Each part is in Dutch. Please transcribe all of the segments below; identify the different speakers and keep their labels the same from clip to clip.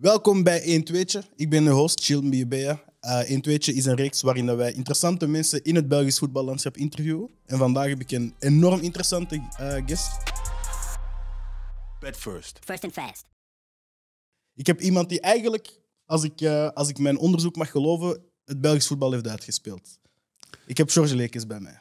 Speaker 1: Welkom bij 1 Tweetje. Ik ben de host, Chill Mbibea. Uh, eh, 1 Tweetje is een reeks waarin wij interessante mensen in het Belgisch voetballandschap interviewen. En vandaag heb ik een enorm interessante uh, guest. Bed first. First and fast. Ik heb iemand die eigenlijk, als ik, eh, als ik mijn onderzoek mag geloven, het Belgisch voetbal heeft uitgespeeld. Ik heb George Leekens bij mij.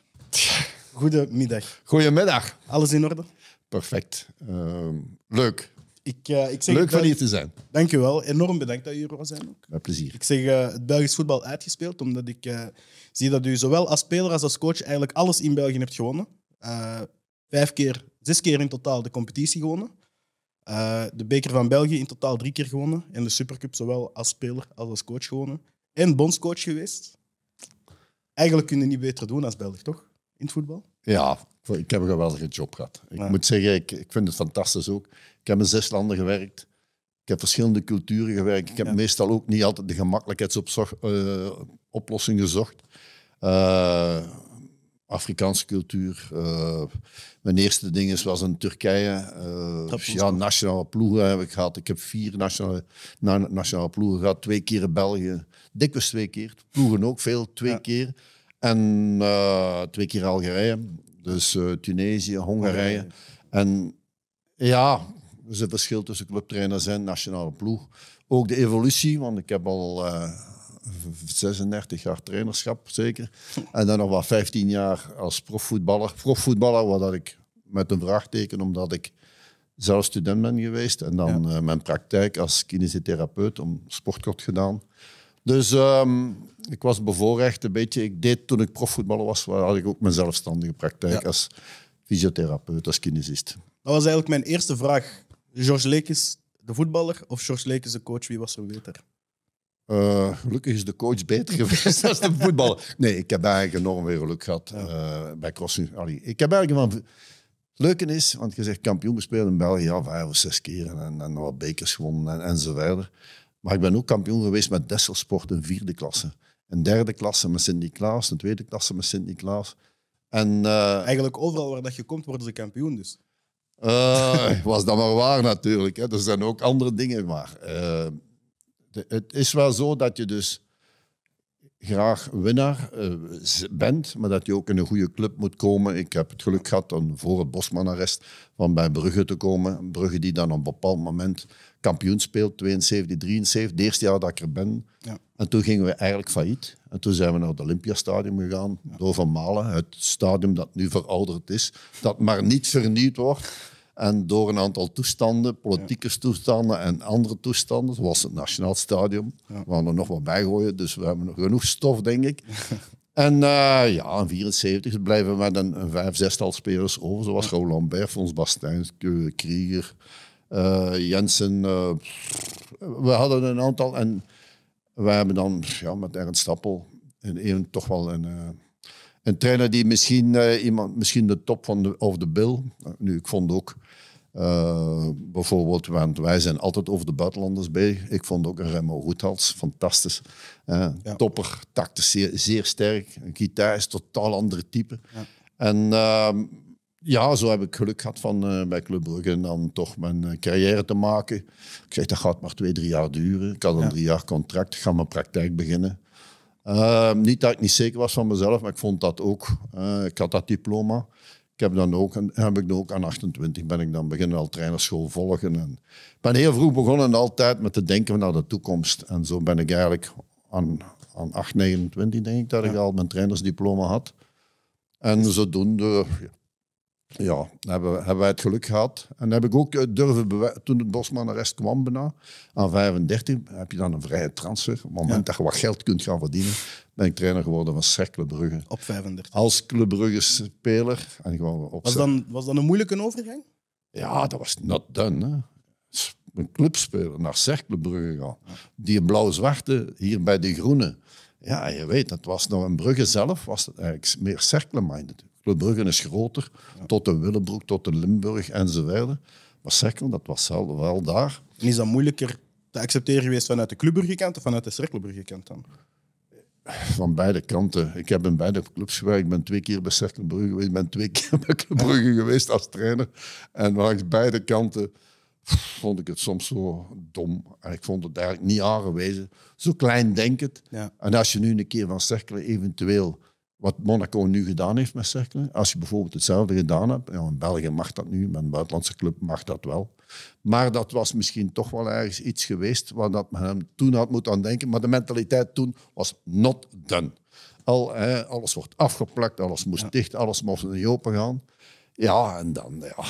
Speaker 1: Goedemiddag.
Speaker 2: Goedemiddag. Alles in orde? Perfect. Ehm, leuk.
Speaker 1: Ik, eh, ik zeg Leuk van hier te zijn. Dank je wel. Enorm bedankt dat je er was. Zijn ook. Met plezier. Ik zeg eh, het Belgisch voetbal uitgespeeld, omdat ik eh, zie dat u zowel als speler als als coach eigenlijk alles in België hebt gewonnen. vijf keer, zes keer in totaal de competitie gewonnen. de Beker van België in totaal drie keer gewonnen. En de Supercup zowel als speler als als coach gewonnen. En bondscoach geweest. Eigenlijk kun je niet beter doen als Belg, toch? In het voetbal.
Speaker 2: Ja, ik heb een geweldige job gehad. Ik moet zeggen, ik, ik vind het fantastisch ook. Ik heb in zes landen gewerkt. Ik heb verschillende culturen gewerkt. Ik heb meestal ook niet altijd de gemakkelijkheidsoplossing eh, uh, gezocht. Eh, Afrikaanse cultuur. Eh, mijn eerste ding is, was in Turkije. ja, nationale ploegen heb ik gehad. Ik heb vier nationale, nationale ploegen gehad. Twee keer in België. Dikwijls twee keer. Ploegen ook veel, twee keer. En eh, twee keer Algerije, dus eh, Tunesië, Hongarije. En ja, er is een verschil tussen clubtrainers en nationale ploeg. Ook de evolutie, want ik heb al 36 eh, jaar trainerschap zeker. En dan nog wel 15 jaar als profvoetballer. Profvoetballer, wat ik met een vraagteken, omdat ik zelf student ben geweest. En dan mijn praktijk als kinesitherapeut, om sportkort gedaan. Dus ehm, ik was bevoorrecht een beetje. Ik deed toen ik profvoetballer was, had ik ook mijn zelfstandige praktijk als fysiotherapeut, als kinesist.
Speaker 1: Dat was eigenlijk mijn eerste vraag. Georges Lekes, de voetballer, of Georges Lekes, de coach? Wie was er beter?
Speaker 2: Eh, gelukkig is de coach beter geweest dan de voetballer. Nee, ik heb eigenlijk enorm weer geluk gehad eh, bij Crossing. Allee, ik heb eigenlijk van... Leuke is, want je zegt kampioen gespeeld in België, vijf of zes keer en, nog wat bekers gewonnen en, maar ik ben ook kampioen geweest met Desselsport in vierde klasse. Een derde klasse met Sint-Niklaas, een tweede klasse met Sint-Niklaas. En, eh, Eigenlijk overal waar dat je komt, worden ze kampioen dus. Eh, was dat maar waar natuurlijk. Hè. Er zijn ook andere dingen, maar eh, het is wel zo dat je dus graag winnaar eh, bent, maar dat je ook in een goede club moet komen. Ik heb het geluk gehad om voor het Bosmanarrest van bij Brugge te komen. Brugge die dan op een bepaald moment kampioen speelt, 72, 73, het eerste jaar dat ik er ben. Ja. En toen gingen we eigenlijk failliet. En toen zijn we naar het Olympiastadion gegaan, door Van Malen, het stadion dat nu verouderd is, dat maar niet vernieuwd wordt. En door een aantal toestanden, politieke toestanden en andere toestanden, zoals het Nationaal Stadion, ja. we gaan er nog wat bij gooien, dus we hebben nog genoeg stof, denk ik. en eh, ja, in 74 blijven we met een, een vijf, zestal spelers over, zoals ja. Lambert, Fons Bastijn, Krieger, eh, Jensen. Eh, we hadden een aantal en we hebben dan ja, met Ernst Stappel in één toch wel een een trainer die misschien, eh, iemand, misschien de top van de, of de bill. Eh, nu, ik vond ook eh, bijvoorbeeld, want wij zijn altijd over de buitenlanders bij. Ik vond ook Remo Roethals fantastisch. Topper, tactisch zeer, sterk. Een gitaar is totaal andere type. En ehm, ja, zo heb ik geluk gehad van bij Club Brugge en dan toch mijn carrière te maken. Ik zeg, dat gaat maar twee, drie jaar duren. Ik had een drie jaar contract, ik ga mijn praktijk beginnen. Ehm, niet dat ik niet zeker was van mezelf, maar ik vond dat ook. Eh, ik had dat diploma. Ik heb dan ook, heb ik dan ook aan 28 ben ik dan beginnen al trainerschool volgen. En ben heel vroeg begonnen altijd met te denken naar de toekomst. En zo ben ik eigenlijk aan, aan 8, 29 denk ik dat ik al mijn trainersdiploma had. En zodoende ja, hebben, hebben wij het geluk gehad. En heb ik ook eh, durven toen het Bosman arrest kwam bijna, aan 35, heb je dan een vrije transfer. Op het moment dat je wat geld kunt gaan verdienen, ben ik trainer geworden van Cercle Brugge. Op 35? Als Club Brugge speler. En gewoon op was, dan,
Speaker 1: was dan een moeilijke overgang?
Speaker 2: Ja, dat was not done. Hè. Een clubspeler naar Cercle Brugge gaan. Die blauw-zwarte hier bij de groene. Ja, je weet, dat was nog een Brugge zelf, was het eigenlijk meer cercle minded Bruggen is groter, tot de Willebroek, tot de Limburg enzovoort. Maar Cerkel, dat was zelden wel daar. En is dat moeilijker te
Speaker 1: accepteren geweest vanuit de Clubburger of vanuit de Cerkelburger dan?
Speaker 2: Van beide kanten. Ik heb in beide clubs gewerkt. Ik ben twee keer bij Cerkelbrugge geweest. Ik ben twee keer bij Clubbrugge geweest als trainer. En langs beide kanten vond ik het soms zo dom. En ik vond het eigenlijk niet aangewezen. Zo klein denkend. Ja. En als je nu een keer van Cerkelen eventueel wat Monaco nu gedaan heeft met cirkelen. Als je bijvoorbeeld hetzelfde gedaan hebt, ja, in België mag dat nu, met een buitenlandse club mag dat wel. Maar dat was misschien toch wel ergens iets geweest waar dat men hem toen had moeten aan denken. Maar de mentaliteit toen was not done. Al, hè, alles wordt afgeplakt, alles moest dicht, alles moest niet open gaan. Ja, en dan ja,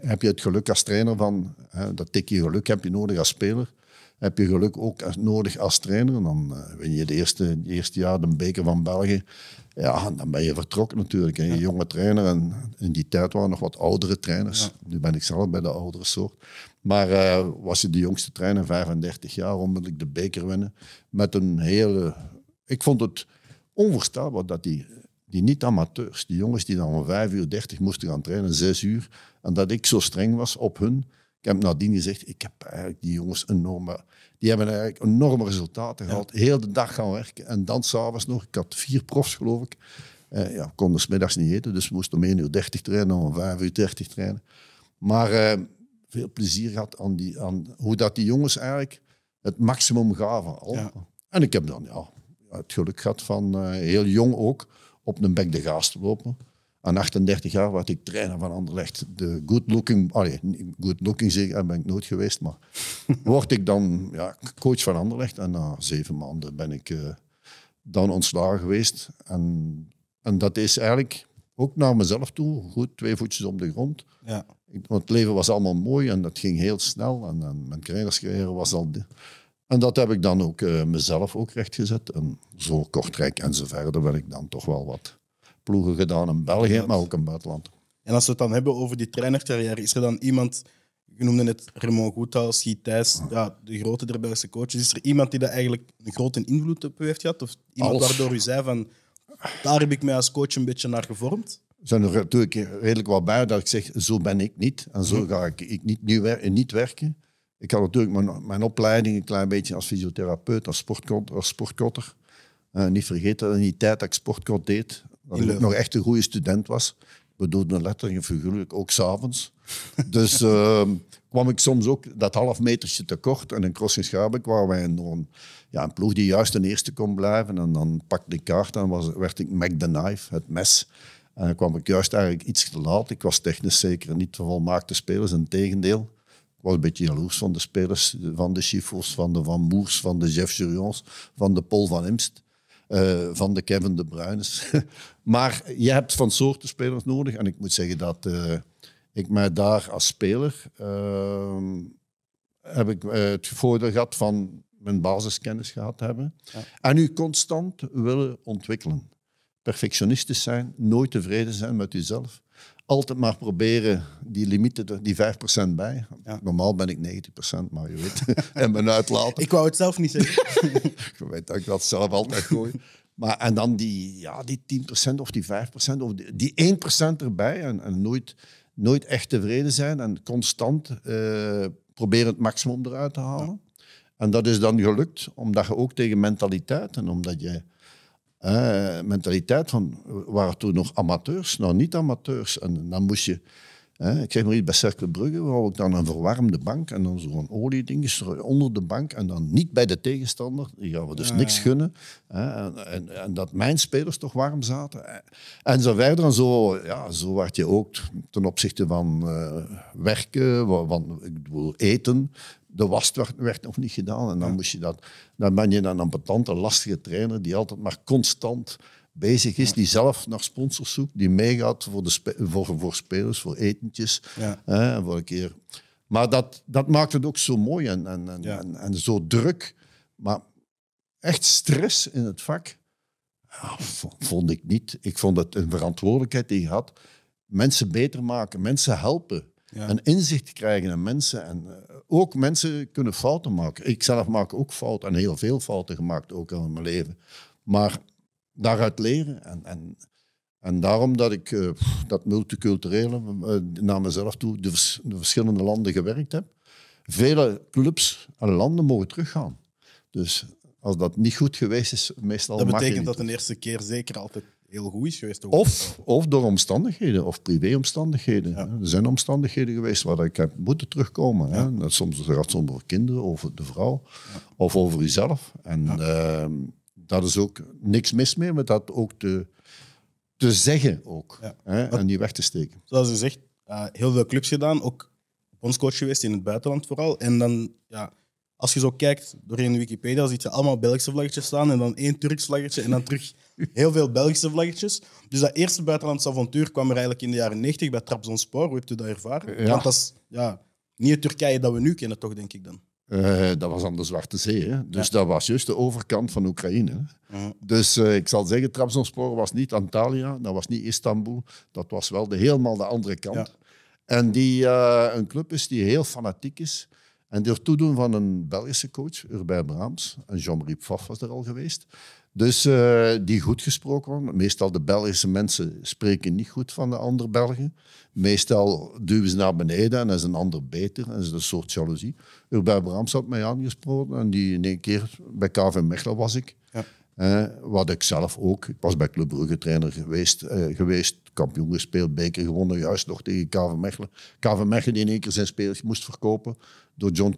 Speaker 2: heb je het geluk als trainer van, hè, dat tikje geluk heb je nodig als speler heb je geluk ook nodig als trainer. Dan eh, win je het eerste, eerste jaar de beker van België. Ja, dan ben je vertrokken natuurlijk. En je jonge trainer. En in die tijd waren nog wat oudere trainers. Nu ben ik zelf bij de oudere soort. Maar eh, was je de jongste trainer, 35 jaar, onmiddellijk de beker winnen. Met een hele... Ik vond het onvoorstelbaar dat die, die niet-amateurs, die jongens die dan om 5 uur 30 moesten gaan trainen, 6 uur. En dat ik zo streng was op hun. Ik heb nadien gezegd, ik heb eigenlijk die jongens enorme die hebben eigenlijk enorme resultaten gehad. Heel de dag gaan werken en dan s'avonds nog. Ik had vier profs, geloof ik. Uh, ja, konden smiddags niet eten, dus we moesten om 1 uur 30 trainen, om 5 uur 30 trainen. Maar eh, veel plezier gehad aan, die, aan hoe dat die jongens eigenlijk het maximum gaven. Al. En ik heb dan ja, het geluk gehad van eh, heel jong ook op een bek de gaas te lopen aan 38 jaar werd ik trainer van Anderlecht. De good looking, allee, good looking zeg, ben ik nooit geweest, maar word ik dan ja, coach van Anderlecht. En na zeven maanden ben ik eh, dan ontslagen geweest. En, en dat is eigenlijk ook naar mezelf toe, goed, twee voetjes op de grond. Ja. want het leven was allemaal mooi en dat ging heel snel. En, mijn trainerscarrière was al... en dat heb ik dan ook eh, mezelf ook rechtgezet. En zo Kortrijk en zo verder werd ik dan toch wel wat ploegen gedaan in België, maar ook in buitenland. En als we het dan hebben over die
Speaker 1: trainercarrière, is er dan iemand, je noemde net Raymond Goethals, Guy Thijs, ja, de grote der Belgische coaches, is er iemand die daar eigenlijk een grote invloed op u heeft gehad? Of iemand waardoor u zei van,
Speaker 2: daar heb ik mij als coach een beetje naar gevormd? zijn er natuurlijk redelijk wat bij dat ik zeg, zo ben ik niet en zo mhm. ga ik, ik niet, niet werken. Ik had natuurlijk mijn, mijn opleiding een klein beetje als fysiotherapeut, als, sportkot, als sportkotter. Eh, niet vergeten, dat in die tijd dat ik sportkot deed, dat ik nog echt een goede student was. Bedoelde letterlijk en figuurlijk, ook s'avonds. dus ehm, kwam ik soms ook dat half metertje tekort. En een Crossing schuim, waren wij een, ja, een ploeg die juist de eerste kon blijven. En dan pakte ik kaart en was, werd ik Mac the Knife, het mes. En dan kwam ik juist eigenlijk iets te laat. Ik was technisch zeker niet de volmaakte spelers, in tegendeel. Ik was een beetje jaloers van de spelers, van de Chiffos, van de Van Moers, van de Jeff Jurions, van de Paul van Imst. Eh, van de Kevin De Bruynes. maar je hebt van soorten spelers nodig. En ik moet zeggen dat eh, ik mij daar als speler eh, heb ik het voordeel gehad van mijn basiskennis gehad hebben. En nu constant willen ontwikkelen. Perfectionistisch zijn, nooit tevreden zijn met uzelf altijd maar proberen die limieten, die 5% bij. Normaal ben ik 90%, maar je weet. en mijn uitlaten. Ik wou het zelf niet zeggen. Ik weet dat ik dat zelf altijd gooi. Maar en dan die, ja, die 10% of die 5% of die, die 1% erbij. En, nooit, nooit echt tevreden zijn en constant eh, proberen het maximum eruit te halen. En dat is dan gelukt, omdat je ook tegen mentaliteit en omdat je uh, mentaliteit van, waartoe toen nog amateurs, nou niet amateurs. En dan moest je, ik zeg maar iets, bij Cercle Brugge ik dan een verwarmde bank en dan zo'n olieding onder de bank en dan niet bij de tegenstander, die gaan we dus ah, niks gunnen. en, en, en, dat mijn spelers toch warm zaten. En zo verder en zo, ja, zo werd je ook ten opzichte van eh, werken, van ik eten, de was werd, werd, nog niet gedaan. En dan, moest je dat, dan ben je een ambetante, lastige trainer die altijd maar constant bezig is, die zelf naar sponsors zoekt, die meegaat voor, de voor, voor spelers, voor etentjes. Hè, voor een keer. Maar dat, dat maakt het ook zo mooi en, en, en, en, en zo druk. Maar echt stress in het vak vond ik niet. Ik vond het een verantwoordelijkheid die je had. Mensen beter maken, mensen helpen. En inzicht krijgen in mensen. En, eh, ook mensen kunnen fouten maken. Ik zelf maak ook fouten en heel veel fouten gemaakt, ook al in mijn leven. Maar daaruit leren en, en, en daarom dat ik eh, dat multiculturele eh, naar mezelf toe, de, de, verschillende landen gewerkt heb. Vele clubs en landen mogen teruggaan. Dus als dat niet goed geweest is, meestal. Dat betekent dat
Speaker 1: de eerste keer zeker
Speaker 2: altijd heel goed is geweest. Of, of door omstandigheden, of privéomstandigheden. Ja. Er zijn omstandigheden geweest waar ik heb moeten terugkomen. Hè? Dat soms gaat het over kinderen, over de vrouw, of over jezelf. En uh, ehm, daar is ook niks mis mee met dat ook te, te zeggen ook, hè? en die weg te steken. Zoals je zegt, heel
Speaker 1: veel clubs gedaan, ook bondscoach geweest in het buitenland vooral. En dan ja, als je zo kijkt doorheen Wikipedia, ziet je allemaal Belgische vlaggetjes staan en dan één Turks vlaggetje en dan terug heel veel Belgische vlaggetjes. Dus dat eerste buitenlandse avontuur kwam er eigenlijk in de jaren 90 bij Trabzonspor. Hoe hebt u dat ervaren? Ja. Want dat is ja, niet het Turkije dat we nu kennen, toch, denk ik dan?
Speaker 2: Eh, dat was aan de Zwarte Zee. Dus dat was juist de overkant van Oekraïne. Dus eh, ik zal zeggen, Trabzonspor was niet Antalya, dat was niet Istanbul. Dat was wel de, helemaal de andere kant. En die eh, een club is die heel fanatiek is. En door toedoen van een Belgische coach, Urbain Braams, en Jean-Marie Pfaff was er al geweest, dus eh, die goed gesproken waren. Meestal de Belgische mensen spreken niet goed van de andere Belgen. Meestal duwen ze naar beneden en is een ander beter. En is een soort jaloezie. Urbain Braams had mij aangesproken en die in één keer bij KV Mechelen was ik. Ja. Eh, wat ik zelf ook. Ik was bij Club Brugge trainer geweest, eh, geweest kampioen gespeeld, beker gewonnen, juist nog tegen KV Mechelen. KV Mechelen die in één keer zijn spelers moest verkopen door John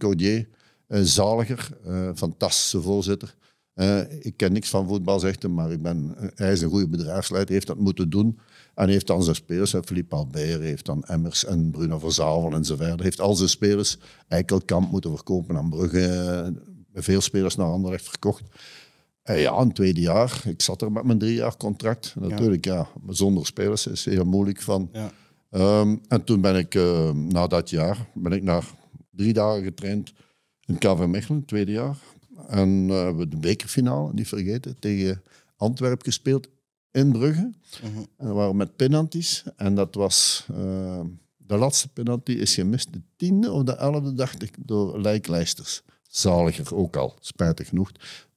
Speaker 2: Een zaliger, eh, fantastische voorzitter. Eh, ik ken niks van voetbal, zegt hij, maar ik ben, hij is een goede bedrijfsleider, heeft dat moeten doen. En heeft dan zijn spelers, Philippe Albert, heeft dan Emmers en Bruno Verzavel enzovoort. Heeft al zijn spelers Eikelkamp moeten verkopen aan Brugge. Veel spelers naar Anderlecht verkocht. En ja, een tweede jaar. Ik zat er met mijn drie jaar contract. Natuurlijk, ja, zonder spelers is heel moeilijk van. Ja. Ehm, en toen ben ik eh, na dat jaar ben ik naar Drie dagen getraind in KV Mechelen, tweede jaar. En eh, we hebben de bekerfinale, niet vergeten, tegen Antwerpen gespeeld in Brugge. Mhm. En we waren met penalties. En dat was... Eh, de laatste penalty is gemist, de tiende of de elfde, dacht ik, door lijklijsters. Zaliger ook al, spijtig genoeg.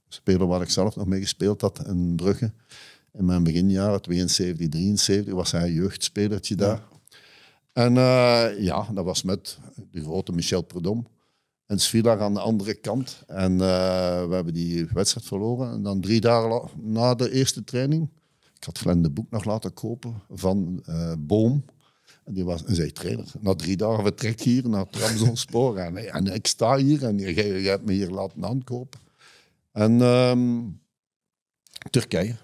Speaker 2: Speler waar ik zelf nog mee gespeeld had in Brugge. In mijn beginjaren, 72, 73, was hij een jeugdspelertje daar. En eh, ja, dat was met de grote Michel Prudhomme en Svilar aan de andere kant. En eh, we hebben die wedstrijd verloren. En dan drie dagen na de eerste training, ik had Glenn de boek nog laten kopen van eh, Boom. En die was, een zei trainer, na drie dagen vertrek hier naar Trabzonspor. en, en ik sta hier en je hebt me hier laten aankopen. En ehm, Turkije.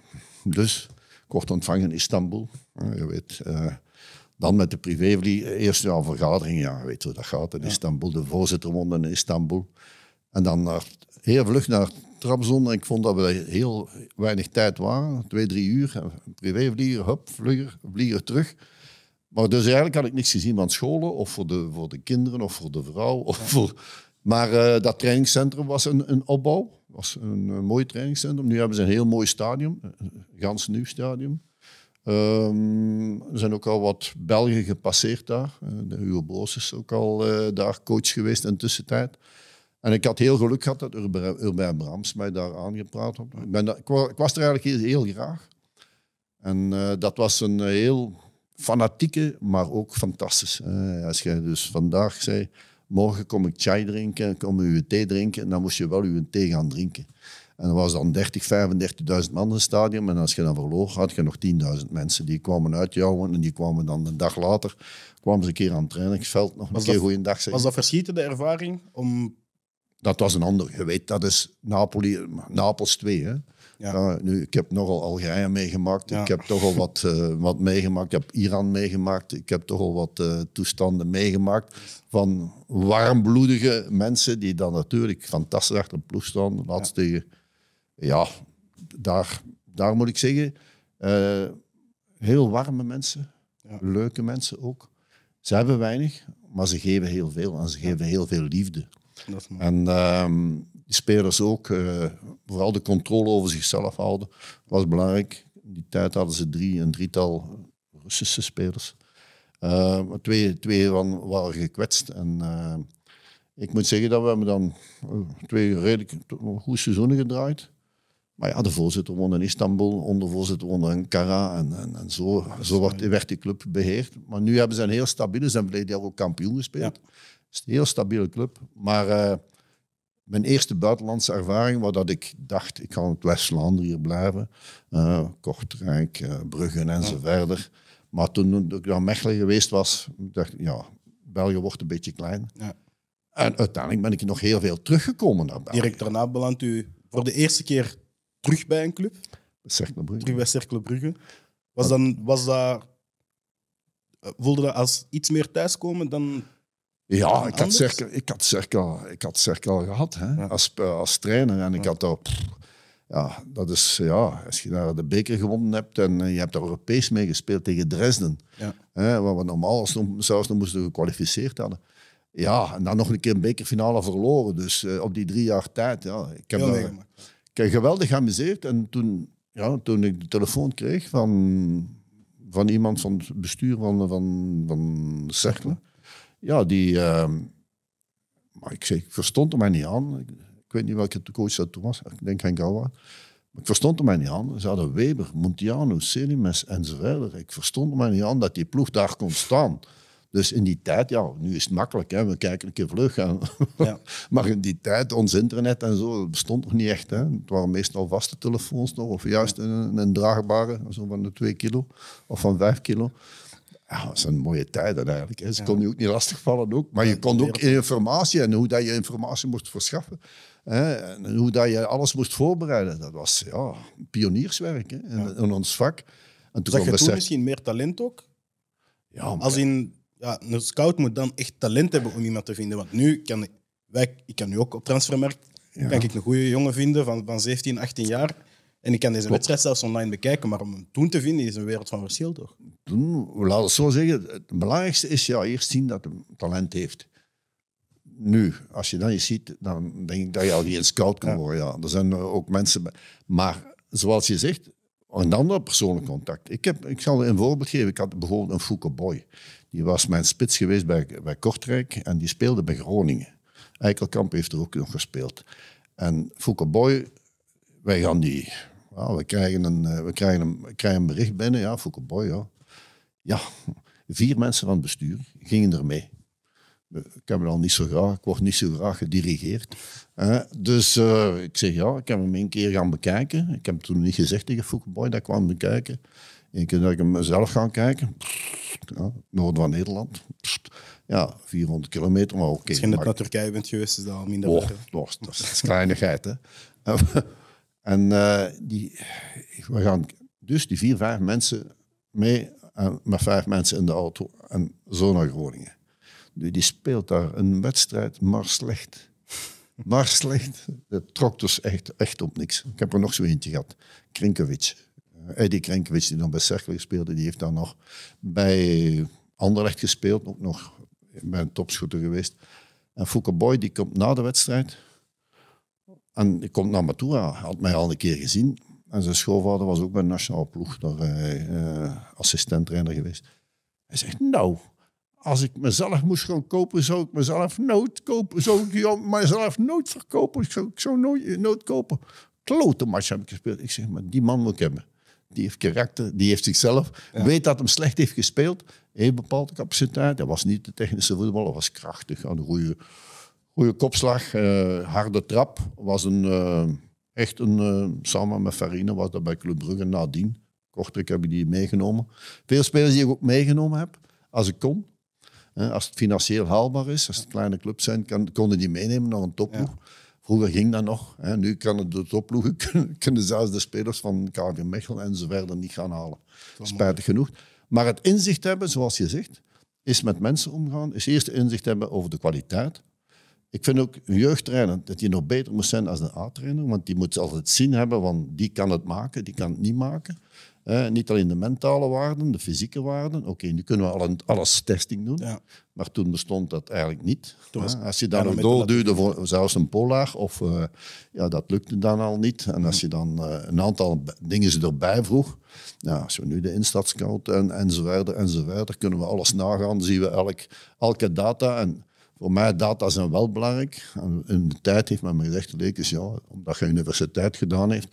Speaker 2: Dus, kort ontvangen in Istanbul. je weet... Dan met de privévlieg, eerst een vergadering, ja, weet hoe dat gaat, in Istanbul, de voorzitter woonde in Istanbul. En dan naar, heel vlug naar Trabzon, ik vond dat we heel weinig tijd waren, twee, drie uur, privévlieger, hup, vlieger, vlieger terug. Maar dus eigenlijk had ik niks gezien van scholen, of voor de, voor de kinderen, of voor de vrouw. Of voor... Maar eh, dat trainingscentrum was een, een opbouw, was een, een mooi trainingscentrum. Nu hebben ze een heel mooi stadion, een gans nieuw stadion. Ehm, er zijn ook al wat Belgen gepasseerd daar. Eh, de Hugo Boos is ook al eh, daar coach geweest in tussentijd. En ik had heel geluk gehad dat Urbain Brams mij daar aangepraat had. Ik, ben ik, was, er eigenlijk heel, graag. En eh, dat was een heel fanatieke, maar ook fantastisch. als je dus vandaag zei, morgen kom ik chai drinken, kom ik uw thee drinken, dan moest je wel uw thee gaan drinken. En er was dan 30, 35.000 man in het stadion. En als je dan verloor, had je nog 10.000 mensen. Die kwamen uit jou en die kwamen dan een dag later kwamen ze een keer aan het trainingsveld nog een keer goeiedag zeggen.
Speaker 1: Was dat de ervaring?
Speaker 2: Om... Dat was een ander. Je weet, dat is Napoli, Napels 2. Hè? Ja. nu, ik heb nogal Algerije meegemaakt. Ik heb toch al wat, eh, wat meegemaakt. Ik heb Iran meegemaakt. Ik heb toch al wat eh, toestanden meegemaakt. Van warmbloedige mensen die dan natuurlijk fantastisch achter de ploeg staan. laatste. tegen ja, daar, daar moet ik zeggen, eh, heel warme mensen, ja. leuke mensen ook. Ze hebben weinig, maar ze geven heel veel en ze geven heel veel liefde. en ehm, die spelers ook, uh, vooral de controle over zichzelf houden, was belangrijk. In die tijd hadden ze drie, een drietal Russische spelers. Uh, twee, twee van waren gekwetst. En, ik moet zeggen dat we hebben dan twee redelijk goede seizoenen gedraaid. Maar ja, de voorzitter woonde in Istanbul, ondervoorzitter woonde in Kara. En, en, en zo, zo werd, werd, die club beheerd. Maar nu hebben ze een heel stabiele, ze hebben verleden ook kampioen gespeeld. Het is een heel stabiele club. Maar eh, mijn eerste buitenlandse ervaring, was dat ik dacht, ik ga in het west hier blijven. Uh, Kortrijk, uh, Bruggen en zo verder. Maar toen ik naar Mechelen geweest was, dacht ik, ja, België wordt een beetje klein. Ja. En uiteindelijk ben ik nog heel veel teruggekomen naar België. Direct daarna belandt u voor de eerste keer terug bij een club. Terug bij Cercle
Speaker 1: Brugge. Was, dan, was dat... Eh, voelde dat als iets meer thuiskomen dan
Speaker 2: ja, ik had, zeker, ik, had zeker, ik had gehad hè, als, eh, als trainer. En ik had daar, ja, dat is, ja, als je daar de beker gewonnen hebt en eh, je hebt daar Europees mee gespeeld tegen Dresden, ja. hè, waar we normaal zelfs nog moesten gekwalificeerd hadden. Ja, en dan nog een keer een bekerfinale verloren. Dus op die drie jaar tijd, ja, ik heb ik geweldig geamuseerd. En toen, ja, toen ik de telefoon kreeg van, van iemand van het bestuur van, van, van Cercle, ja, die... Ehm, maar ik, zeg ik verstond er mij niet aan. Ik, weet niet welke coach dat toen was. Ik denk geen Maar ik verstond er mij niet aan. Ze hadden Weber, Montiano, Selimes enzovoort. Ik verstond er mij niet aan dat die ploeg daar kon staan. Dus in die tijd, ja, nu is het makkelijk, hè? we kijken een keer vlug Ja. maar in die tijd, ons internet en zo, bestond nog niet echt. Hè? Het waren meestal vaste telefoons nog, of juist een, een draagbare, zo van de 2 kilo of van 5 kilo. Ja, dat een mooie tijd eigenlijk. Hè? Ze dus kon je ook niet lastigvallen, ook. maar je kon ook informatie en hoe dat je informatie moest verschaffen. Hè? En hoe dat je alles moest voorbereiden. Dat was ja, pionierswerk hè? In, ons vak. En toen Zag je toen misschien meer talent ook? Ja, maar... Als in ja, een scout
Speaker 1: moet dan echt talent hebben om iemand te vinden. Want nu kan ik, ik kan nu ook op transfermarkt ja. ik een goede jongen vinden van, van 17, 18 jaar. En ik kan deze wedstrijd zelfs online bekijken, maar om hem
Speaker 2: toen te vinden is een wereld van verschil, toch? Toen, laten zo zeggen, het belangrijkste is ja, eerst zien dat hij talent heeft. Nu, als je dat je ziet, dan denk ik dat je al een scout kan worden. ja. Er zijn ook mensen... Maar zoals je zegt, een ander persoonlijk contact. Ik, heb, ik zal een voorbeeld geven. Ik had bijvoorbeeld een Foucault Boy. Die was mijn spits geweest bij, bij Kortrijk en die speelde bij Groningen. Eikelkamp heeft er ook nog gespeeld. En Foucault Boy, wij gaan die... Eh, we, krijgen een, we, krijgen een, krijgen een bericht binnen, ja, Foucault Boy, ja. Ja, vier mensen van het bestuur gingen ermee ik heb me al niet zo graag, ik word niet zo graag gedirigeerd. dus eh, ik zeg ja, ik heb hem een keer gaan bekijken. Ik heb toen niet gezegd tegen Foukeboy dat ik kwam bekijken. Eén keer dat ik hem zelf gaan kijken. Ja, noorden van Nederland. ja, 400 kilometer, maar oké. Okay, Misschien dat je naar
Speaker 1: Turkije bent geweest, is dat al
Speaker 2: minder. Oh, dat is kleinigheid, en eh, die, we gaan dus die vier, vijf mensen mee, en eh, met vijf mensen in de auto en zo naar Groningen die speelt daar een wedstrijd, maar slecht. Maar slecht. Dat trok dus echt, echt op niks. Ik heb er nog zo eentje gehad. Krinkovic. Eh, Eddie Krinkovic, die dan bij Cercle speelde, die heeft daar nog bij Anderlecht gespeeld. Ook nog bij een topschutter geweest. En Foucault Boy, die komt na de wedstrijd. En die komt naar me toe. Hij had mij al een keer gezien. En zijn schoonvader was ook bij de nationale ploeg, daar uh, geweest. Hij zegt, nou, als ik mezelf moest gaan kopen, zou ik mezelf nood kopen. Zou ik mezelf nood verkopen. Ik zou, ik zou nooit, nooit kopen. Klote match heb ik gespeeld. Ik zeg, maar die man moet ik hebben. Die heeft karakter, die heeft zichzelf. Weet dat hem slecht heeft gespeeld. Heeft bepaalde capaciteit. Dat was niet de technische voetballer, was krachtig. een goede, goede kopslag, eh, harde trap. Was een, eh, echt een, eh, samen met Farina was dat bij Club Brugge nadien. Kortrijk heb ik die meegenomen. Veel spelers die ik ook meegenomen heb, als ik kon. Als het financieel haalbaar is, als het kleine clubs zijn, kan, konden die meenemen naar een topploeg. Vroeger ging dat nog. Hè. Nu kan het de topploegen kunnen, zelfs de spelers van KV Mechelen en zo verder niet gaan halen. Spijtig genoeg. Maar het inzicht hebben, zoals je zegt, is met mensen omgaan. Is eerst inzicht hebben over de kwaliteit. Ik vind ook een jeugdtrainer dat die nog beter moet zijn als een A-trainer. Want die moet altijd zien hebben van die kan het maken, die kan het niet maken niet alleen de mentale waarden, de fysieke waarden. Oké, nu kunnen we alles testing doen. Ja. Maar toen bestond dat eigenlijk niet. als je dan doorduwde voor zelfs een polaar, of eh, ja, dat lukte dan al niet. En als je dan eh, een aantal dingen erbij vroeg, nou, als we nu de instadscout en, en enzovoort kunnen we alles nagaan, zien we elk, elke data. En voor mij, data zijn wel belangrijk. En in de tijd heeft men me gezegd, is ja, omdat je universiteit gedaan heeft,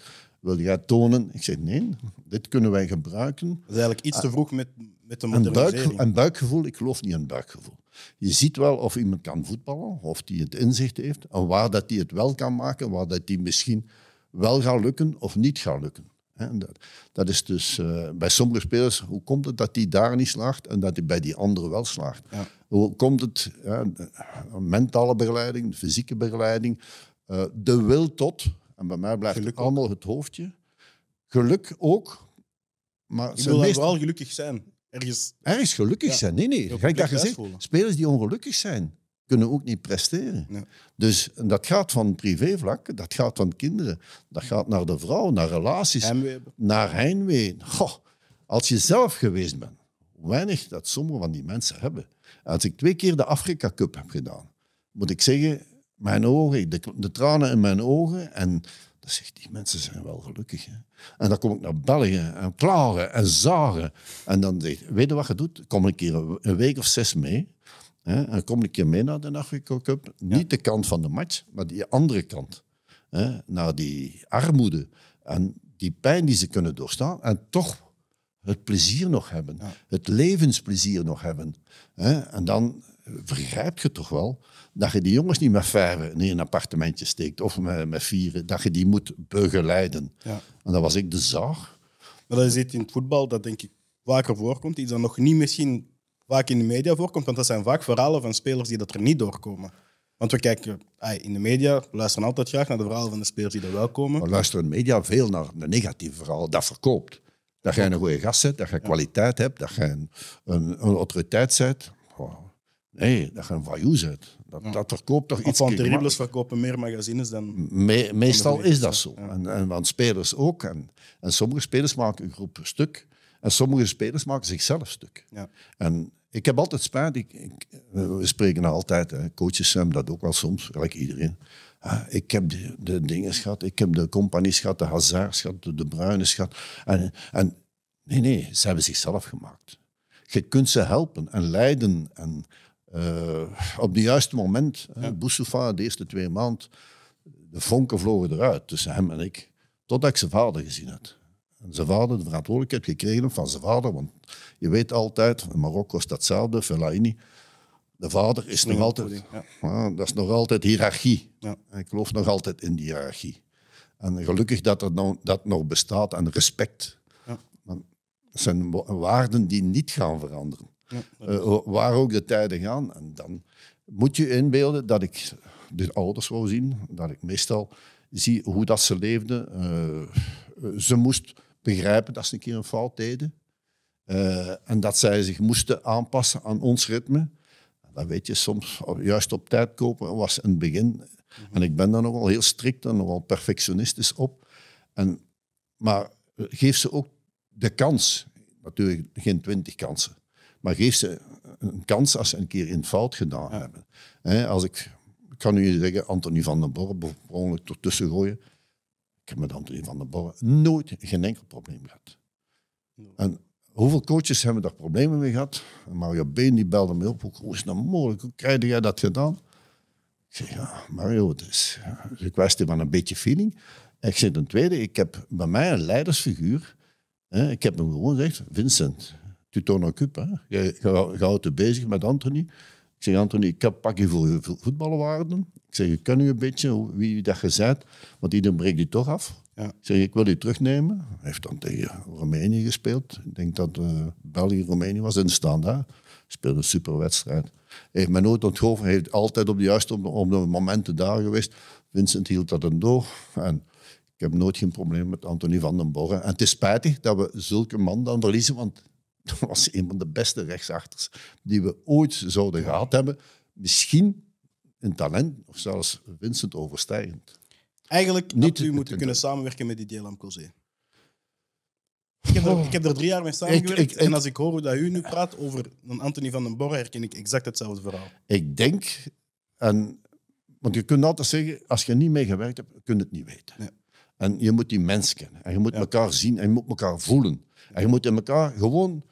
Speaker 2: wil je tonen? Ik zeg nee, dit kunnen wij gebruiken. Dat is eigenlijk iets te vroeg met, met de modernisering. Een, buikgevoel, ik geloof niet in buikgevoel. Je ziet wel of iemand kan voetballen, of die het inzicht heeft, en waar dat die het wel kan maken, waar dat die misschien wel gaat lukken of niet gaat lukken. dat, dat, is dus eh, bij sommige spelers, hoe komt het dat die daar niet slaagt en dat die bij die andere wel slaagt? Hoe komt het, mentale begeleiding, fysieke begeleiding, eh, de wil tot, en bij mij blijft het allemaal het hoofdje. Geluk ook. Maar ik wil meest...
Speaker 1: gelukkig zijn. Ergens,
Speaker 2: gelukkig zijn, nee, nee. ik dat gezegd? Spelers die ongelukkig zijn, kunnen ook niet presteren. Dus dat gaat van privévlak, dat gaat van kinderen, dat gaat naar de vrouw, naar relaties, naar Heinwee. als je zelf geweest bent, weinig dat sommige van die mensen hebben. Als ik twee keer de Afrika Cup heb gedaan, moet ik zeggen, mijn ogen, de, de, tranen in mijn ogen. En zeg: zegt, die mensen zijn wel gelukkig. Hè. En dan kom ik naar België en klagen en zagen, En dan zeg weet je wat je doet? Kom ik keer een week of zes mee. Hè, en kom ik keer mee naar de Afrika Cup. Niet de kant van de match, maar die andere kant. Hè, naar die armoede en die pijn die ze kunnen doorstaan. En toch het plezier nog hebben. Het levensplezier nog hebben. Hè. En dan begrijp je toch wel dat je die jongens niet met vijven in een appartementje steekt of met, met vieren, dat je die moet begeleiden. Ja. En dat was ik de zaag. Maar dat is iets in het
Speaker 1: voetbal dat denk ik vaker voorkomt, iets dat nog niet misschien vaak in de media voorkomt, want dat zijn vaak verhalen van spelers die dat er niet doorkomen. Want we kijken in de media, we luisteren altijd graag naar de verhalen
Speaker 2: van de spelers die er wel komen. We luisteren in de media veel naar de negatieve verhalen, dat verkoopt. Dat jij een goede gast bent, dat je kwaliteit hebt, dat je een, een, een autoriteit bent. Nee, dat gaan value uit Dat, dat verkoopt toch iets. Van dribbles
Speaker 1: verkopen meer magazines dan.
Speaker 2: meestal is dat zo. En, en van spelers ook. En, en sommige spelers maken een groep stuk. En sommige spelers maken zichzelf stuk. Ja. En ik heb altijd spijt. Ik, ik, we spreken nou altijd, hè. coaches hebben dat ook wel soms, gelijk iedereen. Ah, ik heb de, de dingen schat ik heb de compagnies schat de hazard schat de, bruine schat En, en nee, nee, ze hebben zichzelf gemaakt. Je kunt ze helpen en leiden. En, eh, op het juiste moment, ja. Boussoufa, de eerste twee maanden, de vonken vlogen eruit tussen hem en ik. Totdat ik zijn vader gezien had. En zijn vader de verantwoordelijkheid gekregen van zijn vader. Want je weet altijd, in Marokko is datzelfde, Fellaini. De vader is nog altijd... Ja. dat is nog altijd hiërarchie. Ja. Ik geloof nog altijd in die hiërarchie. En gelukkig dat nou- dat nog bestaat en respect. Dat zijn waarden die niet gaan veranderen. Eh, oh, waar ook de tijden gaan. En dan moet je inbeelden dat ik de ouders zou zien, dat ik meestal zie hoe dat ze leefden. Eh, ze moest begrijpen dat ze een keer een fout deden. Uh, en dat zij zich moesten aanpassen aan ons ritme. Dat weet je soms, juist op tijd kopen was een begin. Mhm. En ik ben daar nogal heel strikt en nogal perfectionistisch op. En, maar geef ze ook de kans. Natuurlijk geen twintig kansen. Maar geef ze een kans als ze een keer een fout gedaan hebben. als ik, kan nu zeggen, Anthony van den Borre, bijvoorbeeld tussen gooien. Ik heb met Anthony van den Borre nooit geen enkel probleem gehad. En hoeveel coaches hebben daar problemen mee gehad? Mario Been die belde me op, hoe is dat mogelijk? Hoe krijg jij dat gedaan? Ik zeg, ja, Mario, het is een kwestie van een beetje feeling. ik zeg, ten tweede, ik heb bij mij een leidersfiguur. ik heb hem gewoon gezegd, Vincent, tu Je, je, houdt te bezig met Anthony. Ik zeg, Anthony, ik heb pak je voor voetbalwaarden. Ik zeg, je kan nu een beetje wie je dat gezet, want iedereen breekt die toch af. Ja. Ik zeg, ik wil die terugnemen. Hij heeft dan tegen Roemenië gespeeld. Ik denk dat uh, eh, België-Roemenië was in de standaard. Speelde een superwedstrijd. Heeft mij nooit ontgoven. Hij heeft altijd op de juiste op, de momenten daar geweest. Vincent hield dat dan door. En ik heb nooit geen probleem met Anthony van den Borre. En het is spijtig dat we zulke man dan verliezen, want was een van de beste rechtsachters die we ooit zouden gehad hebben. Misschien een talent of zelfs Vincent overstijgend.
Speaker 1: Eigenlijk niet had u moeten kunnen samenwerken met die DLM Cosé. Ik heb, er, oh. ik heb, er, drie jaar mee samengewerkt. Ik, en als ik hoor hoe dat u nu praat over een Anthony van den Borre, herken ik exact hetzelfde verhaal.
Speaker 2: Ik denk, en, want je kunt altijd zeggen, als je niet mee gewerkt hebt, kun je het niet weten. En je moet die mens kennen. En je moet elkaar zien en je moet elkaar voelen. En je moet in elkaar gewoon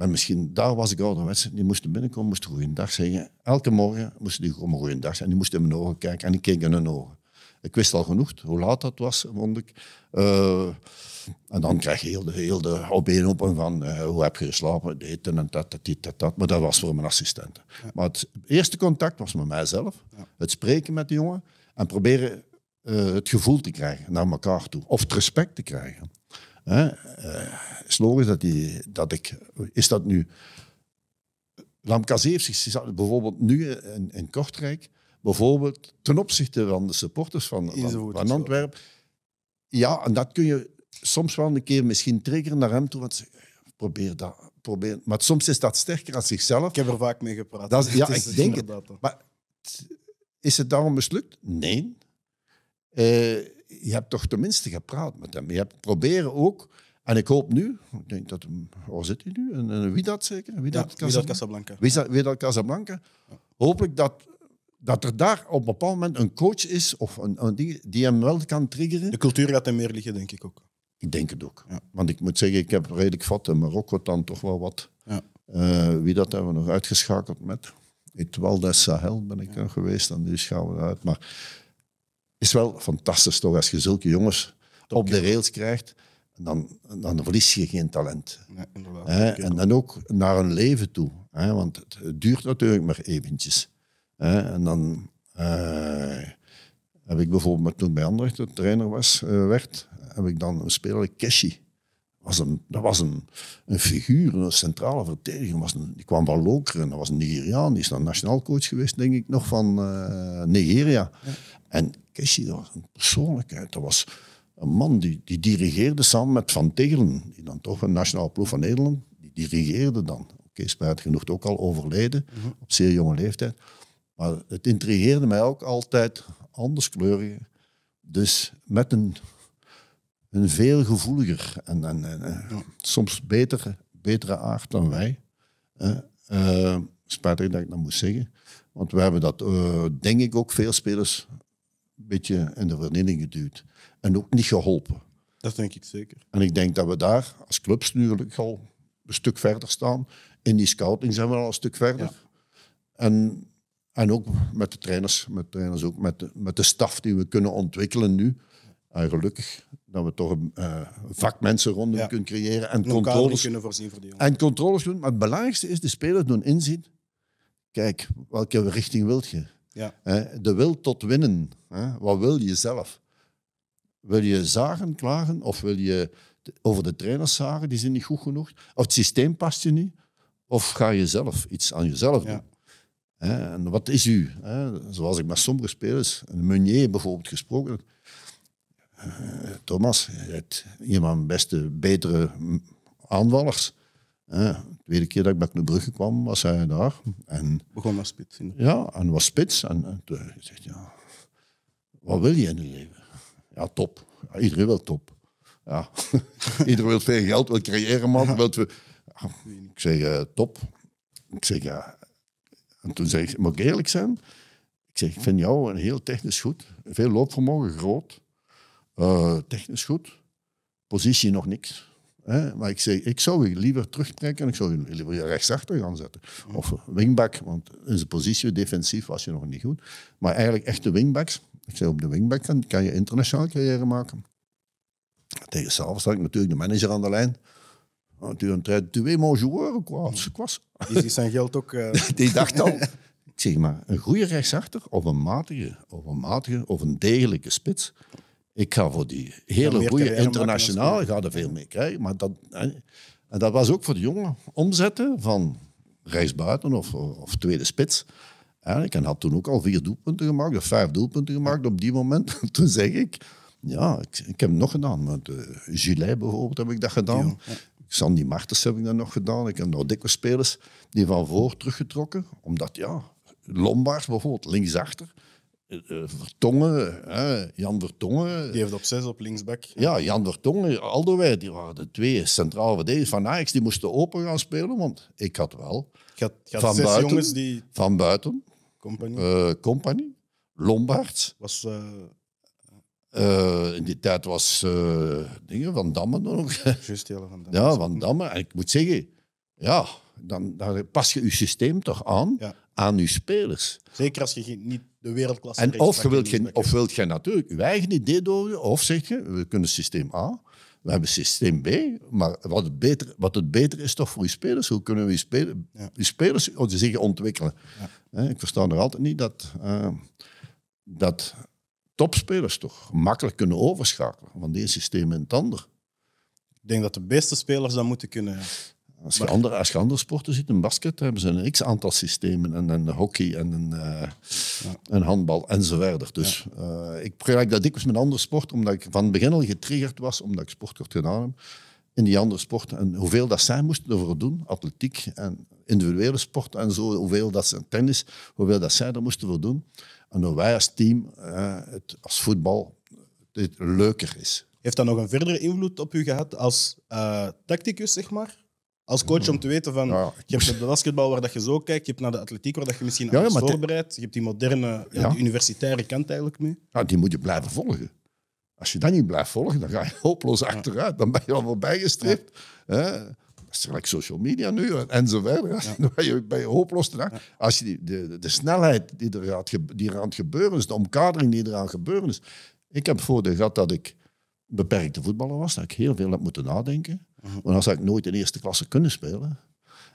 Speaker 2: maar misschien daar was ik ouderwets. Die moesten binnenkomen, moesten dag zeggen. Elke morgen moesten die gewoon dag zeggen. En die moesten in mijn ogen kijken en ik keek in hun ogen. Ik wist al genoeg hoe laat dat was, vond ik. Eh, en dan krijg je heel de, heel de van eh, hoe heb je geslapen, dit en dat, dat, dit, dat, dat. Maar dat was voor mijn assistenten. Maar het eerste contact was met mijzelf. Het spreken met de jongen en proberen eh, het gevoel te krijgen naar elkaar toe. Of het respect te krijgen. Hè? Eh, is logisch dat, die, dat ik... Is dat nu... Lamkazé heeft zich bijvoorbeeld nu in, in Kortrijk, bijvoorbeeld ten opzichte van de supporters van, van, Antwerpen. Ja, en dat kun je soms wel een keer misschien triggeren naar hem toe. Want probeer dat. Probeer. Maar soms is dat sterker dan zichzelf. Ik heb er vaak mee gepraat. Dat is, ja, ik dus denk het. Maar is het daarom mislukt? Nee. Uh, je hebt toch tenminste gepraat met hem. Je hebt proberen ook, en ik hoop nu, ik denk dat, waar zit hij nu? En, wie dat zeker? Wie dat, Casablanca. Wie dat Casablanca. Wie, dat, Casablanca. Hopelijk dat, dat er daar op een bepaald moment een coach is of een, een die, die hem wel kan triggeren. De cultuur gaat hem meer liggen, denk ik ook. Ik denk het ook. Want ik moet zeggen, ik heb redelijk vat in Marokko dan toch wel wat. Ja. Eh, wie dat hebben we nog uitgeschakeld met? Etwal des Sahel ben ik geweest en die schouwen we uit. Maar is wel fantastisch toch, als je zulke jongens op de rails krijgt, dan, dan verlies je geen talent. en dan ook naar een leven toe, hè? want het, duurt natuurlijk maar eventjes. Hè? En dan eh, heb ik bijvoorbeeld, toen bij Anderlecht de trainer was, eh, werd, heb ik dan een speler, Keshi. dat was een, figuur, een centrale verdediger. Was die kwam van Lokeren, dat was een Nigeriaan. Die is dan nationaal coach geweest, denk ik, nog van eh, Nigeria. En Kessie, dat was een persoonlijkheid. Dat was een man die, die dirigeerde samen met Van Tegelen, die dan toch een nationale ploeg van Nederland, die dirigeerde dan. Oké, okay, spijtig genoeg ook al overleden, mhm. op zeer jonge leeftijd. Maar het intrigeerde mij ook altijd, kleurig. dus met een, een veel gevoeliger en, en, soms betere, betere aard dan wij. Uh, uh, spijtig dat ik dat moest zeggen. Want we hebben dat, eh, denk ik, ook veel spelers beetje in de vernieling geduwd. En ook niet geholpen.
Speaker 1: Dat denk ik zeker.
Speaker 2: En ik denk dat we daar als clubs nu al een stuk verder staan. In die scouting zijn we al een stuk verder. En, en ook met de trainers, met, trainers ook, met, de, met de staf die we kunnen ontwikkelen nu. En eh, gelukkig dat we toch een uh, vakmensen rondom kunnen creëren. En Lokaal controles kunnen voorzien voor die jongen. En controles doen. Maar het belangrijkste is de spelers doen inzien. Kijk, welke richting wilt je? Ja. de wil tot winnen. Wat wil je zelf? Wil je zagen, klagen? Of wil je over de trainers zagen, die zijn niet goed genoeg? Of het systeem past je niet? Of ga je zelf iets aan jezelf doen? En wat is u? Zoals ik met sommige spelers, een Meunier bijvoorbeeld, gesproken heb. Eh, Thomas, je hebt een van mijn beste, betere aanvallers de tweede keer dat ik bij Club Brugge kwam, was hij daar. En, Begon als spits. Ja, en was spits. En, toen zei ik ja, wat wil je in je leven? Ja, top. iedereen wil top. Ja. iedereen wil veel geld, wil creëren, man. Ja. we... ik zeg, eh, top. Ik zeg, ja. En toen zei: ik, moet ik eerlijk zijn? Ik zeg, ik vind jou een heel technisch goed. Veel loopvermogen, groot. Eh, technisch goed. Positie nog niks. Maar ik zeg, ik zou u liever terugtrekken en ik zou u liever rechtsachter gaan zetten. Of wingback, want in zijn positie defensief was je nog niet goed. Maar eigenlijk echte wingbacks. Ik zei, op de wingback kan, je internationaal carrière maken. Tegen zelf zat ik natuurlijk de manager aan de lijn. Tu een tu Twee mon joueur, quoi. Die zijn geld ook... Eh, die dacht al... Ik zeg maar, een goede rechtsachter of een matige, of een matige, of een degelijke spits ik ga voor die hele goede internationale, ga er veel mee krijgen. Maar dat, en dat was ook voor de jongen omzetten van reisbuiten of, of tweede spits. Eigenlijk, en had toen ook al vier doelpunten gemaakt, of vijf doelpunten gemaakt op die moment. toen zeg ik, ja, ik, heb het nog gedaan. Met eh, Gillet bijvoorbeeld heb ik dat gedaan. Ja. Sandy Martens heb ik dat nog gedaan. Ik heb nog dikke spelers die van voor teruggetrokken. Omdat, ja, Lombard bijvoorbeeld, linksachter. Eh, eh, Vertongen, hè, Jan Vertongen. Die heeft op zes op linksback. Ja, Jan Vertongen, Alderweij, die waren de twee centrale verdedigers van Ajax. Die moesten open gaan spelen, want ik had wel. Ik had, ik van, buiten, jongens die... van buiten. Compagnie. Uh, compagnie. Lombard. Was... Uh... Uh, in die tijd was dingen, Van Damme nog. Juist, Van Damme. Ja, Van Damme. En ik moet zeggen, ja, dan, dan pas je je systeem toch aan, aan je spelers.
Speaker 1: Zeker als je niet de wereldklasse. En of, wilt je,
Speaker 2: of wilt je natuurlijk je eigen idee door of zeg je, we kunnen systeem A, we hebben systeem B, maar wat het beter, wat het beter is toch voor je spelers, hoe kunnen we je, spelers, oh, ja. zich ontwikkelen? Ik versta nog altijd niet dat, eh, dat topspelers toch makkelijk kunnen overschakelen van één systeem in het ander. Ik denk dat de beste spelers dat moeten kunnen. Als je, andere, als andere sporten ziet, in basket, hebben ze een x-aantal systemen. En een hockey en een, eh, een handbal en Dus eh, ik gebruik dat dikwijls met andere sport, omdat ik van het begin al getriggerd was, omdat ik sportkort gedaan heb, in die andere sporten. En hoeveel dat zij moesten ervoor doen, atletiek en individuele sport en zo, hoeveel dat ze, tennis, hoeveel dat zij er moesten voor doen. En hoe wij als team, eh, het, als voetbal, het leuker is. Heeft dat nog een verdere invloed op u gehad als tacticus, zeg
Speaker 1: maar? als coach om te weten van, je hebt de basketbal waar dat je zo kijkt, je hebt naar de atletiek waar dat je misschien ja,
Speaker 2: voorbereidt, je hebt die moderne, die universitaire kant eigenlijk mee. Ja, die moet je blijven volgen. Als je dat niet blijft volgen, dan ga je hopeloos achteruit, dan ben je al voorbij Dat is gelijk social media nu en zo verder. Dan ben je, ben hopeloos te Als je de, de snelheid die er, die aan het gebeuren is, de omkadering die er aan het gebeuren is. Ik heb voor de gehad dat ik beperkte voetballer was, dat ik heel veel heb moeten nadenken want dan zou ik nooit in eerste klasse kunnen spelen.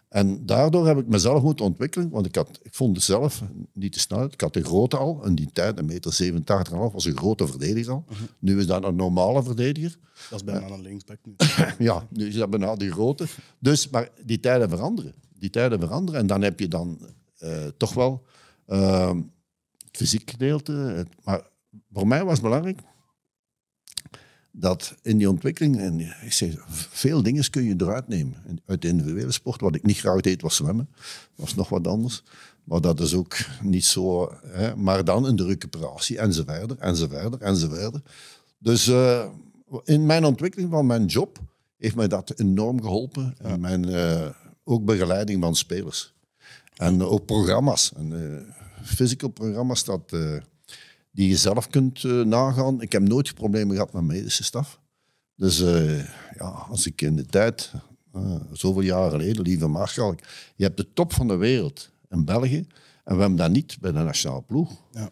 Speaker 2: En daardoor heb ik mezelf moeten ontwikkelen, want ik, had, ik vond zelf niet te snel. Ik had een grote al, in die tijd, een meter 87 en half, was een grote verdediger al. Nu is dat een normale verdediger. Dat is bijna een linksback nu. ja, nu is dat bijna die grote. Dus, maar die tijden veranderen. Die tijden veranderen en dan heb je dan eh, toch wel ehm, het fysiek gedeelte. maar voor mij was het belangrijk, dat in die ontwikkeling, en ik zeg, veel dingen kun je eruit nemen. uit de individuele sport, wat ik niet graag deed, was zwemmen. was nog wat anders. Maar dat is ook niet zo. Hè. Maar dan in de recuperatie, enzovoort, enzovoort, enzovoort. Dus eh, in mijn ontwikkeling van mijn job heeft mij dat enorm geholpen. En mijn, eh, ook begeleiding van spelers. En ook programma's. En, eh, physical programma's, dat die je zelf kunt eh, nagaan. Ik heb nooit problemen gehad met medische staf. Dus eh, ja, als ik in de tijd, eh, zoveel jaren geleden, lieve Marschalk, je hebt de top van de wereld in België en we hebben dat niet bij de nationale ploeg. Ja,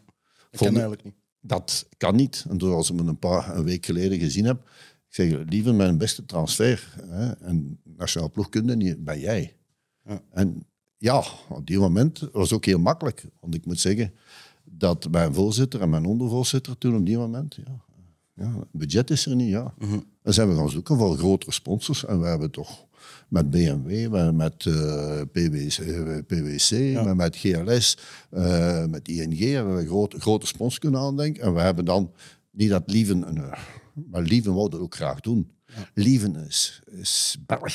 Speaker 2: dat kan niet. Dat kan niet. En zoals ik me een paar een week geleden gezien heb, ik zeg, liever mijn beste transfer. Hè, en nationale ploegkunde niet, bij jij. Ja. En ja, op die moment was het ook heel makkelijk. Want ik moet zeggen, dat mijn voorzitter en mijn ondervoorzitter toen op die moment, ja, ja budget is er niet, ja. Mm -hmm. Dan zijn we gaan zoeken voor grotere sponsors en we hebben toch met BMW, met uh, PwC, PwC met GLS, eh, met ING hebben we grote, grote sponsors kunnen aandenken. En we hebben dan niet dat Lieven, eh, maar Lieven wou dat ook graag doen. Lieven is, is Belg.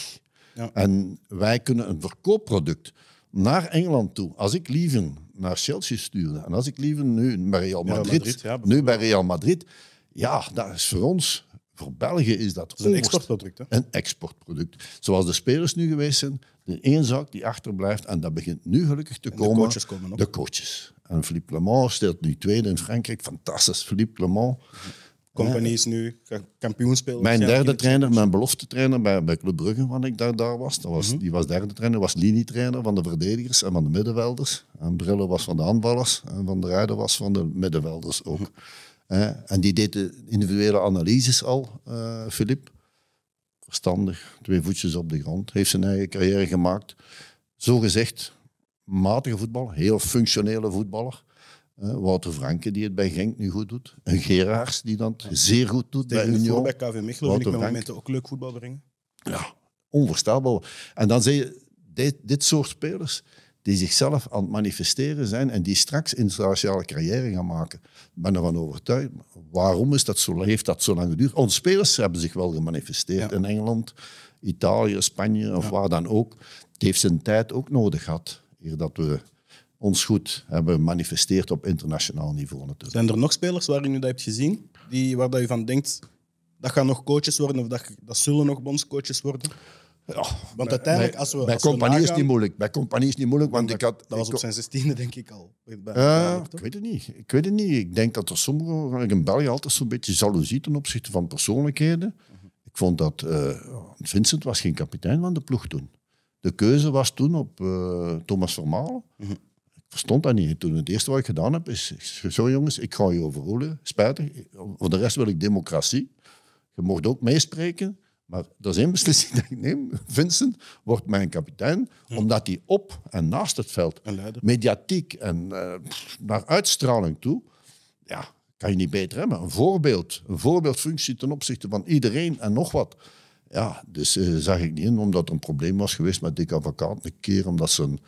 Speaker 2: Ja. En wij kunnen een verkoopproduct naar Engeland toe. Als ik liever naar Chelsea stuurde en als ik liever nu bij Real Madrid, ja, Madrid ja, nu bij Real Madrid, ja, dat is voor ons, voor België is dat, is een exportproduct. Hè? Een exportproduct. Zoals de spelers nu geweest zijn, de één zak die achterblijft en dat begint nu gelukkig te komen. De coaches komen op. De coaches. En Philippe Mans stelt nu tweede in Frankrijk. Fantastisch, Philippe Lemont. Company is
Speaker 1: nu kampioenspeler. Mijn derde
Speaker 2: trainer, mijn belofte trainer bij, bij Club Brugge, want ik daar, daar was, dat was mhm. die was derde trainer, was linietrainer van de verdedigers en van de middenvelders. En Brille was van de handballers en Van der Rijden was van de middenvelders ook. Mhm. en die deed de individuele analyses al, Filip. Eh, Verstandig, twee voetjes op de grond, heeft zijn eigen carrière gemaakt. Zo gezegd, matige voetballer, heel functionele voetballer. Eh, Wouter Franke, die het bij Genk nu goed doet. Een Geraars, die dat zeer goed doet bij Union. bij KV Mechelen vind ik met momenten
Speaker 1: ook leuk voetbal brengen.
Speaker 2: Ja, onvoorstelbaar. En dan zie je dit, dit soort spelers die zichzelf aan het manifesteren zijn en die straks internationale carrière gaan maken. Ik ben ervan overtuigd. Waarom is dat zo, heeft dat zo lang geduurd? Onze spelers hebben zich wel gemanifesteerd in Engeland, Italië, Spanje of waar dan ook. Het heeft zijn tijd ook nodig gehad, hier dat we ons goed hebben gemanifesteerd op internationaal niveau natuurlijk. Zijn er nog spelers waarin u dat hebt gezien, die, waar
Speaker 1: dat u van denkt dat gaan nog coaches worden of dat, dat zullen nog bondscoaches worden?
Speaker 2: Ja, want uiteindelijk, als we. Bij compagnie is niet moeilijk. Bij compagnie is niet moeilijk, want ik had. Dat was op zijn zestiende, denk ik
Speaker 1: al. Eh, ik weet het niet. Ik
Speaker 2: weet het niet. Ik denk dat er sommigen In België altijd zo'n beetje jaloezie ten opzichte van persoonlijkheden. Ik vond dat. Eh, Vincent was geen kapitein van de ploeg toen. De keuze was toen op eh, Thomas Vermalen. Mhm verstond dat niet. toen het eerste wat ik gedaan heb, is, zo jongens, ik ga je overroelen, spijtig. Voor de rest wil ik democratie. Je mocht ook meespreken, maar dat is één beslissing die ik neem. Vincent wordt mijn kapitein, omdat hij op en naast het veld, mediatiek en eh, naar uitstraling toe, ja, kan je niet beter hebben. Een voorbeeld, een voorbeeldfunctie ten opzichte van iedereen en nog wat. Ja, dus eh, zag ik niet in, omdat er een probleem was geweest met Dick Advocaat. Een keer omdat ze een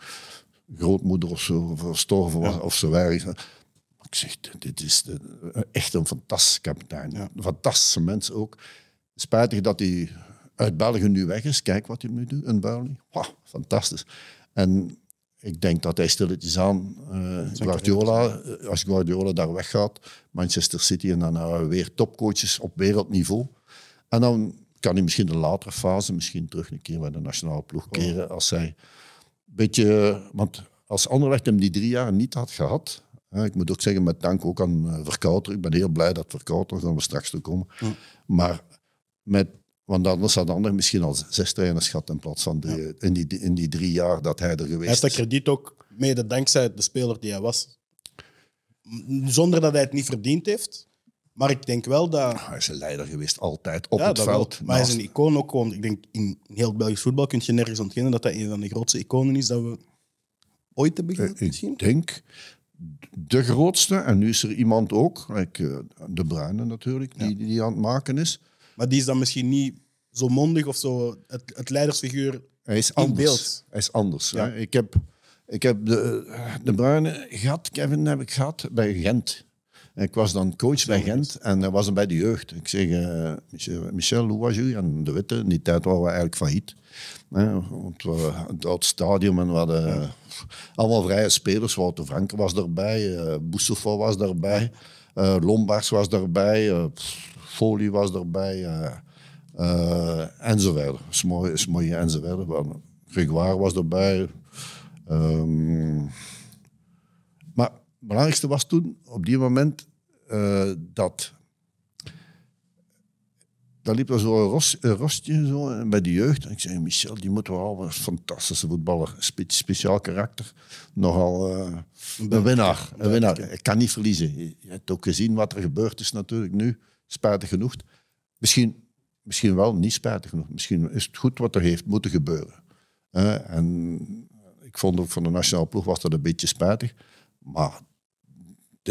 Speaker 2: grootmoeder of zo verstorven was, of zo waar Ik zeg, dit is echt een fantastische kapitein. Een fantastische mens ook. Spijtig dat hij uit België nu weg is. Kijk wat hij nu doet in België. Wow, fantastisch. En ik denk dat hij stilletjes aan eh, Guardiola, eh, als Guardiola daar weggaat, Manchester City en dan weer topcoaches op wereldniveau. En dan kan hij misschien de latere fase misschien terug een keer bij de nationale ploeg oh. keren als zij beetje, want als Anderlecht hem die drie jaar niet had gehad, hè, ik moet ook zeggen met dank ook aan eh, Verkouter, ik ben heel blij dat Verkouter, daar straks toe komen, maar met want anders had Ander misschien al zes trainers gehad in plaats van in, die, in die drie jaar dat hij er geweest is. Hij heeft dat
Speaker 1: krediet ook mede dankzij de speler die hij was. Zonder dat hij het niet verdiend heeft, maar ik denk wel dat...
Speaker 2: Ah, hij is een leider geweest, altijd, op het veld. Maar hij is een
Speaker 1: icoon ook gewoon. Ik denk, in heel Belgisch voetbal
Speaker 2: kun je nergens ontkennen dat hij een van de grootste iconen is dat we ooit hebben gehad, eh, Ik denk de grootste. En nu is er iemand ook, eh, De Bruyne natuurlijk, die, die aan het maken is. Maar die is dan misschien niet zo mondig of zo, het, leidersfiguur hij is anders. in beeld. Hij is anders. Ja. Ik heb, ik heb de, de Bruyne gehad, Kevin heb ik gehad bij Gent. Ik was dan coach legend en dat was bij de jeugd. Ik zeg, eh, Michel, Michel, hoe was u? En de Witte, in die tijd waren we eigenlijk failliet. want we het stadium en we hadden allemaal vrije spelers. Wouter Franke was erbij, uh, eh, was erbij, eh, Lombards was erbij, uh, Folie was erbij, uh, enzovoort. Smoy, enzovoort. Grégoire was erbij. Ehm, belangrijkste was toen op die moment uh, dat. Daar liep er zo'n ros, rostje zo, bij de jeugd. En ik zei: Michel, die moet wel een fantastische voetballer. speciaal karakter. Nogal eh, een winnaar. Een winnaar. Ik kan niet verliezen. Je, hebt ook gezien wat er gebeurd is, natuurlijk nu. Spijtig genoeg. Misschien, misschien wel niet spijtig genoeg. Misschien is het goed wat er heeft moeten gebeuren. en ik vond ook van de nationale ploeg was dat een beetje spijtig. Maar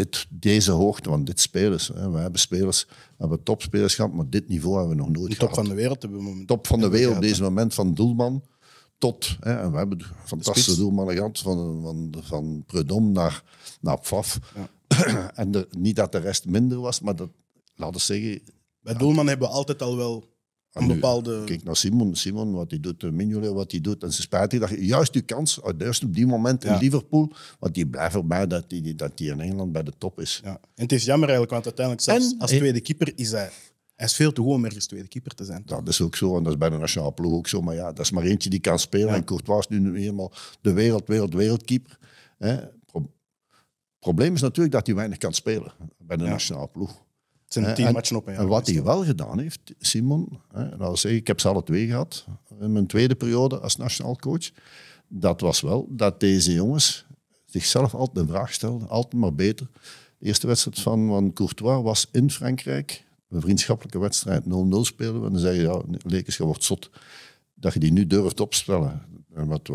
Speaker 2: dit, deze hoogte, want dit spelers, hè, we hebben spelers, we hebben topspelers gehad, maar dit niveau hebben we nog nooit gehad. Top van de wereld hebben we Top van de wereld op deze moment, van doelman tot, hè, en we hebben fantastische doelmannen gehad, van, van, van Predom naar, naar Pfaff. en niet dat de rest minder was, maar dat, laten we zeggen... Bij doelman hebben we altijd al wel een bepaalde... Kijk naar Simon, Simon wat hij doet, eh, Mignolet wat hij doet. En ze spijt dat juist je kans, juist op die moment in Liverpool, want die blijft erbij dat hij die, dat die in Engeland bij de top is. Ja. En
Speaker 1: het is jammer eigenlijk, want uiteindelijk zelfs als
Speaker 2: tweede keeper is
Speaker 1: hij... Hij is veel te goed om ergens tweede keeper te zijn. Dat
Speaker 2: is ook zo, en dat is bij de nationale ploeg ook zo. Maar ja, dat is maar eentje die kan spelen. En Courtois is nu helemaal de wereld, wereld, wereldkeeper. Het probleem is natuurlijk dat hij weinig kan spelen bij de nationale ploeg. Het zijn tien matchen op een wat hij wel gedaan heeft, Simon, hè, ik zeggen, ik heb ze alle twee gehad in mijn tweede periode als nationaal coach, dat was wel dat deze jongens zichzelf altijd een vraag stelden, altijd maar beter. De eerste wedstrijd van, van Courtois was in Frankrijk, een vriendschappelijke wedstrijd, 0-0 spelen En dan zei je, ja, Lekens, wordt zot dat je die nu durft opstellen. En wat,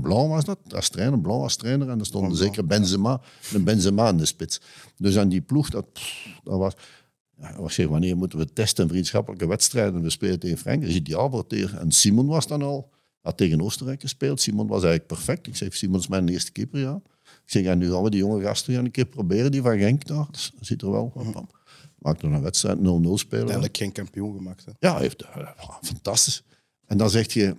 Speaker 2: Blanc was dat, als trainer, Blanc was trainer. En er stond zeker Benzema, een Benzema in de spits. Dus aan die ploeg, dat, dat was... Ja, zeg, wanneer moeten we testen, vriendschappelijke wedstrijden? We spelen tegen Frankrijk, dat is ideaal voor tegen. En Simon was dan al, had tegen Oostenrijk gespeeld. Simon was eigenlijk perfect. Ik zeg, Simon is mijn eerste keeper, ja. Ik zeg, en nu gaan we die jonge gasten gaan een keer proberen, die van Genk daar. Dus, dat zit er wel. Maakt Maakte een wedstrijd, 0-0 spelen. Uiteindelijk
Speaker 1: geen kampioen gemaakt.
Speaker 2: Ja, heeft, eh, fantastisch. En dan zeg je,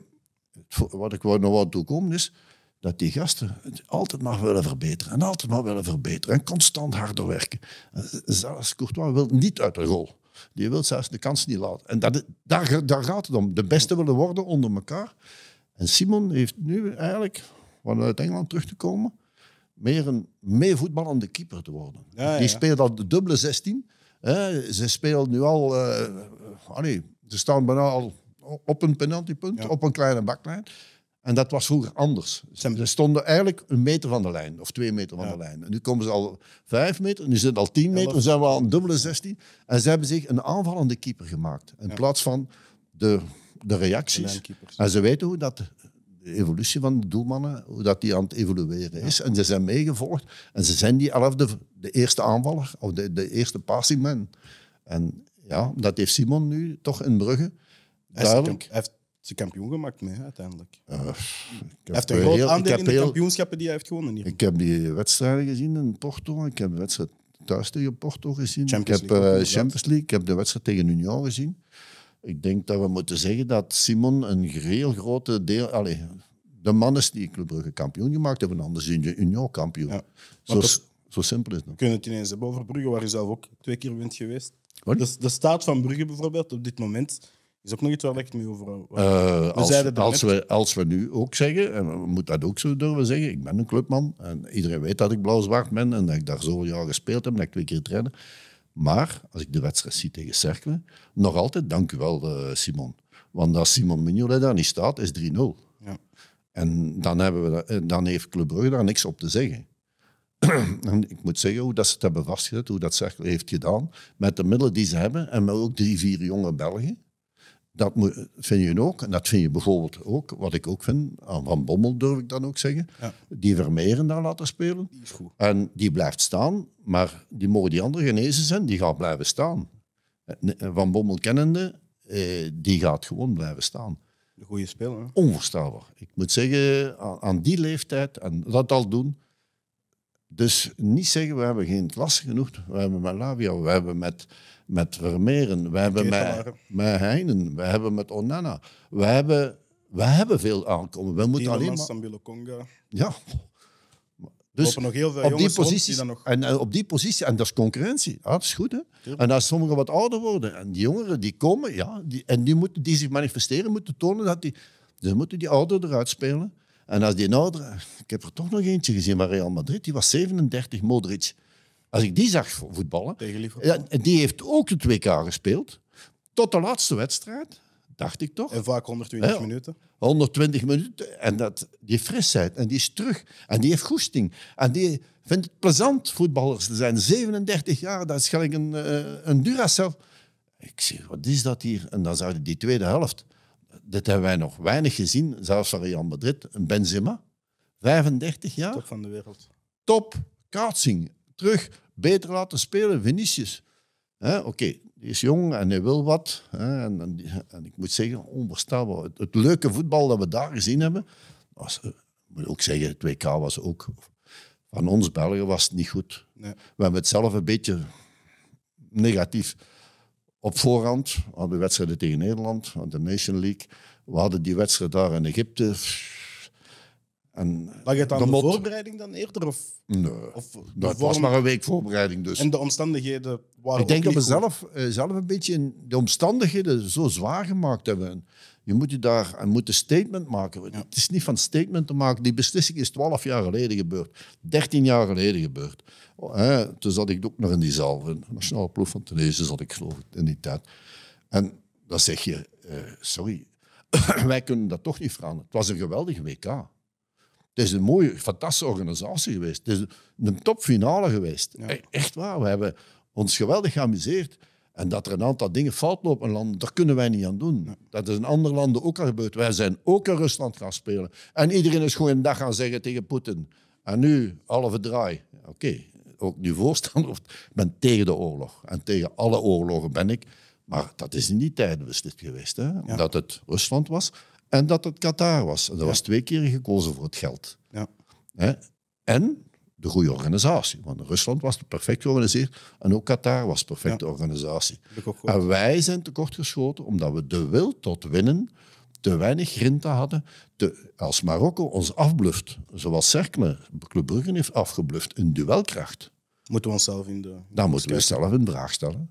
Speaker 2: wat ik nog wat toekomen is dat die gasten het altijd maar willen verbeteren. En altijd maar willen verbeteren. En constant harder werken. Eh, zelfs Courtois wil niet uit de rol. Die wil zelfs de kans niet laten. En dat, daar, daar gaat het om. De beste willen worden onder elkaar. En Simon heeft nu eigenlijk, vanuit Engeland terug te komen, meer een meevoetballende keeper te worden. Die speelt al de dubbele 16. Eh, ze spelen nu al... Uh, ze staan bijna al op een penaltypunt, op een kleine baklijn. En dat was vroeger anders. Ze stonden eigenlijk een meter van de lijn, of twee meter van de lijn. En nu komen ze al vijf meter, nu zijn ze al tien meter, dan zijn we al een dubbele zestien. En ze hebben zich een aanvallende keeper gemaakt. In plaats van de, de reacties. en ze weten hoe dat de evolutie van de doelmannen, hoe dat die aan het evolueren is. En ze zijn meegevolgd. En ze zijn die elfde, de eerste aanvaller, of de, de eerste man. En ja, dat heeft Simon nu toch in Brugge hij heeft ze kampioen gemaakt mee, uiteindelijk. Ah, hij heeft een groot heel, in de
Speaker 1: kampioenschappen die hij heeft gewonnen. Hier. Ik
Speaker 2: heb die wedstrijden gezien in Porto. Ik heb de wedstrijd thuis tegen Porto gezien. Champions ik heb League, eh, Champions League. Ik heb de wedstrijd tegen Union gezien. Ik denk dat we moeten zeggen dat Simon een heel grote deel... Allez, de man is die Club Brugge kampioen gemaakt hebben, anders is Union kampioen. Ja, zo, dat, zo, simpel is het. We kunnen het ineens hebben over Brugge, waar je zelf ook twee keer bent
Speaker 1: geweest. De, de staat van Brugge bijvoorbeeld op dit moment is ook nog iets waar ik het mee over eh,
Speaker 2: we als, als we, als we nu ook zeggen, en we moeten dat ook zo durven zeggen, ik ben een clubman en iedereen weet dat ik blauw-zwart ben en dat ik daar zoveel jaar gespeeld heb en dat ik twee keer trainen. Maar als ik de wedstrijd zie tegen Cercle, nog altijd dank u wel eh, Simon. Want als Simon Mignolet daar niet staat, is 3-0. Ja. En dan, hebben we dan heeft Club Brugge daar niks op te zeggen. en ik moet zeggen hoe dat ze het hebben vastgezet, hoe dat Cercle heeft gedaan, met de middelen die ze hebben en met ook drie, vier jonge Belgen dat moet, vind je ook. En dat vind je bijvoorbeeld ook, wat ik ook vind, aan Van Bommel durf ik dan ook zeggen. Die Vermeeren daar laten spelen. is goed. En die blijft staan, maar die mogen die andere genezen zijn, die gaat blijven staan. Eh, Van Bommel kennende, eh, die gaat gewoon blijven staan. Een goede speler. Onvoorstelbaar. Ik moet zeggen, aan, die leeftijd, en dat al doen, dus niet zeggen, we hebben geen last genoeg. We hebben met LaVio we hebben met met Vermeeren, we hebben met, Heinen, we hebben met Onana. We hebben, we hebben veel aankomen. We moeten alleen maar... Conga. Ja.
Speaker 1: Dus nog heel veel op die positie nog...
Speaker 2: en, eh, op die positie, en dat is concurrentie, dat is goed. Hè? En als sommigen wat ouder worden en die jongeren die komen, ja, die, en die moeten die zich manifesteren, moeten tonen dat die, dus moeten die ouder eruit spelen. En als die ouder, ik heb er toch nog eentje gezien van Real Madrid, die was 37, Modric. Als ik die zag voetballen, die heeft ook het WK gespeeld. Tot de laatste wedstrijd, dacht ik toch. En vaak 120 minuten. 120 minuten. En dat, die frisheid, en die is terug. En die heeft goesting. En die vindt het plezant voetballers ze zijn. 37 jaar, dat is ik een, eh, een Duracell. Ik zeg, wat is dat hier? En dan zouden die tweede helft. Dit hebben wij nog weinig gezien, zelfs van Real Madrid. Een Benzema, 35 jaar. Top van de wereld. Top, kaatsing, terug beter laten spelen. Vinicius. Oké, die is jong en hij wil wat. Hè? En, en, ik moet zeggen, onvoorstelbaar. Het, leuke voetbal dat we daar gezien hebben, was, eh, moet ook zeggen, het WK was ook... Van ons Belgen was het niet goed. We hebben het zelf een beetje negatief op voorhand. We hadden wedstrijden tegen Nederland, de Nation League. We hadden die wedstrijd daar in Egypte. En Lag het aan de, voorbereiding
Speaker 1: dan eerder? Of,
Speaker 2: nee, of dat was maar een week voorbereiding dus. En de
Speaker 1: omstandigheden waren Ik denk dat we
Speaker 2: zelf, eh, zelf een beetje in de omstandigheden zo zwaar gemaakt hebben. je moet je daar moet een statement maken. Het is niet van statement te maken. Die beslissing is twaalf jaar geleden gebeurd. dertien jaar geleden gebeurd. Oh, hè, toen zat ik ook nog in diezelfde nationale ploeg van Tunesië zat ik geloof in die tijd. En dan zeg je, eh, sorry, wij kunnen dat toch niet veranderen. Het was een geweldige WK. Het is een mooie, fantastische organisatie geweest. Het is een topfinale geweest. E-, echt waar, we hebben ons geweldig geamuseerd. En dat er een aantal dingen fout lopen in landen, daar kunnen wij niet aan doen. Dat is in andere landen ook al gebeurd. Wij zijn ook in Rusland gaan spelen. En iedereen is gewoon een dag gaan zeggen tegen Poetin. En nu, halve draai. Oké, ook nu voorstander. Ik ben tegen de oorlog. En tegen alle oorlogen ben ik. Maar dat is in die tijden beslist geweest. Hè? Omdat het Rusland was. En dat het Qatar was. En dat was twee keer gekozen voor het geld. Ja. Hè? En de goede organisatie. Want Rusland was perfect georganiseerd en ook Qatar was perfecte organisatie. En wij zijn tekortgeschoten omdat we de wil tot winnen te weinig grinta hadden. als Marokko ons afbluft, zoals Cercle Club Brugge heeft afgebluft, een duelkracht. Moeten we onszelf in Dan moeten we onszelf in de vraag stellen.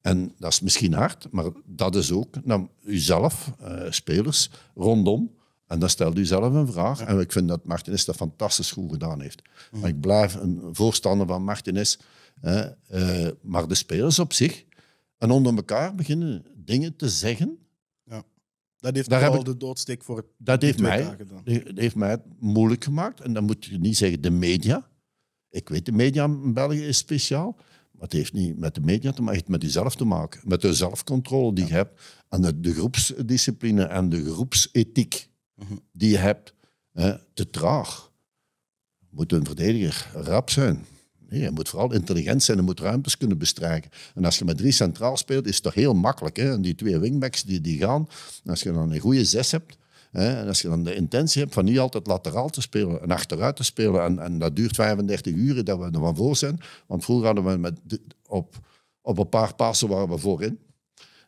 Speaker 2: En dat is misschien hard, maar dat is ook U uzelf, eh, spelers, rondom. En dan stelt u zelf een vraag. En ik vind dat Martinez dat fantastisch goed gedaan heeft. Mhm. ik blijf een voorstander van Martinez. Eh, maar de spelers op zich. En onder elkaar beginnen dingen te zeggen. Ja. Dat heeft Daar al
Speaker 1: de doodsteek voor dat heeft mij, gedaan. Dat
Speaker 2: heeft mij moeilijk gemaakt. En dan moet je niet zeggen de media. Ik weet, de media in België is speciaal. Maar het heeft niet met de media te maken, het heeft met jezelf te maken. Met de zelfcontrole die je hebt en de, groepsdiscipline en de groepsethiek mhm. die je hebt. te traag. Moet een verdediger rap zijn. Nee, je moet vooral intelligent zijn, je moet ruimtes kunnen bestrijken. En als je met drie centraal speelt, is het toch heel makkelijk. Hè? En die twee wingbacks die, die gaan, als je dan een goede zes hebt, en als je dan de intentie hebt van niet altijd lateraal te spelen en achteruit te spelen, en, en dat duurt 35 uur dat we er van voor zijn, want vroeger hadden we met, op, op een paar passen waren we voorin.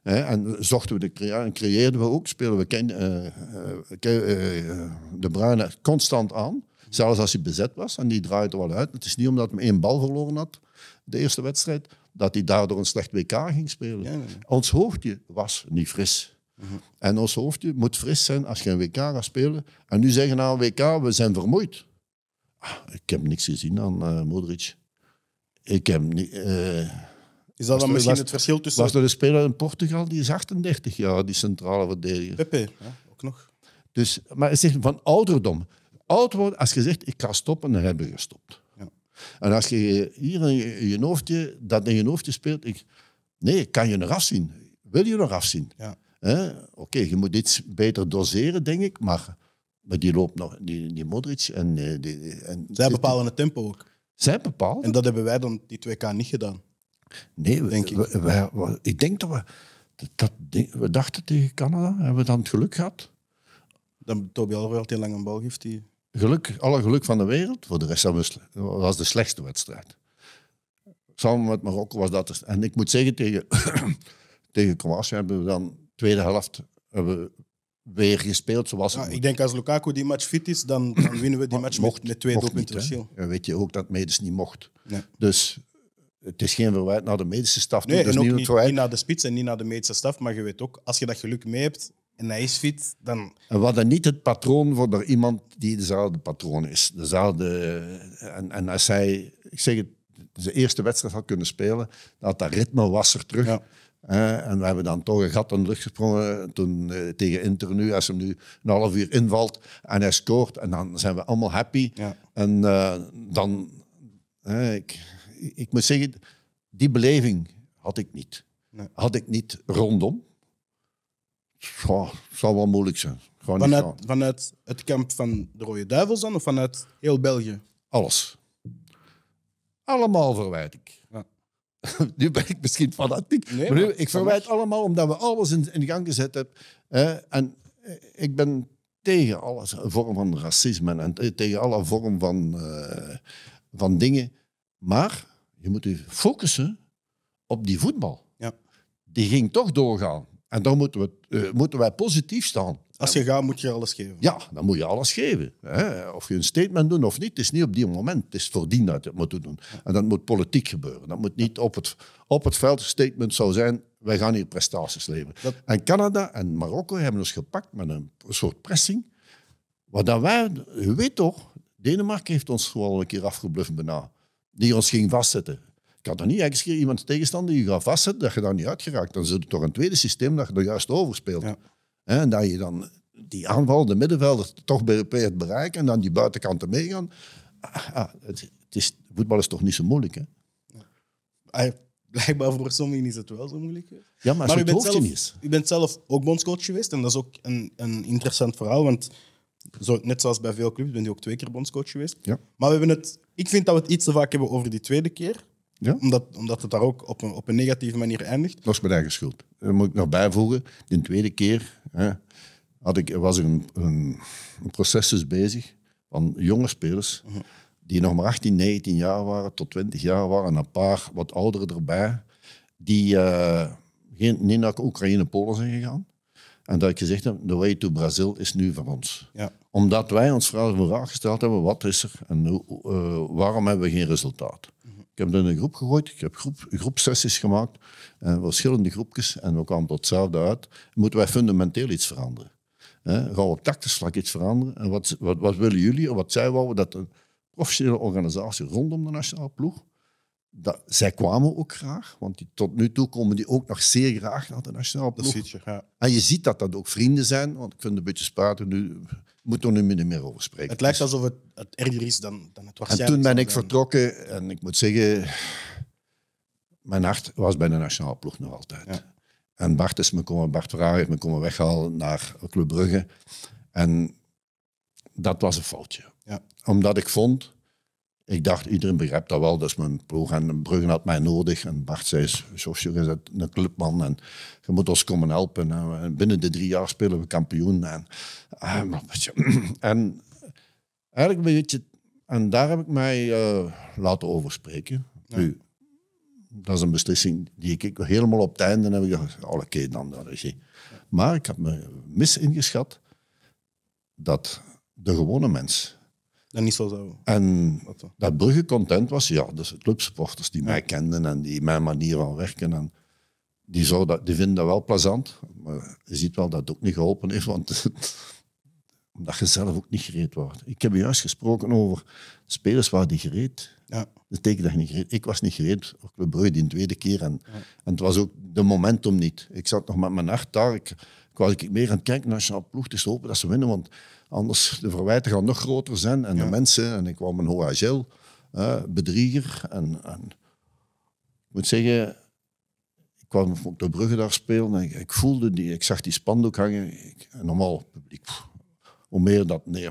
Speaker 2: en zochten we de creëerden we ook, spelen we eh, eh, eh, de Bruine constant aan. Zelfs als hij bezet was en die draaide wel uit. Het is niet omdat hij één bal verloren had, de eerste wedstrijd, dat hij daardoor een slecht WK ging spelen. Ons hoofdje was niet fris. Mhm. En ons hoofdje moet fris zijn als je een WK gaat spelen. En nu zeggen na een WK, we zijn vermoeid. Ah, ik heb niks gezien aan uh, Modric. Ik heb niet... Eh, is dat dan misschien was, het verschil tussen... Was er een speler in Portugal, die is 38 jaar, die centrale verdediger. Pepe, ook nog. Dus, maar het van ouderdom. Oud worden, als je zegt, ik kan stoppen, dan heb je gestopt. En als je hier in je hoofdje, dat in je hoofdje speelt, ik, nee, kan je nog afzien? Wil je nog afzien? Ja. Oké, je moet iets beter doseren, denk ik, maar, maar die loopt nog, die, Modric en... Eh, die, en Zij bepalen het tempo ook. Zij bepalen. En dat hebben wij dan die 2K niet gedaan. Nee, denk ik. ik denk dat we... Dat, we dachten tegen Canada, hebben we dan het geluk gehad? Dan Toby lang een bal geeft. Die... Geluk, alle geluk van de wereld. Voor de rest was de slechtste wedstrijd. Samen met Marokko was dat... En ik moet zeggen, tegen, tegen Kroatië hebben we dan tweede helft hebben we weer gespeeld zoals ja, Ik
Speaker 1: denk als Lukaku die match fit is, dan, dan winnen we die match mocht, met, twee doelpunten
Speaker 2: weet je ook dat Medes niet mocht. Dus het is geen verwijt naar de medische staf. Nee, dus en ook niet, niet,
Speaker 1: naar de spits en niet naar de medische staf. Maar je weet ook, als je dat geluk mee hebt en hij is fit, dan...
Speaker 2: En we niet het patroon voor er iemand die dezelfde patroon is. Dezelfde, en, en als hij, ik zeg het, zijn eerste wedstrijd had kunnen spelen, dat dat ritme was er terug. Ja en we hebben dan toch een gat in de lucht gesprongen eh, toen, eh, tegen Inter nu. Als hem nu een half uur invalt en hij scoort, en dan zijn we allemaal happy. En eh, dan, ik, ik moet zeggen, die beleving had ik niet. Had ik niet rondom. zou wel moeilijk zijn. vanuit,
Speaker 1: vanuit het kamp van de Rode Duivels dan, of vanuit heel België? Alles.
Speaker 2: Allemaal verwijt ik. Ja. nu ben ik misschien fanatiek. maar ik verwijt allemaal omdat we alles in, in gang gezet hebben. en eh, ik ben tegen alle vorm van racisme en tegen alle vorm van, eh, van dingen. Maar je moet je focussen op die voetbal. Ja. Die ging toch doorgaan. En daar moeten, we, eh, moeten wij positief staan. Als je gaat, moet je alles geven. Ja, dan moet je alles geven. Hè. Of je een statement doet of niet, het is niet op die moment. Het is voordien dat je het moet doen. En dat moet politiek gebeuren. Dat moet niet op het, op het veld statement zou zijn, wij gaan hier prestaties leveren. En Canada en Marokko hebben ons gepakt met een soort pressing. Wat dan wij, weet toch, Denemarken heeft ons gewoon een keer afgebluffen bijna. Die ons ging vastzetten. Ik had er niet eens iemand tegenstander die je gaat vastzetten, dat je dan niet uitgeraakt. Dan zit er toch een tweede systeem dat je er juist overspeelt. Ja. Hè, dat je dan die aanval, de middenvelders, toch beperkt bereiken en dan die buitenkanten meegaan. Ah, ah, het, het is, voetbal is toch niet zo moeilijk, hè? Blijkbaar voor sommigen is
Speaker 1: het wel zo moeilijk. Ja, maar, maar u, bent zelf, u bent zelf ook bondscoach geweest en dat is ook een, een interessant verhaal, want zo, net zoals bij veel clubs ben je ook twee keer bondscoach geweest. Ja. Maar we hebben het, ik vind dat we het iets te vaak hebben over die tweede keer. Ja? Omdat, omdat het daar ook op een, op een negatieve manier
Speaker 2: eindigt. Dat was mijn eigen schuld. moet ik nog bijvoegen. De tweede keer hè, had ik, was er een, een, proces bezig van jonge spelers. Mhm. Die nog maar 18, 19 jaar waren, tot 20 jaar waren. En een paar wat ouderen erbij. Die eh, geen, niet naar Oekraïne Polen zijn gegaan. En dat ik gezegd heb, the way to Brazil is nu van ons. Ja. Omdat wij ons vragen gesteld hebben, wat is er en eh, waarom hebben we geen resultaat? Mhm heb er in een groep gegooid, ik heb groep, groepsessies gemaakt, eh, verschillende groepjes, en we kwamen tot hetzelfde uit. Moeten wij fundamenteel iets veranderen? Hè? Gaan we op vlak iets veranderen? En wat, wat, wat willen jullie en wat zij wouden dat een professionele organisatie rondom de nationale ploeg, dat, zij kwamen ook graag, want die, tot nu toe komen die ook nog zeer graag naar de nationale ploeg. Dat je, ja. En je ziet dat dat ook vrienden zijn, want ik vind een beetje spuiten nu moeten we nu meer over spreken. Het lijkt alsof het, erger is dan, dan het was. En toen ben ik vertrokken en ik moet zeggen, mijn hart was bij de nationale ploeg nog altijd. En Bart is me komen, Bart Vraag heeft me komen weghalen naar Club Brugge. En dat was een foutje. Ja. Omdat ik vond, ik dacht, iedereen begrijpt dat wel, dat mijn ploeg. En Bruggen had mij nodig. En Bart zei, je is een clubman en je moet ons komen helpen. En binnen de drie jaar spelen we kampioen. En, ah, en, eigenlijk een beetje... En daar heb ik mij eh, laten overspreken. Ja. Nu, dat is een beslissing die ik, helemaal op het einde heb gezegd, alle keer dan is je Maar ik heb me mis ingeschat dat de gewone mens
Speaker 1: dat niet zo zou...
Speaker 2: En dat, Brugge content was, ja, dus clubsporters die mij kenden en die mijn manier van werken. En die, zou dat, die vinden dat wel plezant, maar je ziet wel dat het ook niet geholpen is want omdat je zelf ook niet gereed wordt. Ik heb juist gesproken over spelers waar die gereed. Ja. Dat betekent dat niet gereed. Ik was niet gereed voor Club Brugge die tweede keer. En, en het was ook de momentum niet. Ik zat nog met mijn hart daar. Ik, was ik meer aan het kijken naar ploeg te hopen dat ze winnen, want anders de verwijten gaan nog groter zijn. En de mensen, en ik kwam een HHL, uh, bedrieger. En, en, ik moet zeggen, ik kwam op de Brugge daar spelen en ik, voelde die, ik zag die spandoek hangen. Ik, normaal publiek, pff, hoe meer dat, nee,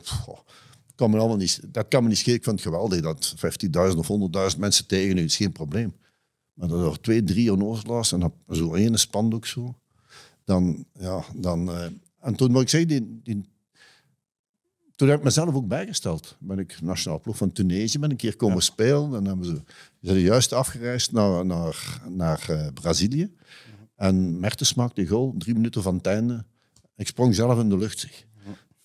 Speaker 2: kan allemaal niet, dat kan me niet schelen. Ik vond het geweldig dat 15.000 of 100.000 mensen tegen u is geen probleem. Maar dat er twee, drie onoorselaars en zo ene spandoek zo dan, ja, dan eh, en toen, wat ik zei, die, die, toen heb ik mezelf ook bijgesteld. Ben ik nationaal ploeg van Tunesië ben een keer komen spelen. En hebben ze, zijn juist afgereisd naar, naar, naar eh, Brazilië. En Mertens maakte goal, drie minuten van het einde. Ik sprong zelf in de lucht, zeg.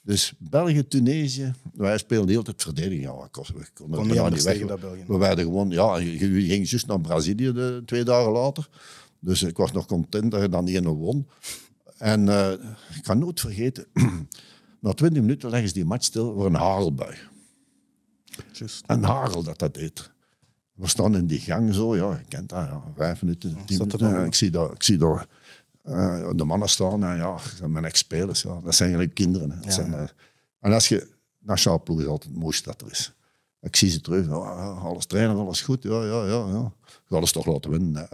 Speaker 2: Dus België, Tunesië, wij speelden hele tijd verdediging. Ja, we konden kon niet weg. We werden gewoon, ja, je, je ging juist naar Brazilië de, eh, twee dagen later. Dus ik was nog content dat je dan 1-0 won. En eh, ik ga nooit vergeten, na 20 minuten leggen ze die match stil voor een hagelbui. Just. Een hagel dat dat deed. We staan in die gang zo, ja, je kent dat, ja, vijf minuten, tien minuten. ik zie daar, ik zie daar eh, de mannen staan en ja, mijn ex-spelers, ja, dat zijn eigenlijk kinderen. zijn, eh, en als je, nationale ploeg is altijd het mooiste dat er is. Ik zie ze terug. alles trainen, alles goed. Ja, ja, ja. ja. Ga alles toch laten winnen.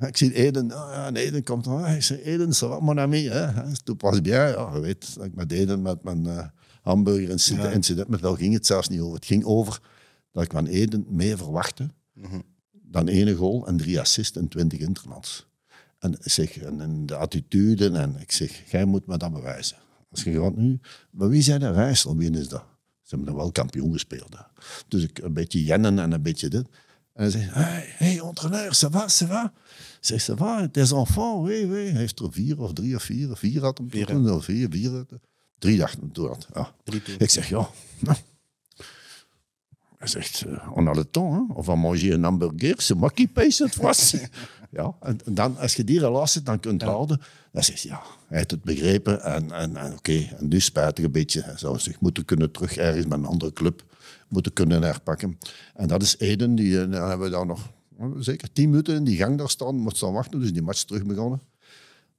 Speaker 2: Ik zie Eden. Ja, Eden komt. dan. Ah, ik zeg, Eden, ça wat mon ami. Hè? Toen pas bien. Ja, je weet dat ik met Eden, met mijn uh, hamburger incident, ja. met wel ging het zelfs niet over. Het ging over dat ik van Eden meer verwachtte mhm. dan ene goal en drie assists en twintig internats. En, zeg, en, de attitude. En ik zeg, jij moet me dat bewijzen. Als je gaat nu, maar wie zijn de Rijssel? Wie is dat? Ze hebben dan wel kampioen gespeeld. Hè. Dus ik een beetje jennen en een beetje dit. En hij zegt, hey, hey entraîneur, ça va, ça va? Zeg, ça va, tes enfants, oui, oui. Hij heeft er vier of drie of vier, vier had hem vier, toen, of vier, vier Drie dagen door. Ja. Drie ik zeg, ja, Hij zegt, eh, on a le temps, hein? of on manger een hamburger, c'est moi qui paye cette fois. ja, en, en, dan, als je die relatie dan kunt ja. houden, hij zegt, ja, hij heeft het begrepen en, en, oké, en nu spijtig een beetje. Hij zou zich moeten kunnen terug ergens met een andere club moeten kunnen herpakken. En dat is Eden, die eh, dan hebben we daar nog eh, zeker tien minuten in die gang daar staan, moest dan wachten, dus die match terug begonnen.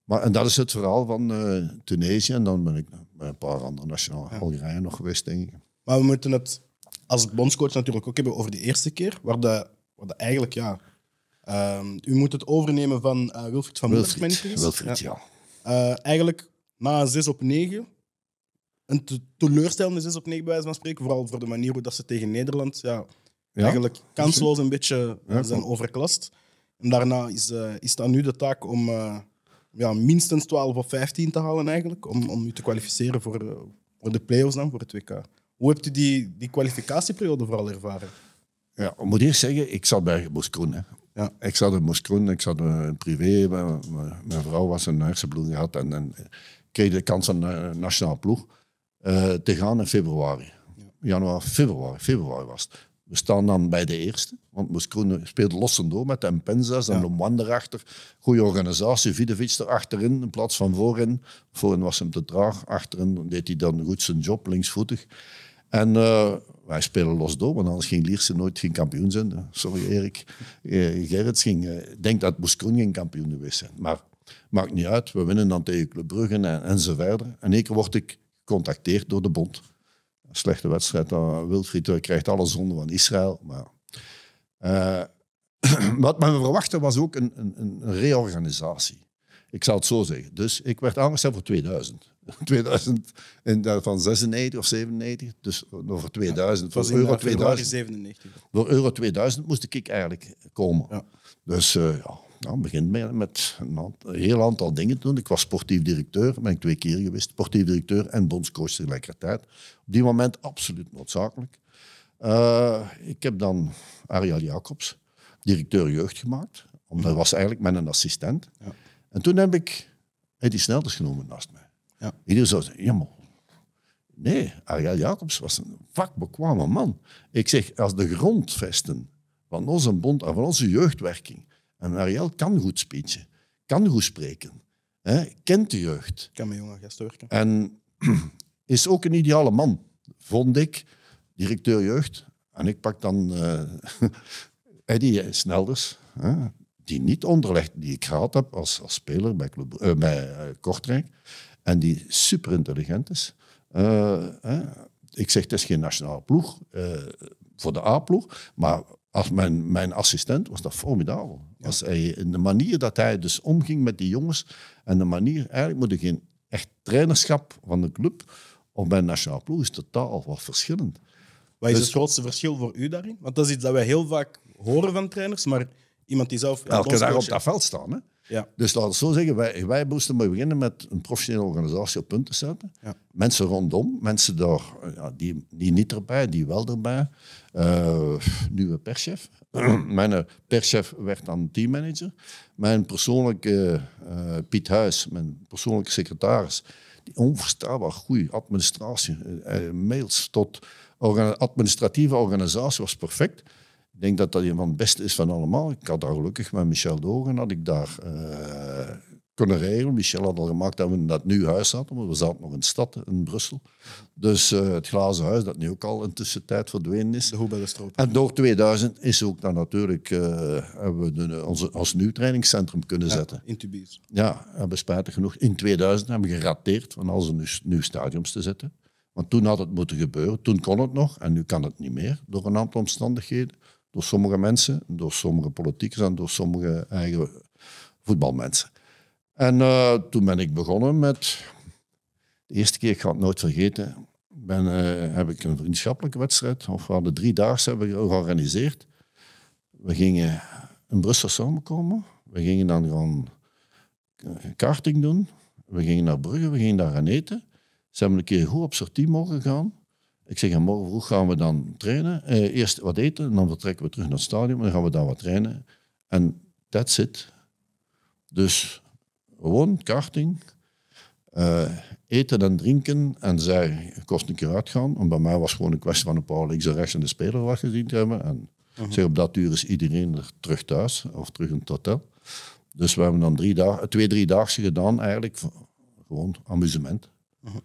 Speaker 2: Maar, en dat is het verhaal van eh, Tunesië en dan ben ik met een paar andere nationale ja. Algerije nog geweest, denk ik. Maar we moeten het als
Speaker 1: bondscoach natuurlijk ook hebben over de eerste keer, waar de, waar de eigenlijk ja, Ehm, u moet het overnemen van uh, Wilfried van Wilfried, Wilfried, ja. Eh, eigenlijk na 6 op 9, een te teleurstellende 6 op 9 bij wijze van spreken, vooral voor de manier hoe dat ze tegen Nederland ja,
Speaker 2: eigenlijk kansloos
Speaker 1: een beetje eh, zijn overklast. En daarna is, uh, is het nu de taak om ja, minstens 12 of 15 te halen eigenlijk, om, om u te kwalificeren voor, voor de play-offs dan, voor het WK. Hoe hebt u die, die kwalificatieperiode vooral ervaren?
Speaker 2: Ja, ik moet eerst zeggen, ik zat bij Boskoen. Ja, ik zat in Moeskroen, ik zat in privé. Mijn vrouw was een hersenbloeding gehad en, kreeg de kans aan de nationale ploeg eh, te gaan in februari. Januari, februari, februari was het. We staan dan bij de eerste, want Moeskroen speelde lossen door met Empenzas en Lomwan erachter. Goede organisatie, Vidovic erachterin in plaats van voorin. Voorin was hem te traag, achterin deed hij dan goed zijn job, linksvoetig. En eh, wij spelen los door, want anders ging Lierse nooit geen kampioen zijn. Sorry Erik. Eh, Gerrits ging, eh, denk dat Boeskroen geen kampioen geweest zijn. Maar maakt niet uit, we winnen dan tegen Club Brugge en, en zo verder. En één keer word ik gecontacteerd door de bond. slechte wedstrijd, eh, Wilfried krijgt alle zonde van Israël. Maar, wat men verwachtte was ook een, een, een reorganisatie. Ik zal het zo zeggen. Dus ik werd aangesteld voor 2000. 2000, en daarvan 96 of 97, dus over 2000. Ja, voor, euro 2000 voor euro 2000 moest ik eigenlijk komen. Ja. Dus uh, ja, nou, begint met, met een, heel aantal dingen doen. Ik was sportief directeur, ben ik twee keer geweest. Sportief directeur en bondscoach tegelijkertijd. Op die moment absoluut noodzakelijk. Eh, ik heb dan Ariel Jacobs, directeur jeugd gemaakt. Omdat was eigenlijk mijn assistent. Ja. En toen heb ik Eddie Snelders genomen naast mij. Ja. Iedereen zou zeggen, ja, Nee, Ariel Jacobs was een vakbekwame man. Ik zeg, als de grondvesten van onze bond en van onze jeugdwerking. En Ariel kan goed speechen, kan goed spreken, hè, kent de jeugd. Kan mijn jongen gastwerken En is ook een ideale man, vond ik, directeur jeugd. En ik pak dan eh, uh, Eddie Snelders, hè, die niet onderlegd, die ik gehad heb als, als speler bij, Club, eh, bij eh, Kortrijk en die super intelligent is. Eh, eh, ik zeg, het is geen nationale ploeg eh, voor de A-ploeg, maar als mijn, mijn assistent was dat formidabel. Ja. Als hij, de manier dat hij dus omging met die jongens en de manier, eigenlijk moet ik geen echt trainerschap van de club of bij de nationale ploeg is totaal wat verschillend. Wat is dus het grootste
Speaker 1: verschil voor u daarin? Want dat is iets dat wij heel vaak horen van trainers, maar iemand die zelf... Elke dag op dat veld
Speaker 2: staan, hè? Ja. Dus laten we zo zeggen, wij, wij moesten maar beginnen met een professionele organisatie op punt te zetten. Ja. Mensen rondom, mensen daar, ja, die, niet erbij, die wel erbij. Uh, nieuwe perschef. mijn eh, perschef werd dan teammanager. Mijn persoonlijke eh, Piet Huis, mijn persoonlijke secretaris, die onverstaanbaar goede administratie, mails tot administratieve organisatie was perfect. Ik denk dat dat een van het beste is van allemaal. Ik had daar gelukkig met Michel Dogen, had ik daar eh, kunnen regelen. Michel had al gemaakt dat we in dat nieuw huis zaten, maar we zaten nog in de stad, in Brussel. Dus eh, het glazen huis, dat nu ook al in tussentijd verdwenen is. De bij de stroop. En door 2000 is ook dan natuurlijk, uh, hebben we de, onze, ons nieuw trainingscentrum kunnen zetten. In Tubies. Ja, hebben spijtig genoeg. In 2000 hebben we gerateerd van al zijn nieuw, nieuw stadiums te zetten. Want toen had het moeten gebeuren, toen kon het nog en nu kan het niet meer door een aantal omstandigheden door sommige mensen, door sommige politiekers en door sommige eigen voetbalmensen. En eh, toen ben ik begonnen met, de eerste keer, ik ga het nooit vergeten, ben, eh, heb ik een vriendschappelijke wedstrijd, of we hadden drie dagen georganiseerd. We gingen in Brussel samenkomen, we gingen dan gewoon eh, karting doen, we gingen naar Brugge, we gingen daar gaan eten. Ze hebben een keer goed op sortie mogen gaan. Ik zeg, morgen vroeg gaan we dan trainen. Eh, eerst wat eten, en dan vertrekken we terug naar het stadion en dan gaan we daar wat trainen. En that's it. Dus gewoon karting, eh, eten en drinken. En zij kost een keer uitgaan. En bij mij was gewoon een kwestie van een paar links en rechts en de speler wat gezien te hebben. En mhm. zeg, op dat uur is iedereen er terug thuis of terug in het hotel. Dus we hebben dan twee, drie dagen gedaan eigenlijk. Gewoon amusement. Mhm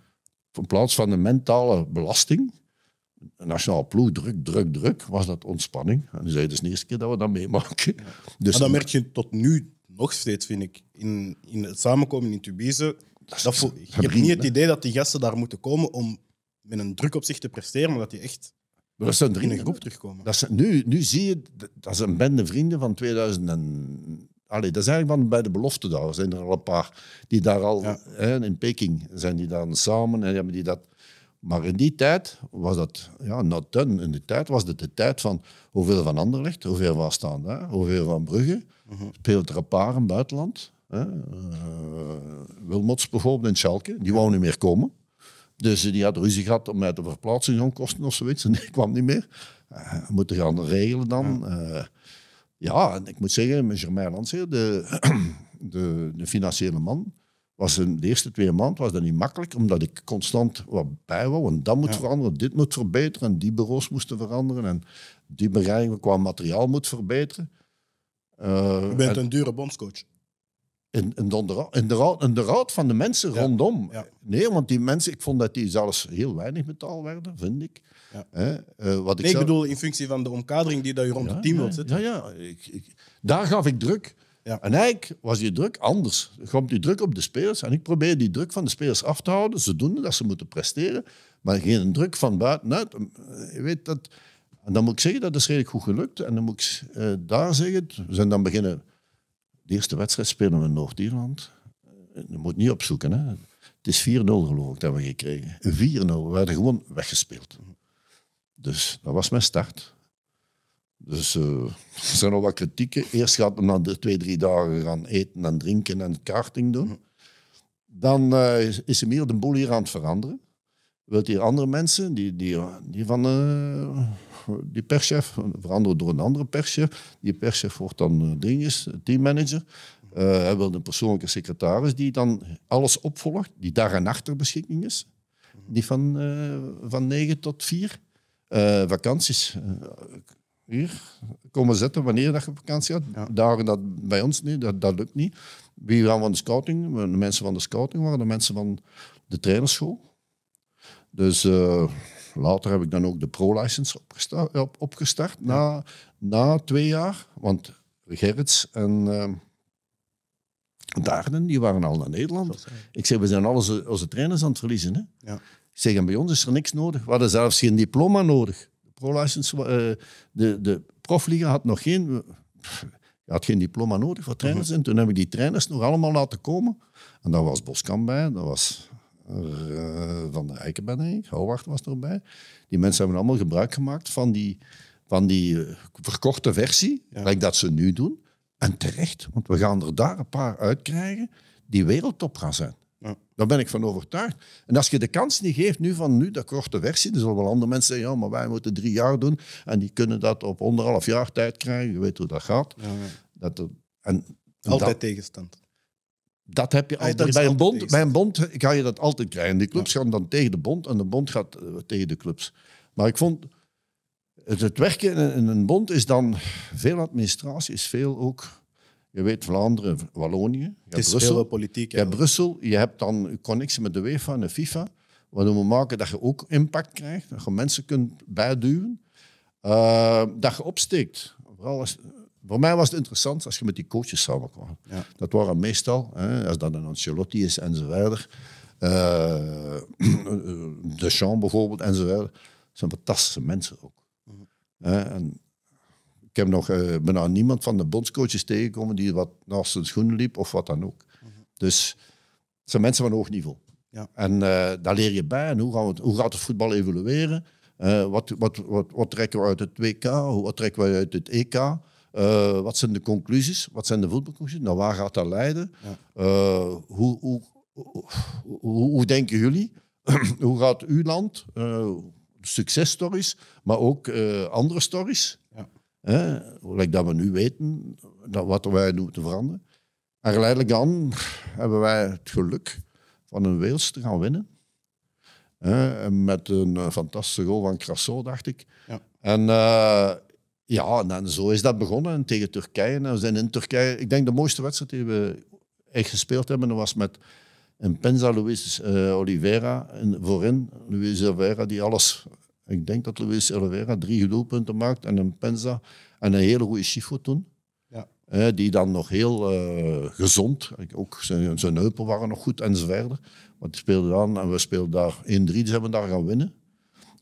Speaker 2: in plaats van de mentale belasting, een nationaal ploeg, druk, druk, druk, was dat ontspanning. En zei, dat is de eerste keer dat we dat meemaken. Ja. Dus maar dat merk je tot nu
Speaker 1: nog steeds, vind ik. In, in het samenkomen in Tubize, dat, dat je hebt niet het idee dat die gasten daar moeten komen om met een druk op zich te presteren, maar dat die echt dat zijn drie, in een groep terugkomen.
Speaker 2: Dat nu, nu zie je, dat is een bende vrienden van 2000 en, Allee, dat is eigenlijk van bij de belofte daar. Zijn er al een paar die daar al, hè, in Peking zijn die dan samen en hebben die dat. Maar in die tijd was dat, ja, not done. In die tijd was het de tijd van hoeveel van Anderlecht, hoeveel van Standaard, hoeveel van Brugge. Mhm. Speelt er een paar in buitenland. Hè? Eh, Wilmots bijvoorbeeld in Schalke, die wou niet meer komen. Dus die had ruzie gehad om mij te verplaatsen, kosten of zoiets. En die kwam niet meer. Uh, moeten gaan regelen dan. Eh, ja, en ik moet zeggen, mijn Lanser. de, de, de financiële man, was in de eerste twee maanden was dat niet makkelijk, omdat ik constant wat bij wou. En dat moet veranderen, dit moet verbeteren, en die bureaus moesten veranderen, en die bereiding qua materiaal moet verbeteren. Eh, je bent een dure bondscoach. In in, de, in, de, raad, de raad van de mensen rondom. Nee, want die mensen, ik vond dat die zelfs heel weinig betaald werden, vind ik. Eh, wat ik, nee, ik bedoel in functie van de omkadering die dat je rond het team wilt zetten. Ja, ja. Ik, ik, daar gaf ik druk. Ja. En eigenlijk was die druk anders. komt die druk op de spelers. En ik probeer die druk van de spelers af te houden. Ze doen dat ze moeten presteren. Maar geen druk van buitenuit. Eh, je weet dat... En dan moet ik zeggen, dat is redelijk goed gelukt. En dan moet ik eh, daar zeggen... We zijn dan beginnen... De eerste wedstrijd spelen we in Noord-Ierland. Je moet niet opzoeken. Hè. Het is 4-0 geloof ik dat we gekregen. 4-0. We werden gewoon weggespeeld. Dus dat was mijn start. Dus eh, er zijn al wat kritieken. Eerst gaat men dan de twee, drie dagen gaan eten en drinken en kaarting doen. Mhm. Dan eh, is hem hier de boel hier aan het veranderen. Wilt hier andere mensen, die, die, die van eh, die perschef, veranderen door een andere perschef. Die perschef wordt dan dinges, teammanager. hij wil een persoonlijke secretaris die dan alles opvolgt, die daar en achter beschikking is. Mhm. Die van, van 9 tot 4. Eh, vakanties. Eh, hier, komen zetten wanneer dat je vakantie had. dat bij ons niet, dat, dat lukt niet. Wie waren van de scouting? De mensen van de scouting waren de mensen van de trainerschool. Dus eh, later heb ik dan ook de pro-license opgestart, opgestart na, na twee jaar. Want Gerrits en... Uh, Daarden, die waren al naar Nederland. Ik zei, we zijn alles onze trainers aan het verliezen. Hè? Ja zeg, bij ons is er niks nodig. We hadden zelfs geen diploma nodig. De pro eh, de, de profliga had nog geen... had geen diploma nodig voor trainers. Mhm. En toen hebben we die trainers nog allemaal laten komen. En daar was Boskamp bij, dat was eh, Van der Eycken bij, ik. Houwacht was erbij. Die mensen hebben allemaal gebruik gemaakt van die, van die eh, verkorte versie, ja. dat ze nu doen. En terecht, want we gaan er daar een paar uitkrijgen die wereldtop gaan zijn. Ja. Daar ben ik van overtuigd. En als je de kans niet geeft nu van nu, dat korte versie, dan zullen wel andere mensen zeggen, ja, maar wij moeten drie jaar doen en die kunnen dat op anderhalf jaar tijd krijgen. Je weet hoe dat gaat. Ja, ja. Dat, eh, en, altijd tegenstand. Dat heb je altijd. bij een, bond, bij een bond ga je dat altijd krijgen. Die clubs gaan dan tegen de bond en de bond gaat eh, tegen de clubs. Maar ik vond, het, werken in, in een bond is dan veel administratie, is veel ook je weet Vlaanderen, Wallonië. Je hebt Brussel, politiek, je hebt Brussel, je hebt dan connectie met de UEFA en de FIFA. Waardoor we maken dat je ook impact krijgt, dat je mensen kunt bijduwen. Eh, dat je opsteekt. Vooral voor mij was het interessant als je met die coaches samenkwam. Dat waren meestal, hè, als dat een Ancelotti is enzovoort. Uh, Deschamps bijvoorbeeld enzovoort. Dat zijn fantastische mensen ook. Mhm. en ik heb nog eh, bijna niemand van de bondscoaches tegengekomen die wat naast zijn schoenen liep of wat dan ook. Dus het zijn mensen van hoog niveau. Ja. En eh, daar leer je bij. En hoe, gaan we hoe gaat het voetbal evolueren? Eh, wat, wat, wat, trekken we uit het WK? Wat trekken we uit het EK? wat zijn de conclusies? Wat zijn de voetbalconclusies? Naar nou, waar gaat dat leiden? Hoe, hoe, hoe, hoe, denken jullie? hoe gaat uw land? successtories, maar ook andere stories. Hè? dat we nu weten, dat wat wij doen te veranderen. En geleidelijk aan hebben wij het geluk van een Wales te gaan winnen. met een eh, fantastische goal van Crasso, dacht ik. Ja. En eh, ja, en zo is dat begonnen tegen Turkije. we zijn in Turkije, ik denk de mooiste wedstrijd die we echt gespeeld hebben, was met een Penza Luis uh, Oliveira en voorin. Luis Oliveira die alles ik denk dat Luis Oliveira drie doelpunten maakt en een Penza en een hele goede Schifo toen. Ja. die dan nog heel eh, gezond, ook zijn, zijn heupen waren nog goed enzovoort. want die speelden dan en we speelden daar 1-3, dus hebben daar gaan winnen.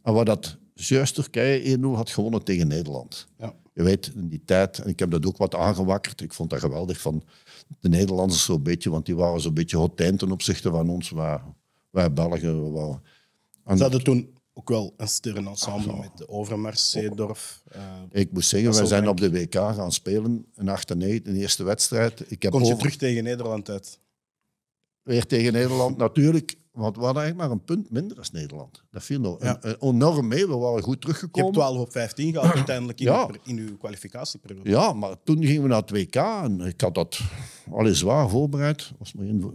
Speaker 2: En wat dat juist Turkije 1-0 had gewonnen tegen Nederland. Ja. Je weet, in die tijd, en ik heb dat ook wat aangewakkerd, ik vond dat geweldig van de Nederlanders zo'n beetje, want die waren zo'n beetje hotijn ten opzichte van ons, maar wij Belgen... Waren... En... toen ook wel een sterrenensemble ah, met de
Speaker 1: Overmars, Zeedorf. Eh, ik moet zeggen, we zijn
Speaker 2: op de WK gaan spelen, een 8-9, de eerste wedstrijd. Ik heb Komt je terug tegen Nederland uit? Weer tegen Nederland, natuurlijk. Want we hadden eigenlijk maar een punt minder als Nederland. Dat viel ja. enorm mee. We waren goed teruggekomen. Je hebt 12 op 15 gehad uiteindelijk in, uw, in uw kwalificatieperiode. Ja, maar toen gingen we naar het WK. En ik had dat al is waar voorbereid. Was maar in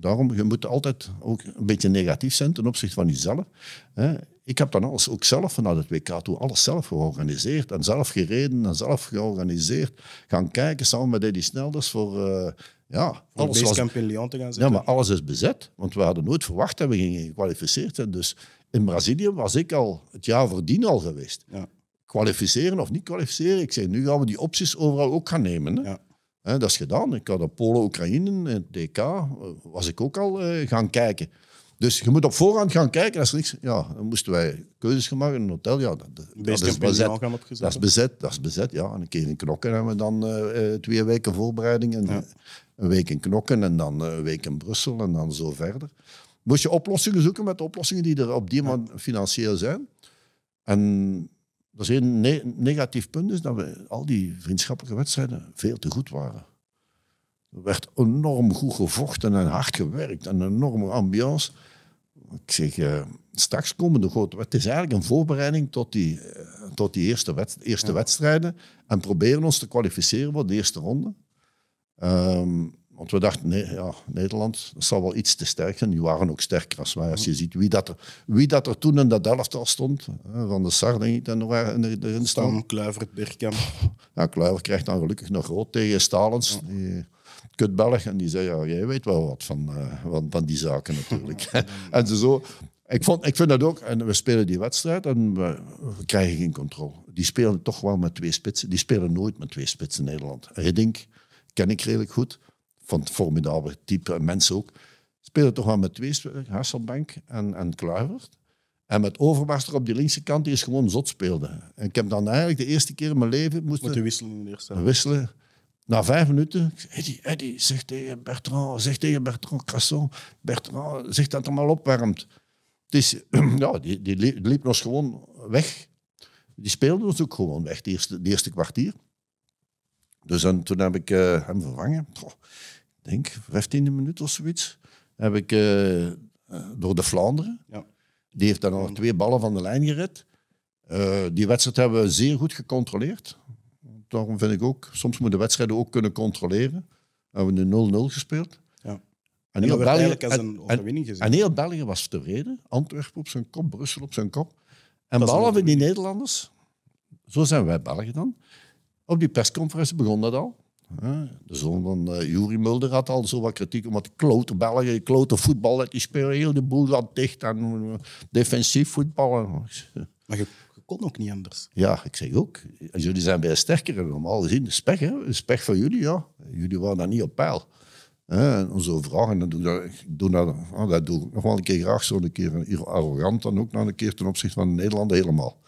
Speaker 2: daarom, je moet altijd ook een beetje negatief zijn ten opzichte van jezelf. Hè. Ik heb dan alles ook zelf vanuit het WK toe, alles zelf georganiseerd en zelf gereden en zelf georganiseerd. Gaan kijken samen met Eddie Snelders voor... Uh, ja, voor alles in
Speaker 1: Lyon te gaan zitten. Ja, maar
Speaker 2: alles is bezet, want we hadden nooit verwacht dat we gingen gekwalificeerd zijn. Dus in Brazilië was ik al het jaar voordien al geweest. Ja. Kwalificeren of niet kwalificeren, ik zei, nu gaan we die opties overal ook gaan nemen. Hè. Ja dat is gedaan. Ik had op Polen-Oekraïne, het DK, eh, was ik ook al eh, gaan kijken. Dus je moet op voorhand gaan kijken. Als niks, ja, dan moesten wij keuzes gemaakt in een hotel. Ja, dat, is bezet. Dat is bezet, dat is bezet, ja. En een keer in knokken hebben we dan eh, twee weken voorbereiding. En, Een week in knokken en dan een week in Brussel en dan zo verder. Moest je oplossingen zoeken met oplossingen die er op die man financieel zijn. En dat is een negatief punt, is dat we al die vriendschappelijke wedstrijden veel te goed waren. Er werd enorm goed gevochten en hard gewerkt en een enorme ambiance. Ik zeg, eh, straks komen de grote wedstrijden. Het is eigenlijk een voorbereiding tot die, eh, tot die eerste, eerste wedstrijden. En proberen ons te kwalificeren voor de eerste ronde. Ehm, want we dachten, nee, ja, Nederland dat zal wel iets te sterk zijn. Die waren ook sterker als wij. Als je ziet wie dat er, wie dat er toen in dat elftal stond, van de Sar, denk ik, dan erin staan. Stam, het Bergkamp. Ja, Kluiver krijgt dan gelukkig nog rood tegen Stalens. Die, eh, kutbelg. En die zei, ja, jij weet wel wat van, eh, van, van, die zaken natuurlijk. en zo. Ik, vond, ik vind dat ook, en we spelen die wedstrijd en we, krijgen geen controle. Die spelen toch wel met twee spitsen. Die spelen nooit met twee spitsen in Nederland. Hiddink ken ik redelijk goed van het formidabele type mensen ook, speelde toch wel met twee Hasselbank en, en Kluivert. En met Overmars op die linkse kant, die is gewoon zot speelde. En ik heb dan eigenlijk de eerste keer in mijn leven moest wisselen. Eerst, wisselen. Na vijf minuten, Eddie, Eddie, zeg tegen Bertrand, zeg tegen Bertrand Casson Bertrand, zeg dat het allemaal opwarmt. Het is, ja, die, die liep ons gewoon weg. Die speelde ons ook gewoon weg, het eerste, eerste kwartier. Dus dan, toen heb ik eh, hem vervangen denk minuut of zoiets, heb ik eh, eh, door de Vlaanderen. Ja. Die heeft dan nog twee ballen van de lijn gered. Eh, die wedstrijd hebben we zeer goed gecontroleerd. Daarom vind ik ook, soms moeten wedstrijden ook kunnen controleren. Hebben we hebben de 0-0 gespeeld. Ja.
Speaker 1: En, heel België, en
Speaker 2: heel België was tevreden. Antwerpen op zijn kop, Brussel op zijn kop. En behalve die Nederlanders, zo zijn wij België dan. Op die persconferentie begon dat al. De zoon van eh, Jurie Mulder had al zo wat kritiek, omdat de klote Belgen, de klote voetbal, dat die spelen heel de boel had dicht en eh, defensief voetballen. Maar je, je, kon ook niet anders. Ja, ik zeg ook. Jullie zijn bij sterkeren normaal gezien. De spech, hè? van jullie, ja. Jullie waren daar niet op peil. En zo vragen, dan doe dat, doe dat, ah, dat doe ik nog wel een keer graag, een keer arrogant dan ook nog een keer ten opzichte van Nederland helemaal.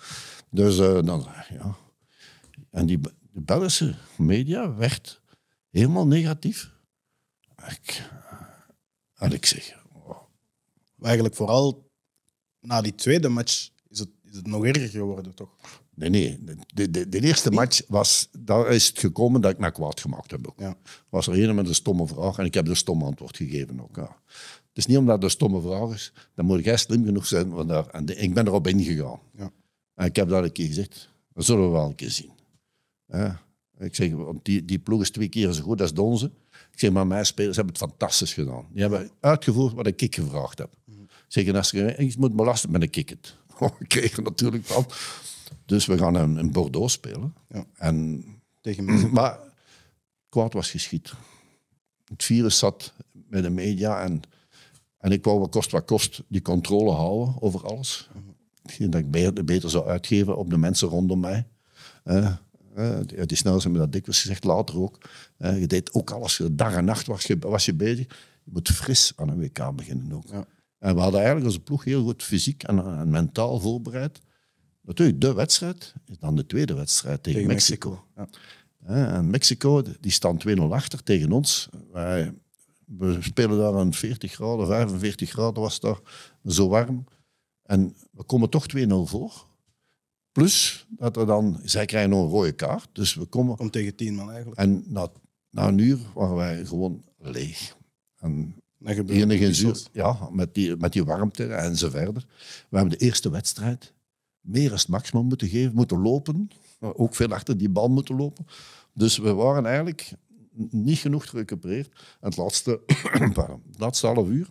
Speaker 2: Dus eh, dan, ja. En die, de Belgische media werd helemaal negatief. Ik, had ik zeg. Eigenlijk vooral na die tweede match is het, is het nog erger geworden, toch? Nee, nee. De, de, de eerste match was, daar is het gekomen dat ik me kwaad gemaakt heb. Ook. Ja. Was er een met een stomme vraag en ik heb een stom antwoord gegeven ook. Ja. Het is niet omdat het een stomme vraag is, dan moet jij slim genoeg zijn. daar, en de, ik ben erop ingegaan. Ja. En ik heb dat een keer gezegd, dat zullen we wel een keer zien ik zeg, want die, die ploeg is twee keer zo goed als Donze. Ik zeg, maar mijn spelers hebben het fantastisch gedaan. Die hebben uitgevoerd wat ik gevraagd heb. Zeker als je iets moet belasten met een kicket. We kregen er natuurlijk van. Dus we gaan een, Bordeaux spelen. Ja. En, Tegen maar kwaad was geschiet. Het virus zat met de media en, en ik wou wat kost wat kost die controle houden over alles. Misschien dat ik beter, beter zou uitgeven op de mensen rondom mij. Eh, die snelheid hebben dat dikwijls gezegd, later ook. Eh, je deed ook alles, dag en nacht was je, was je bezig. Je moet fris aan een WK beginnen ook. Ja. En we hadden eigenlijk onze ploeg heel goed fysiek en, eh, mentaal voorbereid. Natuurlijk, de wedstrijd is dan de tweede wedstrijd tegen, Mexico. Mexico. Ja. En Mexico, die stond 2-0 achter tegen ons. Wij, we spelen daar aan 40 graden, 45 graden was daar, zo warm. En we komen toch 2-0 voor. Plus dat er dan, zij krijgen nog een rode kaart. Dus we komen. Om tegen tien man eigenlijk. En na, na een uur waren wij gewoon leeg. En hier geen zuur. Ja, met die, met die warmte en verder. We hebben de eerste wedstrijd meer als het maximum moeten geven, moeten lopen. Ook veel achter die bal moeten lopen. Dus we waren eigenlijk niet genoeg gerecupereerd. En het laatste, het laatste half uur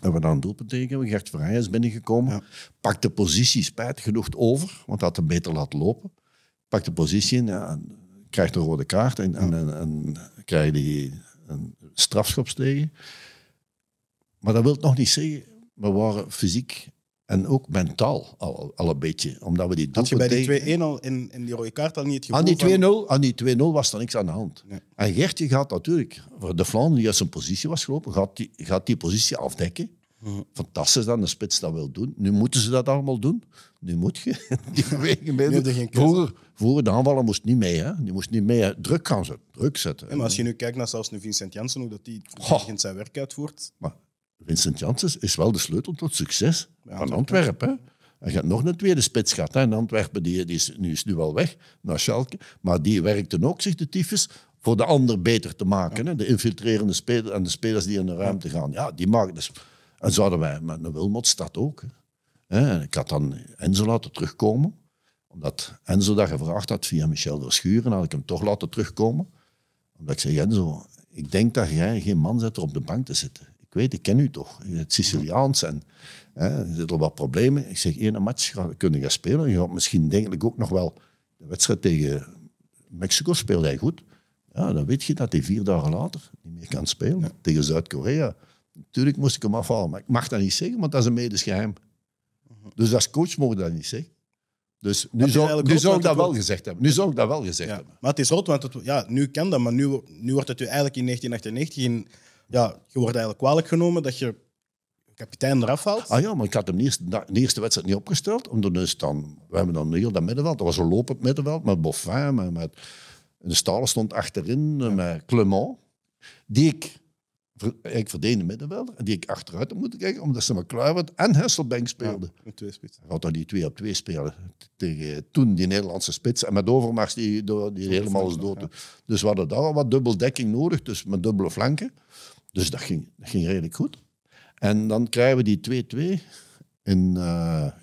Speaker 2: en we dan een doelpunt tegen Gert Verheij is binnengekomen. Ja. Pakt de positie spijtig genoeg over, want had hem beter laten lopen. Pakt de positie in, krijgt de rode kaart en, ja. en, krijgt die een strafschop tegen. Maar dat wil nog niet zeggen, we waren fysiek en ook mentaal al, een beetje. Omdat we die Had je bij die
Speaker 1: 2-1 al in, in die rode kaart al niet het gevoel
Speaker 2: Aan die 2-0 was er niks aan de hand. En Gertje gaat natuurlijk, voor de Vlaanderen die uit zijn positie was gelopen, gaat die, gaat die positie afdekken. Mm-hmm. Fantastisch dat de spits dat wil doen. Nu moeten ze dat allemaal doen. Nu moet je die beweging mee Vroeger, de aanvaller moest niet mee. Hè? Die moest niet mee druk gaan zetten. Druk zetten. maar als je
Speaker 1: nu kijkt naar zelfs nu Vincent Janssen, hoe dat die oh. zijn werk uitvoert...
Speaker 2: Maar Vincent Janssens is wel de sleutel tot succes ja, van Antwerpen. Hij gaat nog een tweede spits gehad. In Antwerpen die, die is, nu, is nu al weg, naar Schalke. Maar die werkte ook, zich de tyfus, voor de ander beter te maken. Hè? De infiltrerende spelers en de spelers die in de ruimte gaan. Ja, die maken dus. En zouden wij met een Wilmotstad ook. Hè? ik had dan Enzo laten terugkomen. Omdat Enzo dat gevraagd had via Michel Verschuren, had ik hem toch laten terugkomen. Omdat ik zei, Enzo, ik denk dat jij geen man zet er op de bank te zitten ik weet, ik ken u toch, u bent Siciliaans en hè, er zitten wat problemen. Ik zeg, één match kunnen gaan spelen. Je gaat misschien denk ik ook nog wel de wedstrijd tegen Mexico speelde hij goed. Ja, dan weet je dat hij vier dagen later niet meer kan spelen tegen Zuid-Korea. Natuurlijk moest ik hem afhalen, maar ik mag dat niet zeggen, want dat is een medisch geheim. Mhm. Dus als coach mogen dat niet zeggen. Dus nu zou, nu zou ik dat wel gezegd hebben. Nu zou ik dat wel gezegd hebben. Maar het is rot, want ja, nu kan dat, maar nu, nu wordt
Speaker 1: het u eigenlijk in 1998 in ja, je wordt eigenlijk kwalijk genomen dat je kapitein
Speaker 2: eraf valt. Ah ja, maar ik had hem de eerste, wedstrijd niet opgesteld. Omdat dus dan, we hebben dan heel dat middenveld. Dat was een lopend middenveld met Boffin, met, met de Stalen stond achterin, met Clement. Die ik, ik verdedigde middenvelder en die ik achteruit moet kijken, omdat ze maar Kluivert en Hesselbank speelden. Ja, met twee Had dan die twee op twee spelen. Tegen toen die Nederlandse spits. En met Overmars die, die, helemaal is dood. Dus we hadden daar wat dubbeldekking nodig, dus met dubbele flanken. Dus dat ging, dat ging redelijk goed. En dan krijgen we die 2-2. En eh,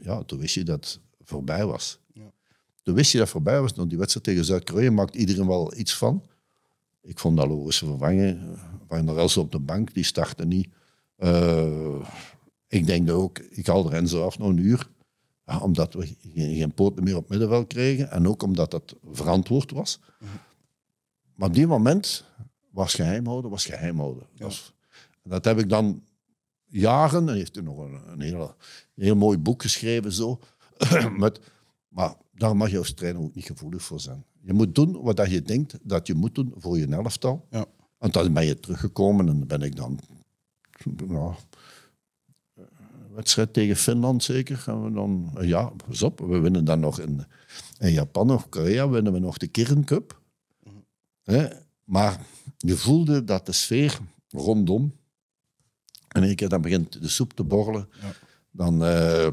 Speaker 2: ja, toen wist je dat het voorbij was. Ja. Toen wist je dat het voorbij was. Want die wedstrijd tegen Zuid-Korea maakt iedereen wel iets van. Ik vond dat logische vervangen. Van Elsen op de bank, die startte niet. Uh, ik denk dat ook, ik de Renzo af nog een uur. Ja, omdat we geen, poten meer op middenveld kregen. En ook omdat dat verantwoord was. Mhm. Maar op die moment was geheim was geheim houden. Dat, dat, heb ik dan jaren, hij heeft hij nog een, een, heel, heel mooi boek geschreven, zo, met, maar daar mag je als trainer ook niet gevoelig voor zijn. Je moet doen wat je denkt dat je moet doen voor je elftal. Ja. En dan ben je teruggekomen en ben ik dan... Nou, wedstrijd tegen Finland zeker. Gaan we dan, ja, pas op, we winnen dan nog in, Japan of Korea, winnen we nog de Kern Cup. Mhm. maar je voelde dat de sfeer rondom, en een keer dan begint de soep te borrelen, ja. dan... Eh,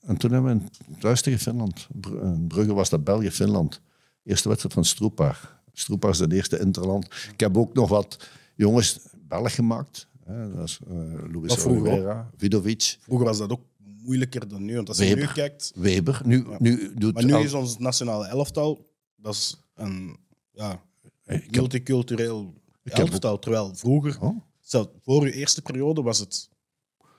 Speaker 2: en toen hebben we een thuis tegen Finland. Eh, Brugge was dat België-Finland. Eerste wedstrijd van Stroepaar. Stroepaar is de eerste interland. Ik heb ook nog wat jongens Belg gemaakt. Hè, dat is uh, Luis Oliveira, Vidovic. Vroeger was dat ook
Speaker 1: moeilijker dan nu. Want als je nu kijkt... Weber. Nu, nu doet maar nu is ons nationale elftal... Dat is een... Ja, multicultureel elftal. Terwijl vroeger, oh. voor je eerste periode was het...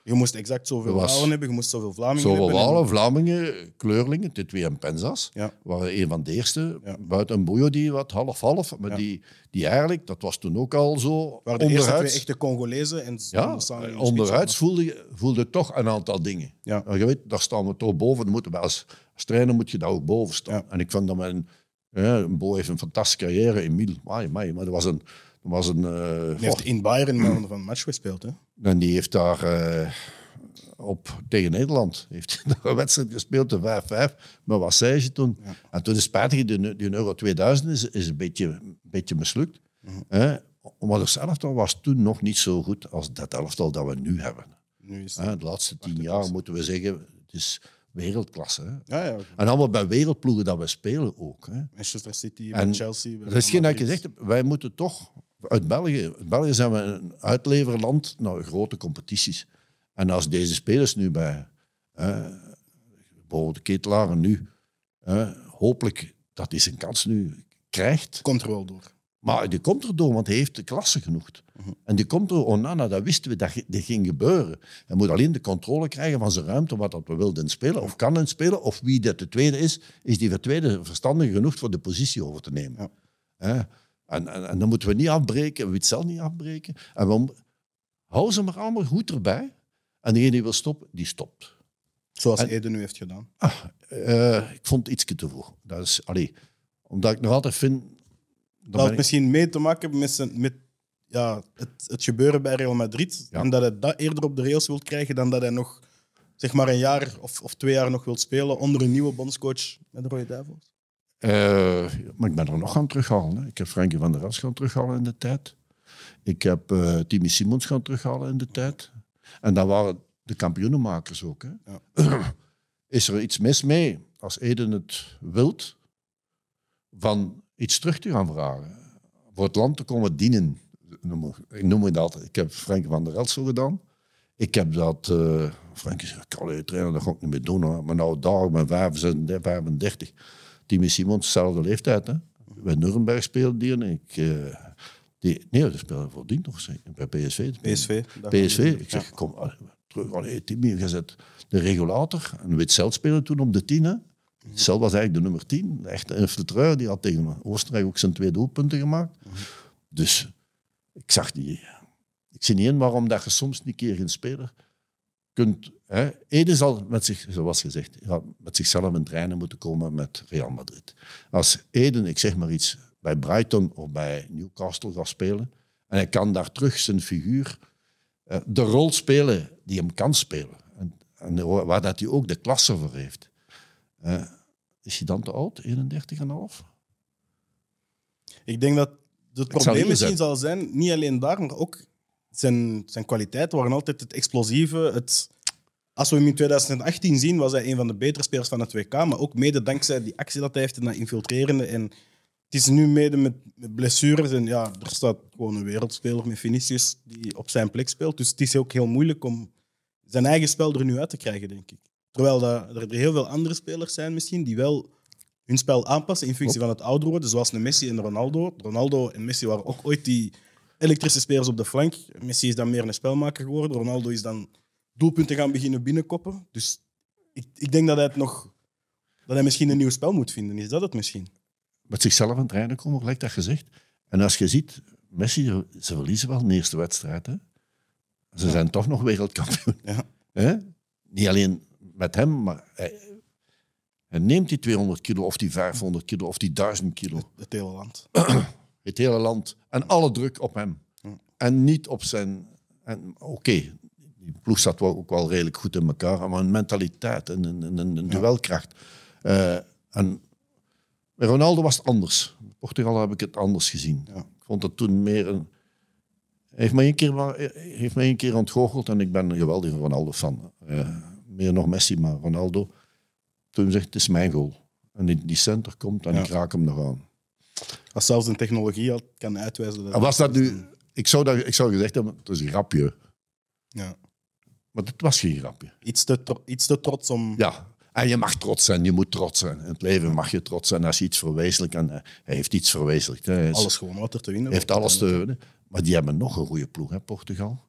Speaker 1: Je moest exact zoveel Walen hebben, je moest zoveel Vlamingen hebben. Zoveel Walen,
Speaker 2: Vlamingen, kleurlingen, T2 en Penzas. waren een van de eerste. Buiten een Boeio die wat half-half. Maar die, die eigenlijk, dat was toen ook al zo. Waren de eerste twee echte
Speaker 1: Congolezen. En ja, onderuit
Speaker 2: voelde, voelde toch een aantal dingen. Ja. Je weet, daar staan we toch boven. Moeten we als, trainer moet je daar ook boven staan. En ik vond dat men ja, Bo heeft een fantastische carrière. maai maai maar dat was een... Dat was een eh, heeft in Bayern een
Speaker 1: van match gespeeld, hè?
Speaker 2: En die heeft daar eh, op, tegen Nederland heeft een wedstrijd gespeeld, de 5-5. Maar wat zei je toen? En toen is spijtig, die, Euro 2000 is, is een beetje, beetje mislukt. Mm -hmm. hè? Omdat het elftal was toen nog niet zo goed als dat elftal dat we nu hebben. Nu is De laatste tien jaar moeten we zeggen, het is wereldklasse. Ja, ja. En allemaal bij wereldploegen dat we spelen ook.
Speaker 1: Hè. Manchester City, Chelsea. Misschien is geen dat je zegt,
Speaker 2: wij moeten toch... Uit België, België zijn we een uitleverland naar grote competities. En als deze spelers nu bij... Hè, bijvoorbeeld nu... Hè, hopelijk dat hij zijn kans nu krijgt. Komt er wel door. Maar die komt er door, want hij heeft de klasse genoeg. En die komt door Onana, oh, nou, nou, dat wisten we, dat, dat ging gebeuren. Hij moet alleen de controle krijgen van zijn ruimte, wat dat we wilden spelen, of kan spelen, of wie dat de tweede is, is die tweede verstandig genoeg voor de positie over te nemen. En, en, dan moeten we niet afbreken, zelf niet afbreken. En we, hou ze maar allemaal goed erbij. En degene die wil stoppen, die stopt. Zoals Eden nu heeft gedaan. Ah, eh, ik vond het ietsje te vroeg. Dat is, allee, omdat ik nog altijd vind, dat het misschien mee te maken heeft
Speaker 1: met, ja, het, gebeuren bij Real Madrid. En dat hij dat eerder op de rails wil krijgen dan dat hij nog zeg maar een jaar of, of twee jaar nog wil spelen onder een nieuwe bondscoach met de Rode Duivels.
Speaker 2: Eh, maar ik ben er nog aan terughalen. Hè. Ik heb Frankie van der Ras gaan terughalen in de tijd. Ik heb uh, eh, Timmy Simons gaan terughalen in de tijd. En dat waren de kampioenenmakers ook. Hè. Is er iets mis mee als Eden het wilt? Van iets terug te gaan vragen. Voor het land te komen dienen. ik noem het dat. Ik heb Frank van der Elst zo gedaan. Ik heb dat... Uh, Frank is ik trainer, dat ga ik niet meer doen. Hoor. Maar nou daar, mijn 35, 35. Timmy Simons, dezelfde leeftijd. Hè. Bij Nuremberg speelde die. En ik, uh, die nee, dat speelde voor nog. Zeg. Bij PSV. PSV. PSV. Ik zeg, kom terug. Allee, Timmy, je zet de regulator. Een Witzel speelde toen op de tien cel was eigenlijk de nummer 10. Echt een vertrouwen die had tegen Oostenrijk ook zijn twee doelpunten gemaakt. Dus ik zag die. Ik zie niet in waarom dat je soms een keer geen speler kunt. Hè. zal met zich, zoals gezegd, met zichzelf in treinen moeten komen met Real Madrid. Als Eden, ik zeg maar iets, bij Brighton of bij Newcastle gaat spelen en hij kan daar terug zijn figuur, eh, de rol spelen die hem kan spelen en, waar dat hij ook de klasse voor heeft. Eh, is hij dan te oud, 31,5? Ik denk dat het probleem misschien zal
Speaker 1: zijn, niet alleen daar, maar ook zijn, zijn kwaliteit waren altijd het explosieve. Het, als we hem in 2018 zien, was hij een van de betere spelers van het WK, maar ook mede dankzij die actie dat hij heeft na dat infiltrerende. En het is nu mede met, met blessures en ja, er staat gewoon een wereldspeler met Vinicius die op zijn plek speelt. Dus het is ook heel moeilijk om zijn eigen spel er nu uit te krijgen, denk ik. Terwijl dat er heel veel andere spelers zijn misschien die wel hun spel aanpassen in functie van het ouder worden, dus zoals Messi en Ronaldo. Ronaldo en Messi waren ook ooit die elektrische spelers op de flank. Messi is dan meer een spelmaker geworden. Ronaldo is dan doelpunten gaan beginnen binnenkoppen. Dus ik, ik denk dat hij, het nog, dat hij misschien een nieuw spel moet vinden. Is dat het misschien?
Speaker 2: Met zichzelf aan het rijden komen, gelijk dat gezegd. En als je ziet, Messi, ze verliezen wel de eerste wedstrijd. Hè? Ze zijn toch nog wereldkampioen. Ja. Niet alleen met hem, maar hij, neemt die 200 kilo of die 500 kilo of die 1000 kilo. Het, hele land. het hele land. En alle druk op hem. En niet op zijn... Oké, die ploeg zat wel, ook wel redelijk goed in elkaar, maar een mentaliteit en een, een, een, duelkracht. Uh, en Ronaldo was het anders. In Portugal heb ik het anders gezien. Ja. Ik vond dat toen meer een... Hij heeft mij een keer, heeft keer ontgoocheld en ik ben een geweldige Ronaldo-fan. Eh, meer nog Messi, maar Ronaldo. Toen zegt het is mijn goal. En die, die center komt en ik raak hem nog aan. Als zelfs een technologie had,
Speaker 1: kan uitwijzen. Ah,
Speaker 2: was dat nu, ik, zou dat, ik zou gezegd hebben, het is een grapje. Ja. Maar het was geen grapje. Iets te, iets te trots om. Ja, en je mag trots zijn, je moet trots zijn. In het leven mag je trots zijn als je iets verwezenlijkt. En eh, hij heeft iets verwezenlijkt. Alles
Speaker 1: gewoon wat er te winnen. heeft alles te
Speaker 2: winnen. Maar die hebben nog een goede ploeg, hè, Portugal.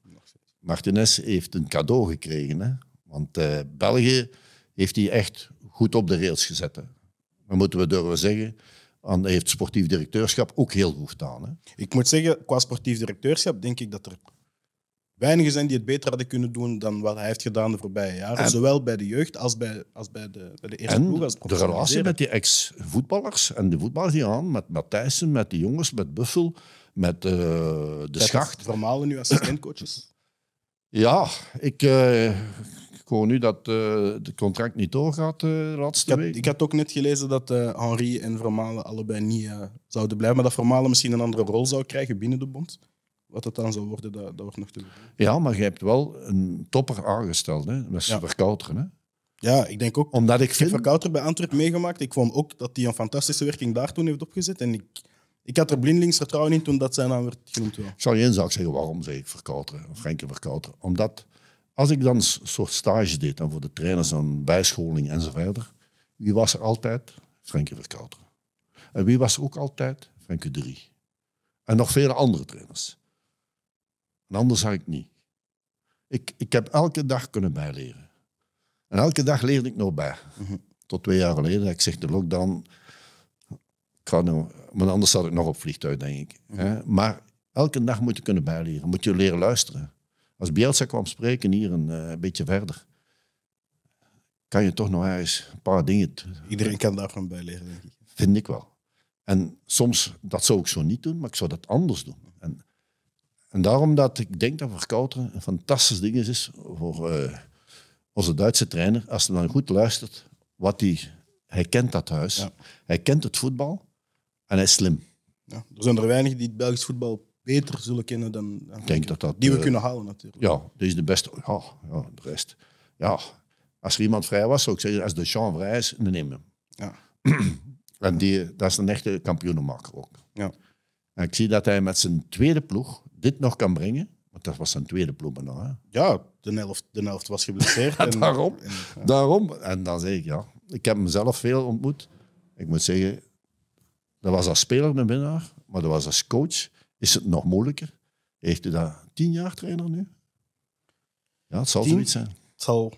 Speaker 2: Martinez heeft een cadeau gekregen. Hè. Want eh, België heeft die echt goed op de rails gezet. Hè. moeten we durven zeggen. En heeft sportief directeurschap ook heel goed gedaan. Hè. Ik moet zeggen, qua
Speaker 1: sportief directeurschap denk ik dat er weinigen zijn die het beter hadden kunnen doen dan wat hij heeft gedaan de voorbije jaren. zowel bij de jeugd als bij, als bij, de, bij de eerste en de relatie met
Speaker 2: die ex-voetballers en de voetballers die aan, met Matthijssen, met de jongens, met Buffel, met eh, de Schacht. Vermalen nu assistentcoaches? ja, ik, eh, gewoon nu dat eh, het contract niet doorgaat uh, laatste ik had, week. Ik had ook net gelezen dat eh,
Speaker 1: Henri en Vermalen allebei niet zouden blijven. Maar dat Vermalen misschien een andere rol zou krijgen binnen de bond. Wat dat dan zou worden, dat, dat wordt nog te doen.
Speaker 2: Ja, maar je hebt wel een topper aangesteld. Hè? Dat is ja. Verkouteren. Hè? Ja, ik denk ook. Omdat ik vind...
Speaker 1: Verkouter bij Antwerp meegemaakt. Ik vond ook dat hij een fantastische werking daar toen heeft opgezet. En ik, ik had er blindlings vertrouwen in toen dat zijn naam werd genoemd.
Speaker 2: Ik zal je één zeggen waarom zeg ik Verkouteren, Frenkie Verkouteren. Omdat als ik dan een soort stage deed, dan voor de trainers, aan bijscholing enzovoort, wie was er altijd? Frenkie Verkouter. En wie was er ook altijd? Frenkie Drie. En nog vele andere trainers. En anders had ik niet. Ik, ik heb elke dag kunnen bijleren. En elke dag leerde ik nog bij. Mhm. Tot twee jaar geleden. Ik zeg de lockdown. Ik ga nou- anders zat ik nog op vliegtuig, denk ik. Mhm. Maar elke dag moet je kunnen bijleren. Moet je leren luisteren. Als Bielsa kwam spreken hier een eh, beetje verder, kan je toch nog ergens een paar dingen... Iedereen kan daar gewoon bij liggen, denk ik. Vind ik wel. En soms, dat zou ik zo niet doen, maar ik zou dat anders doen. En, en daarom dat ik denk dat verkouteren een fantastisch ding is voor eh, onze Duitse trainer. Als hij dan goed luistert, wat hij... Hij kent dat huis. Hij kent het voetbal. En hij is slim. Ja, er zijn er weinig die het Belgisch voetbal beter
Speaker 1: zullen kennen dan, dat dat, die we eh, kunnen halen natuurlijk. Ja,
Speaker 2: dit is de beste. Ja, ja, de rest. Ja, als er iemand vrij was, zou ik zeggen, als de Jean vrij is, dan neem hem. Ja. en die, dat is een echte kampioenenmaker ook. Ja. ik zie dat hij met zijn tweede ploeg dit nog kan brengen. Want dat was zijn tweede ploeg nou, hè? Ja, de helft, de helft was geblesseerd. en, daarom, ja. daarom. En dan zeg ik, ja, ik heb mezelf veel ontmoet. Ik moet zeggen, dat was als speler een winnaar, maar dat was als coach is het nog moeilijker. Heeft u dat tien jaar trainer nu? Ja, het zal zoiets zijn. Het zal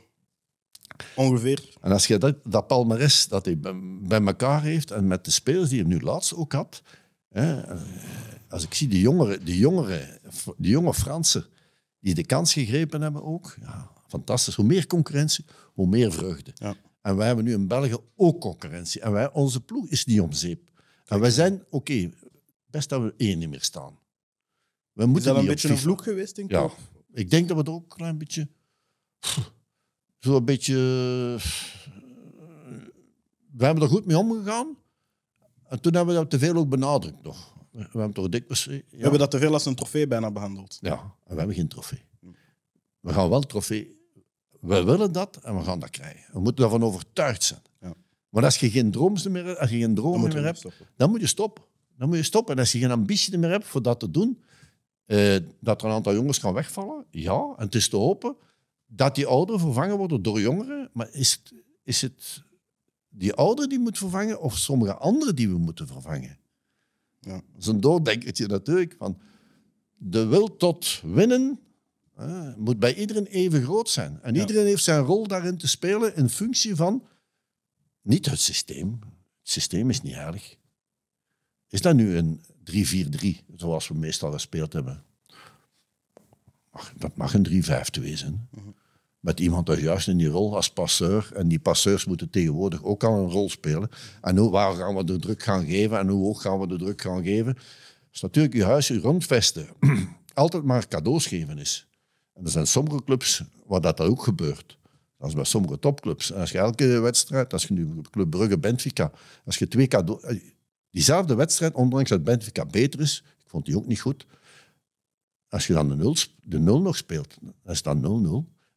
Speaker 2: ongeveer. En als je dat, dat palmares dat hij bij elkaar heeft en met de spelers die hij nu laatst ook had. Hè, eh, als ik zie die jongeren, die jongeren, die jonge Fransen die de kans gegrepen hebben ook. Ja, fantastisch. Hoe meer concurrentie, hoe meer vreugde. Ja. En wij hebben nu in België ook concurrentie. En wij, onze ploeg is niet om zeep. En wij zijn, oké, best dat we één niet meer staan. We moeten is dat een beetje een vloek geweest, denk ik? Ja, ik denk dat we het ook een klein beetje... Zo een beetje... Eh, we hebben er goed mee omgegaan. En toen hebben we dat te veel ook benadrukt nog. We hebben, toch dik, ja. we hebben dat te veel als
Speaker 1: een trofee bijna behandeld.
Speaker 2: Ja, en we hebben geen trofee. Hm. We gaan wel trofee... We willen dat en we gaan dat krijgen. We moeten daarvan overtuigd zijn. Ja. Maar als je geen droom meer, als je geen droom meer hebt, dan moet je stoppen. Dan moet je stoppen. En als je geen ambitie meer hebt voor dat te doen, eh, dat er een aantal jongens kan wegvallen, ja. En het is te hopen dat die ouderen vervangen worden door jongeren. Maar is het, is het die ouder die moet vervangen of sommige anderen die we moeten vervangen? Ja. Dat is een doordenkertje natuurlijk. Van de wil tot winnen moet bij iedereen even groot zijn. En iedereen heeft zijn rol daarin te spelen in functie van niet het systeem. Het systeem is niet heilig. Is dat nu een 3-4-3, zoals we meestal gespeeld hebben? Ach, dat mag een 3-5-2 zijn. Mhm. Met iemand als juist in die rol als passeur. En die passeurs moeten tegenwoordig ook al een rol spelen. En hoe, waar gaan we de druk gaan geven en hoe hoog gaan we de druk gaan geven? Is natuurlijk je huis, je rondvesten. Altijd maar cadeaus geven is. En er zijn sommige clubs waar dat ook gebeurt. Dat is bij sommige topclubs. En als je elke wedstrijd, als je nu Club Brugge, Benfica, als je twee cadeaus... Diezelfde wedstrijd, ondanks dat Benfica beter is, ik vond die ook niet goed. Als je dan de nul de nul nog speelt, dan staat 0-0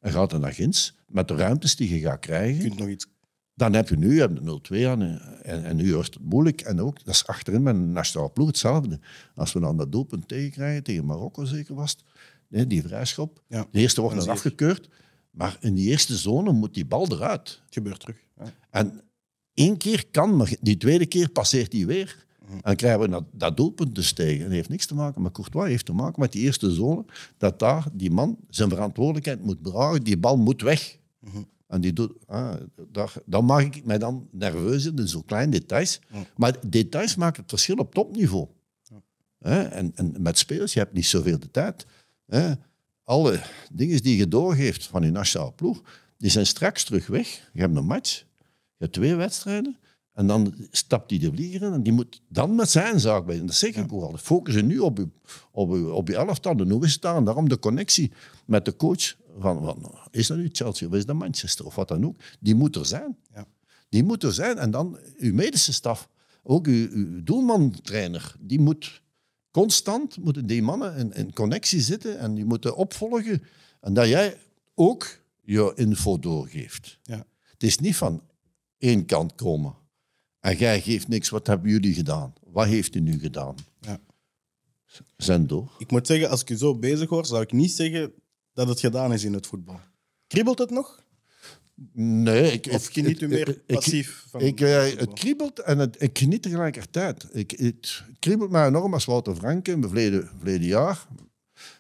Speaker 2: en gaat dan naar Gins, met de ruimtes die je gaat krijgen. Je kunt nog iets. Dan heb je nu je hebt 0-2 aan eh, en, en nu wordt het moeilijk. En ook, dat is achterin met een nationale ploeg hetzelfde. Als we dan dat doelpunt tegenkrijgen, tegen Marokko zeker was die vrijschop. De eerste wordt dan afgekeurd. Maar in die eerste zone moet die bal eruit. Het gebeurt terug. En Eén keer kan, maar die tweede keer passeert hij weer. En dan krijgen we dat, dat doelpunt dus tegen. dat heeft niks te maken met Courtois, heeft te maken met die eerste zone. Dat daar die man zijn verantwoordelijkheid moet dragen, die bal moet weg. En die doet, ah, daar, dan maak ik mij dan nerveus in, zo'n kleine details. Maar details maken het verschil op topniveau. En, en met spelers, je hebt niet zoveel de tijd. Alle dingen die je doorgeeft van je nationale ploeg, die zijn straks terug weg. Je hebt een match. Je hebt twee wedstrijden. En dan stapt hij de vlieger in en die moet dan met zijn zaak bij. En dat zeg ik ook Focus je nu op je, op je, op elftal, de nieuwe staan. Daarom de connectie met de coach. Van, is dat nu Chelsea of is dat Manchester of wat dan ook? Die moet er zijn. Ja. Die moet er zijn. En dan uw medische staf, ook uw, uw doelmantrainer, die moet constant moeten die mannen in, in connectie zitten en die moeten opvolgen. En dat jij ook je info doorgeeft. Ja. Het is niet van één kant komen. En jij geeft niks, wat hebben jullie gedaan? Wat heeft u nu gedaan? Ja. Zijn door. Ik
Speaker 1: moet zeggen, als ik je zo bezig hoor, zou ik niet zeggen dat het gedaan is in het voetbal. Kriebelt het nog?
Speaker 2: Nee, ik, of geniet u meer passief van ik, eh, het, kriebelt en het, ik geniet tegelijkertijd. Ik, het kriebelt mij enorm als Wouter Franke in het verleden, jaar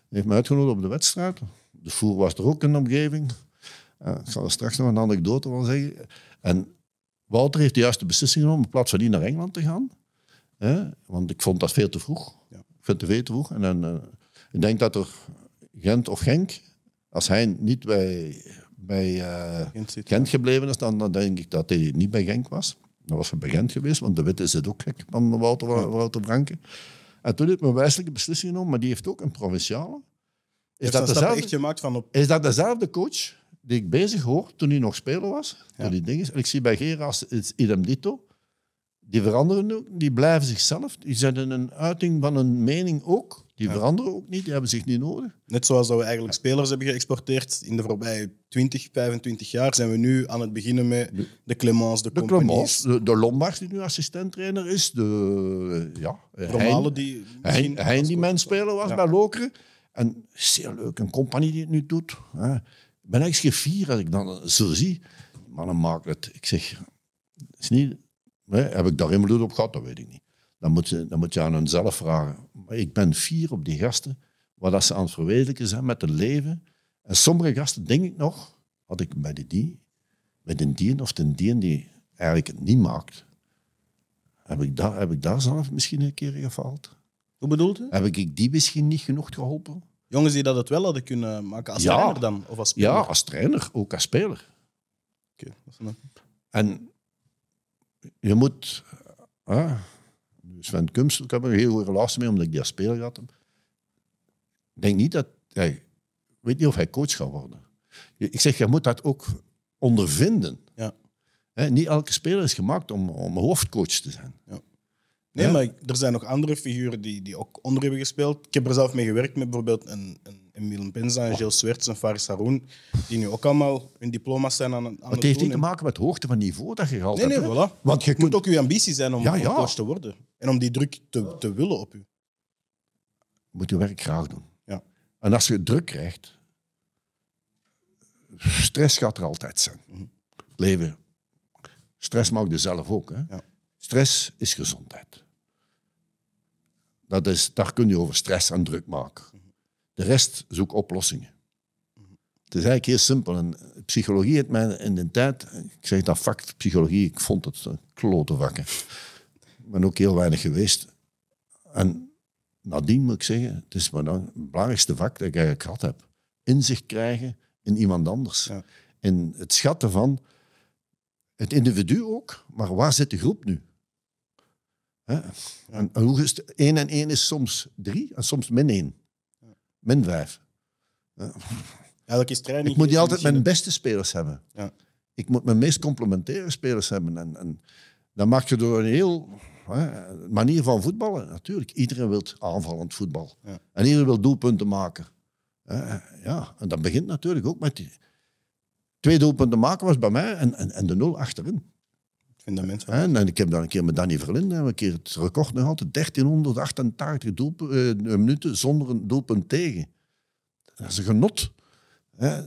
Speaker 2: heeft me uitgenodigd op de wedstrijd. De voer was er ook in de omgeving. ik zal straks nog een anekdote wel zeggen. En Wouter heeft de juiste beslissing genomen in plaats van niet naar Engeland te gaan. Want ik vond dat veel te vroeg. Ja. Ik het veel te vroeg. En dan, eh, ik denk dat er Gent of Genk, als hij niet bij, bij eh, Gent, gebleven is, dan, dan, denk ik dat hij niet bij Genk was. Dan was hij bij Gent geweest, want de witte is het ook gek van Wouter, Wouter En toen heeft men wijselijke beslissing genomen, maar die heeft ook een provinciale. Is, gemaakt van is dat dezelfde coach? die ik bezig hoor toen hij nog speler was. Ja. die dingen. En ik zie bij Geras het idem dito. Die veranderen ook, die blijven zichzelf. Die zijn een uiting van een mening ook. Die veranderen ook niet, die hebben zich niet nodig. Net zoals dat we eigenlijk spelers hebben geëxporteerd in de voorbije 20,
Speaker 1: 25 jaar, zijn we nu aan het beginnen met de Clemens, de, de de, Lombard die nu
Speaker 2: assistenttrainer is, de ja, die Hein, die mijn speler was bij Lokeren. En zeer leuk, een compagnie die het nu doet ben echt gevierd als ik dan zo zie. Maar dan het. Ik zeg, is niet, hè, heb ik daar invloed op gehad? Dat weet ik niet. Dan moet je, dan moet je aan hunzelf vragen. Maar ik ben fier op die gasten, wat dat ze aan het verwezenlijken zijn met het leven. En sommige gasten, denk ik nog, had ik bij die, met een dien of een dien die eigenlijk het niet maakt. Heb ik, daar, heb ik daar zelf misschien een keer gefaald? Hoe bedoelt u? Heb ik die misschien niet genoeg geholpen?
Speaker 1: Jongens die dat het wel hadden kunnen maken als trainer dan?
Speaker 2: Of als speler? Ja, als trainer, ook als speler. Oké, dat En je moet. Sven Kumsel, ik heb er een heel goede relatie mee, omdat ik die als speler had. Ik denk niet dat weet niet of hij coach gaat worden. Ik zeg, je moet dat ook ondervinden. Ja. niet elke speler is gemaakt om, om hoofdcoach te zijn. Ja.
Speaker 1: Nee, maar er zijn nog andere figuren die, die ook onder hebben gespeeld. Ik heb er zelf mee gewerkt met bijvoorbeeld een, een Emil Benza, een Jill Swerts en Faris Haroun, die nu ook allemaal hun diploma's zijn aan, aan het doen. Het heeft niet te maken met hoogte van niveau dat je gehaald Nee, nee, hebt, voilà. Want je kunt... moet ook je ambitie zijn om, ja, te worden. En om die druk te, te willen op je.
Speaker 2: Moet je werk graag doen. Ja. En als je druk krijgt, stress gaat er altijd zijn. Mhm. Leven. Stress maakt je zelf ook. Hè? Stress is gezondheid. Dat is, daar kun je over stress en druk maken. De rest zoek oplossingen. Het is eigenlijk heel simpel. En psychologie heeft mij in de tijd, ik zeg dat vak psychologie, ik vond het klote vakken. Ik ben ook heel weinig geweest. En nadien moet ik zeggen, het is mijn het belangrijkste vak dat ik eigenlijk gehad heb. Inzicht krijgen in iemand anders. Ja. het schatten van het individu ook, maar waar zit de groep nu? En, en, hoe is 1 en 1 is soms 3 en soms min 1. Min 5.
Speaker 1: Elke is Ik moet niet altijd mijn
Speaker 2: beste spelers hebben. Ja. Ik moet mijn meest complementaire spelers hebben. En, en dat maak je door een heel manier van voetballen. Natuurlijk, iedereen wil aanvallend voetbal. En iedereen wil doelpunten maken. ja, en dat begint natuurlijk ook met Twee doelpunten maken was bij mij en, en, en de nul achterin. En, nou, ik heb dan een keer met Danny Verlinde een keer het record nog altijd 1388 eh, eh, minuten zonder een doelpunt tegen. Dat is een genot.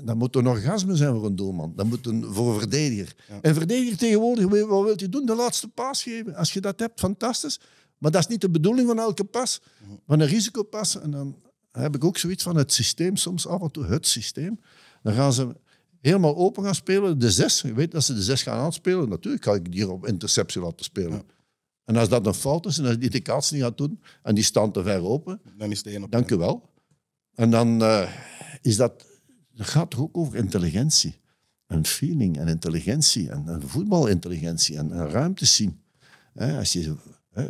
Speaker 2: Dat moet een orgasme zijn voor een doelman. Dat moet een, voor een verdediger. En verdediger tegenwoordig, wat wil je doen? De laatste pas geven. Als je dat hebt, fantastisch. Maar dat is niet de bedoeling van elke pas. Van een risicopas. En dan heb ik ook zoiets van het systeem soms af en toe. Het systeem. Dan gaan ze helemaal open gaan spelen. De zes, je weet dat ze de zes gaan aanspelen. Natuurlijk ga ik die op interceptie laten spelen. En als dat een fout is en als die de kaats niet gaat doen en die staan te ver open, dan is het Dank u wel. En dan eh, is dat, gaat toch ook over intelligentie. En feeling en intelligentie en, voetbalintelligentie en, en ruimte zien. als je,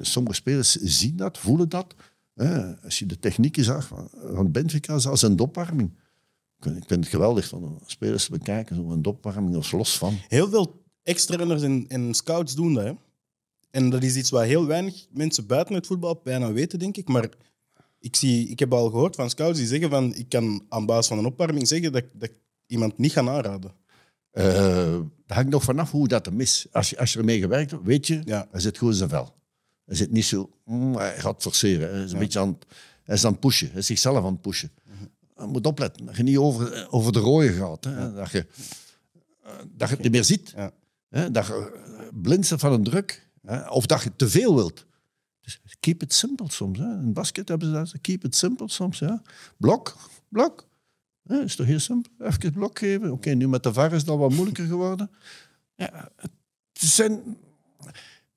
Speaker 2: sommige spelers zien dat, voelen dat. als je de technieken zag van, van Benfica, zelfs een doparming. Ik vind het geweldig om spelers te bekijken, zo'n opwarming, of los van. Heel veel ex-trainers en, scouts doen dat. Hè? En dat is
Speaker 1: iets wat heel weinig mensen buiten het voetbal bijna weten, denk ik. Maar ik, zie, ik heb al gehoord van scouts die zeggen van ik kan aan basis van een opwarming zeggen dat, dat ik iemand niet ga aanraden.
Speaker 2: Uh, dat hangt nog vanaf hoe dat hem is. Als je, als je ermee gewerkt hebt, weet je, ja. hij zit goed in zijn vel. Hij zit niet zo, mm, hij gaat forceren. is, een beetje aan, hij is aan het pushen, hij is zichzelf aan het pushen. Eh, moet opletten dat je niet over, eh, over de rode gaat. Hè? Dat, je, eh, dat je het niet meer ziet. Ja. Hè? Dat je blinsen van een druk. Hè? Of dat je te veel wilt. Dus keep it simple soms. Hè? In basket hebben ze dat. Keep it simple soms. Ja? Blok, blok. Hè, is toch heel simpel? Even blok geven. Oké, nu met de VAR is dat wat moeilijker geworden. Ja, het zijn...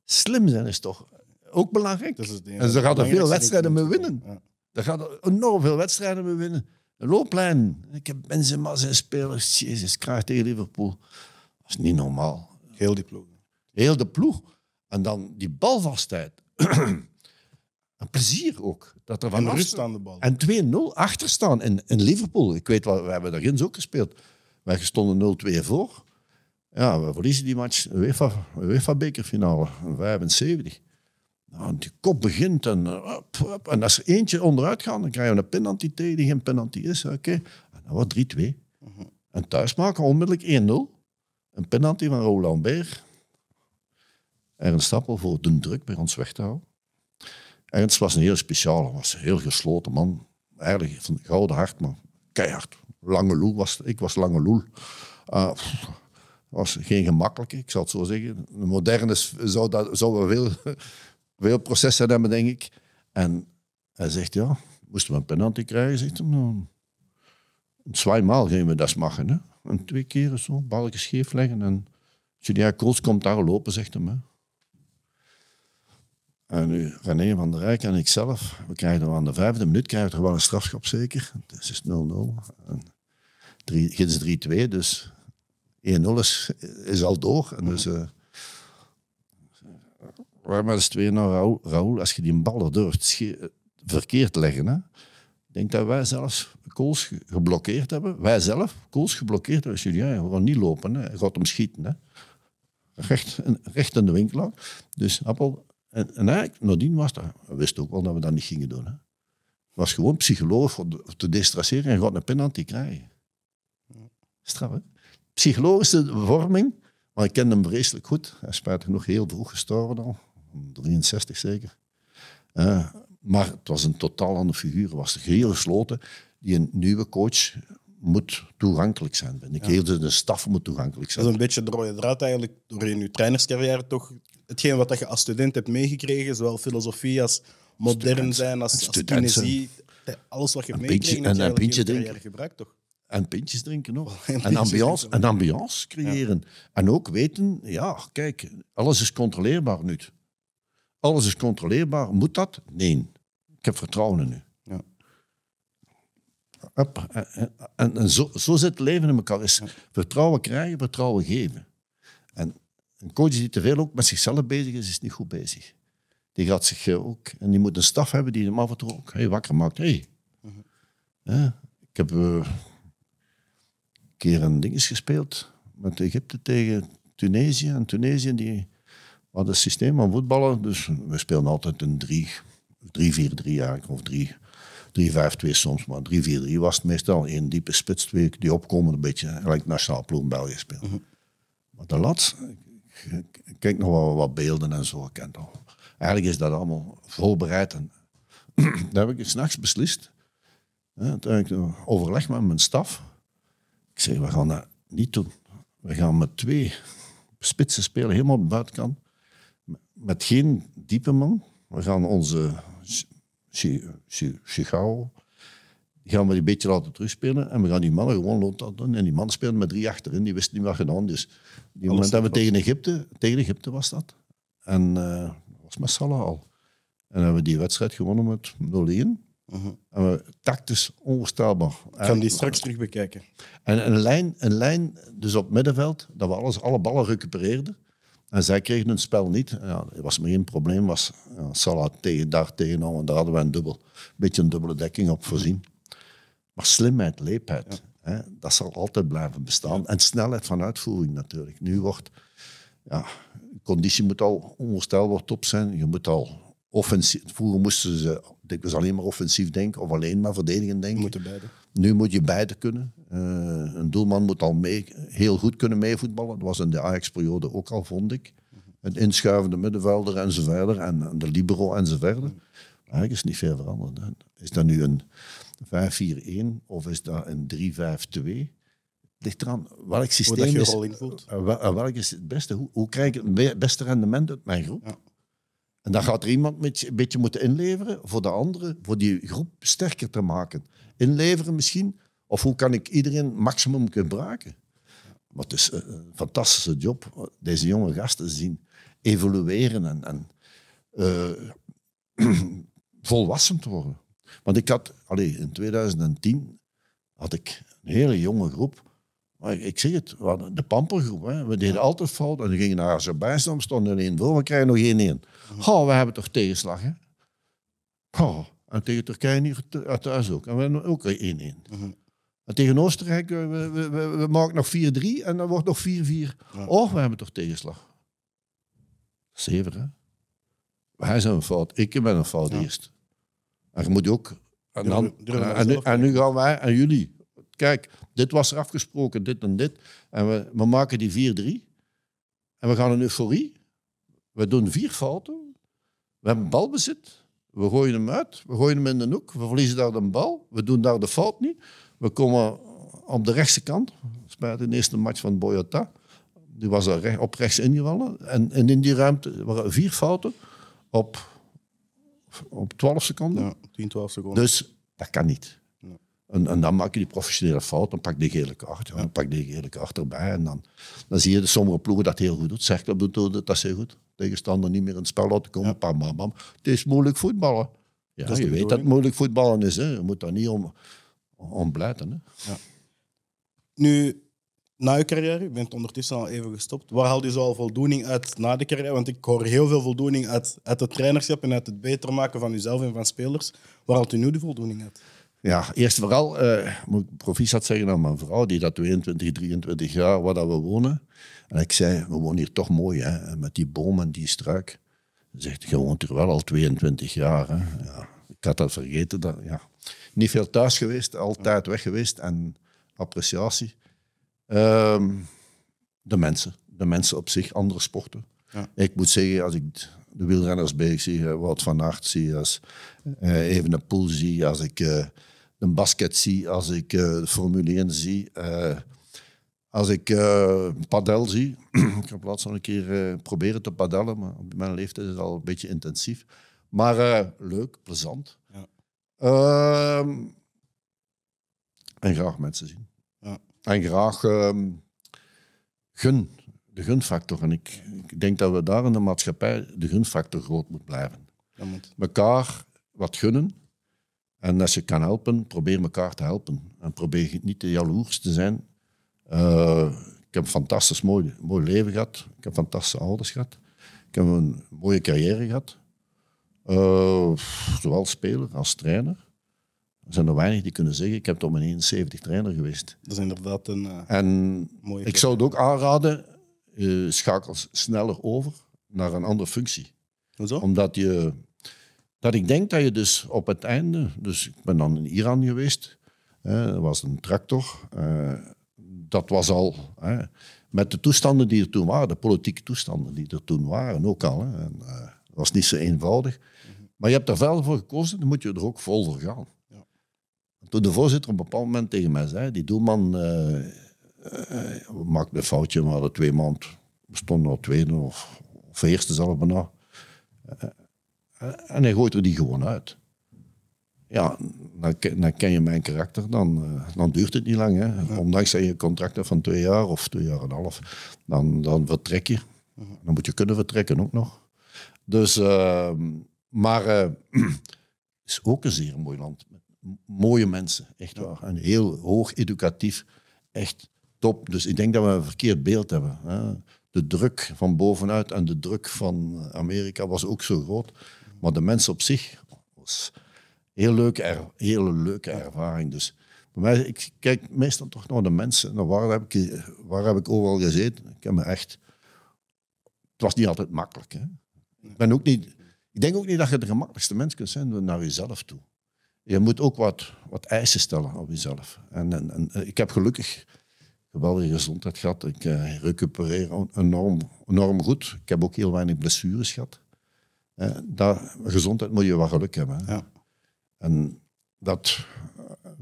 Speaker 2: Slim zijn is toch ook belangrijk. Dat is het en ze gaan er veel wedstrijden mee winnen. Ja. gaan er enorm veel wedstrijden mee winnen looplijn. Ik heb Benzema zijn spelers. Jezus, krijg tegen Liverpool. Dat is niet normaal. Heel die ploeg. Heel de ploeg. En dan die balvastheid. een plezier ook. Dat er van en rust aan de bal. En 2-0 achterstaan in, in Liverpool. Ik weet wel, we hebben daar eens ook gespeeld. Wij stonden 0-2 voor. Ja, we verliezen die match. UEFA, UEFA bekerfinale, 75. Nou, die kop begint en, eh, en als er eentje onderuit gaat, dan krijg je een penalty tegen die geen penalty is. Oké, dan wordt 3-2. Mhm. En thuis maken onmiddellijk 1-0. Een penalty van Roland Beer. een stapel voor de druk bij ons weg te houden. Ernst was een heel speciaal, was een heel gesloten man. Eigenlijk van gouden hart, maar keihard. Lange loel was Ik was lange loel. Uh, was geen gemakkelijke, ik zal het zo zeggen. Een moderne zou, dat, zou wel veel veel processen hebben, denk ik. En hij zegt, ja, moesten we een penalty krijgen? Zegt hij, nou, tweemaal gingen we dat maken. Hè? En twee keren zo, balken scheef leggen. En Julia Koos komt daar lopen, zegt hem. Hè? En René van der Rijk en ik zelf, we krijgen aan de vijfde minuut krijgen wel een strafschop zeker. Het is 0-0. Gids 3-2, dus 1-0 dus is, al door. En dus, uh, Waarom is het weer nou, Raoul, als je die ballen durft eh, verkeerd leggen, hè? Ik denk dat wij zelfs Kools geblokkeerd hebben. Wij zelf, Kools geblokkeerd hebben. Julien, gewoon niet lopen. Hè. gaat hem schieten. Hè. Recht, recht in de winkel. Dus Appel. En, en eigenlijk, nadien was dat. We wisten ook wel dat we dat niet gingen doen. Hè. Het was gewoon psycholoog om te destresseren en god gaat een penantie krijgen. Straf, Psychologische vorming. Maar ik ken hem vreselijk goed. Hij is spijtig genoeg heel vroeg gestorven al. 63 zeker. Eh, maar het was een totaal andere figuur. Het was heel gesloten. Die een nieuwe coach moet toegankelijk zijn, ik. Ja. de staf moet toegankelijk zijn. Dat is
Speaker 1: een beetje de rode draad eigenlijk door je trainerscarrière toch. Hetgeen wat je als student hebt meegekregen, zowel filosofie als modern zijn, als, kinesie. Eh, alles wat je meegekregen hebt, En je carrière
Speaker 2: gebruikt toch? En pintjes drinken nog. En, en ambiance, ambiance creëren. En ook weten, ja, kijk, alles is controleerbaar nu. Alles is controleerbaar. Moet dat? Nee. Ik heb vertrouwen in u. Ja. En, zo, zo, zit het leven in elkaar. Is vertrouwen krijgen, vertrouwen geven. En een coach die te veel ook met zichzelf bezig is, is niet goed bezig. Die gaat zich eh, ook... En die moet een staf hebben die hem af en toe ook hey, wakker maakt. Hey. ja, mhm. eh, ik heb eh, een keer een ding gespeeld met Egypte tegen Tunesië. En Tunesië die wat het systeem van voetballen, dus we spelen altijd een 3, 4 3 eigenlijk, of 3. 5 2 soms, maar 3-4-3 was het meestal. Eén diepe spits, twee die opkomen, een beetje gelijk nationaal ploeg België speelt. Mhm. Maar de lat, ik kijk nog wel wat beelden en zo, ik al. Eigenlijk is dat allemaal voorbereid. Daar heb ik s'nachts beslist. Hè, overleg met mijn staf. Ik zeg, we gaan dat niet doen. We gaan met twee spitsen spelen, helemaal op de buitenkant met geen diepe man. We gaan onze Die gaan we een beetje laten terugspelen en we gaan die mannen gewoon laten doen. En die mannen speelden met drie achterin, die wisten niet wat gedaan. Dus die moment dat we tegen Egypte, tegen Egypte was dat. En eh, dat was met Salah al. En hebben we die wedstrijd gewonnen met 0-1. Mhm. we, tactisch onvoorstelbaar. Ik ga die straks terug bekijken. En een lijn, een lijn, dus op middenveld, dat we alles, alle ballen recupereerden. En zij kregen het spel niet. Ja, was maar geen probleem. Was, ja, Salah tegen, daar tegenover, daar hadden we een dubbel, beetje een dubbele dekking op voorzien. Maar slimheid, leepheid, hè, dat zal altijd blijven bestaan. En snelheid van uitvoering natuurlijk. Nu wordt, ja, conditie moet al onvoorstelbaar top zijn. Je moet al offensief, vroeger moesten ze dikwijls alleen maar offensief denken of alleen maar verdedigend denken. Moeten beide. Nu moet je beide kunnen. Eh, een doelman moet al mee, heel goed kunnen meevoetballen. Dat was in de Ajax-periode ook al, vond ik. Een inschuivende middenvelder enzovoort. En, de libero enzovoort. Eigenlijk is niet veel veranderd. Is dat nu een 5-4-1 of is dat een 3-5-2? ligt eraan welk systeem is, eh, wel, eh, is het beste? Hoe, hoe krijg ik het beste rendement uit mijn groep? Ja. En dan gaat er iemand een beetje moeten inleveren voor de andere, voor die groep sterker te maken. Inleveren misschien, of hoe kan ik iedereen maximum gebruiken? Maar het is eh, een fantastische job. Deze jonge gasten zien evolueren en, en eh, volwassen te worden. Want ik had, allez, in 2010 had ik een hele jonge groep. ik zeg het, de pampergroep. Hè. We deden altijd fout en we gingen naar Azerbeidzjan, stonden er één voor, we krijgen nog één één. Oh, we hebben toch tegenslag, hè? en tegen Turkije niet uit thuis ook. En we hebben ook één één. Mhm. Tegen Oostenrijk, eh, we, we, we, we maken nog 4-3 en dan wordt nog 4-4. Oh, we hebben toch tegenslag. Zeven, hè? Wij zijn een fout. Ik ben een fout eerst. En je moet ook... En, dan, en, nu, gaan wij en jullie. Kijk, dit was er afgesproken, dit en dit. En we, we maken die 4-3. En we gaan een euforie. We doen vier fouten. We hebben balbezit. We gooien hem uit. We gooien hem in de hoek. We verliezen daar de bal. We doen daar de fout niet. We komen op de rechtse kant. Spijt in de eerste match van Boyota, Die was er recht, op rechts ingevallen. En, in die ruimte waren vier fouten op, op 12 seconden. Ja, 10, 12 seconden. Dus dat kan niet. En, dan maak je die professionele fout, dan pak je de gele kaart. Ja. Dan pak je gele erbij. En dan, dan zie je de sommige ploegen dat heel goed doet. Cercle doet dat heel goed. Tegenstander niet meer in het spel laten komen. Bam, bam, bam. Het is moeilijk voetballen. Ja, dat je weet dat het moeilijk voetballen is. Hè. Je moet daar niet om ontbluiten. Ja. Nu, na je carrière, je bent
Speaker 1: ondertussen al even gestopt. Waar haal je zoal voldoening uit na de carrière? Want ik hoor heel veel voldoening uit, uit het trainerschap en uit het beter maken van uzelf en van spelers. Waar haalt u nu de voldoening uit?
Speaker 2: Ja, eerst vooral eh, moet ik proficiat zeggen aan mijn vrouw, die dat 22, 23 jaar, waar dat we wonen. En ik zei, we wonen hier toch mooi, hè, met die bomen, die struik. zegt, je woont hier wel al 22 jaar. Hè? Ja, ik had dat vergeten. Dat, ja, niet veel thuis geweest, altijd weg geweest en appreciatie. Ehm, de mensen, de mensen op zich, andere sporten. Ik moet zeggen, als ik de wielrenners bezig zie, Wout van Aert zie, als uh, even een pool zie, als ik uh, de basket zie, als ik uh, Formule 1 zie, als ik padel zie. ik heb laatst nog een keer proberen te padellen, maar op mijn leeftijd is het al een beetje intensief. Maar leuk, plezant. Ehm, en graag mensen zien. Ja. En graag um, gun, de gunfactor. En ik, ik, denk dat we daar in de maatschappij de gunfactor groot moet blijven. Dat moet. Mekaar wat gunnen. En als je kan helpen, probeer elkaar te helpen. En probeer niet te jaloers te zijn. Eh, ik heb een fantastisch mooi, mooi leven gehad. Ik heb fantastische ouders gehad. Ik heb een mooie carrière gehad. Eh, zowel speler als trainer. Er zijn er weinig die kunnen zeggen, ik heb toch mijn 71 trainer geweest. Dat
Speaker 1: is inderdaad een uh,
Speaker 2: en Ik zou het ook aanraden, je eh, schakel sneller over naar een andere functie. Omdat je, dat ik denk dat je dus op het einde, dus ik ben dan in Iran geweest, dat was een tractor, dat was al, hè, met de toestanden die er toen waren, de politieke toestanden die er toen waren ook al, en, dat was niet zo eenvoudig. Maar je hebt er wel voor gekozen, dan moet je er ook vol voor gaan. Ja. Toen de voorzitter op een bepaald moment tegen mij zei, die doelman uh, eh, eh, eh, maakte een foutje, we hadden twee maanden, we stonden al tweede of, of eerste zelf bijna. en hij gooit er die gewoon uit. Ja, dan, ken je mijn karakter, dan, dan duurt het niet lang. Hè? Ondanks dat je contract van twee jaar of twee jaar en een half, dan, dan vertrek je. Dan moet je kunnen vertrekken ook nog. Dus ehm, maar het eh, is ook een zeer mooi land. Mooie mensen, echt waar. En heel hoog educatief, echt top. Dus ik denk dat we een verkeerd beeld hebben. Hè. De druk van bovenuit en de druk van Amerika was ook zo groot. Maar de mensen op zich was een heel leuke, er, hele leuke ervaring. Dus bij mij, ik kijk meestal toch naar de mensen. Naar nou, waar, heb ik, waar heb ik overal gezeten? Ik heb me echt... Het was niet altijd makkelijk. Hè. Ik ben ook niet ik denk ook niet dat je de gemakkelijkste mens kunt zijn naar jezelf toe. Je moet ook wat, wat eisen stellen op jezelf. En, en, en eh, ik heb gelukkig geweldige gezondheid gehad. Ik eh, recupereer enorm, enorm goed. Ik heb ook heel weinig blessures gehad. Eh, daar, gezondheid moet je wat geluk hebben. Ja. En dat,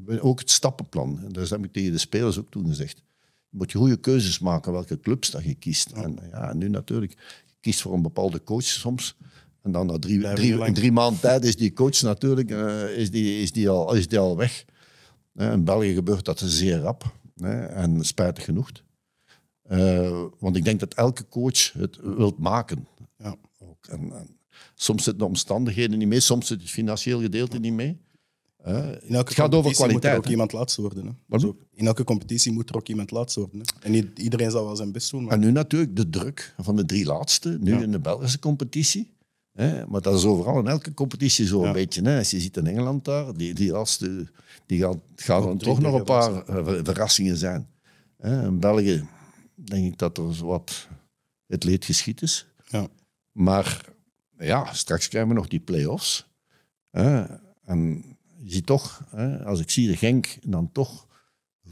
Speaker 2: eh, ook het stappenplan, dat heb ik tegen de spelers ook toen gezegd. Je moet je goede keuzes maken welke clubs dat je kiest. En, ja, nu natuurlijk, je kiest voor een bepaalde coach soms. En dan na drie, drie, maanden tijd is die coach natuurlijk eh, is die, is die al, is die al weg. Eh, in België gebeurt dat zeer rap. en spijtig genoeg. Eh, want ik denk dat elke coach het wilt maken. Ja. Ook. En, en soms zitten de omstandigheden niet mee, soms zit het financieel gedeelte niet mee. In elke het gaat over kwaliteit. moet er ook iemand laatste worden.
Speaker 1: Hè? in elke competitie moet er ook iemand laatste worden. Hè? En iedereen zal wel zijn best
Speaker 2: doen. Maar... En nu natuurlijk de druk van de drie laatste, nu in de Belgische competitie. Hè? Maar dat is overal in elke competitie zo een beetje. Hè? Als je ziet in Engeland daar, die, die, die gaan, gaan dan toch nog een paar eh, verrassingen zijn. Hè? In België denk ik dat er wat het leed geschiet is. Ja. Maar ja, straks krijgen we nog die play-offs. Hè? En je ziet toch, hè? als ik zie de Genk dan toch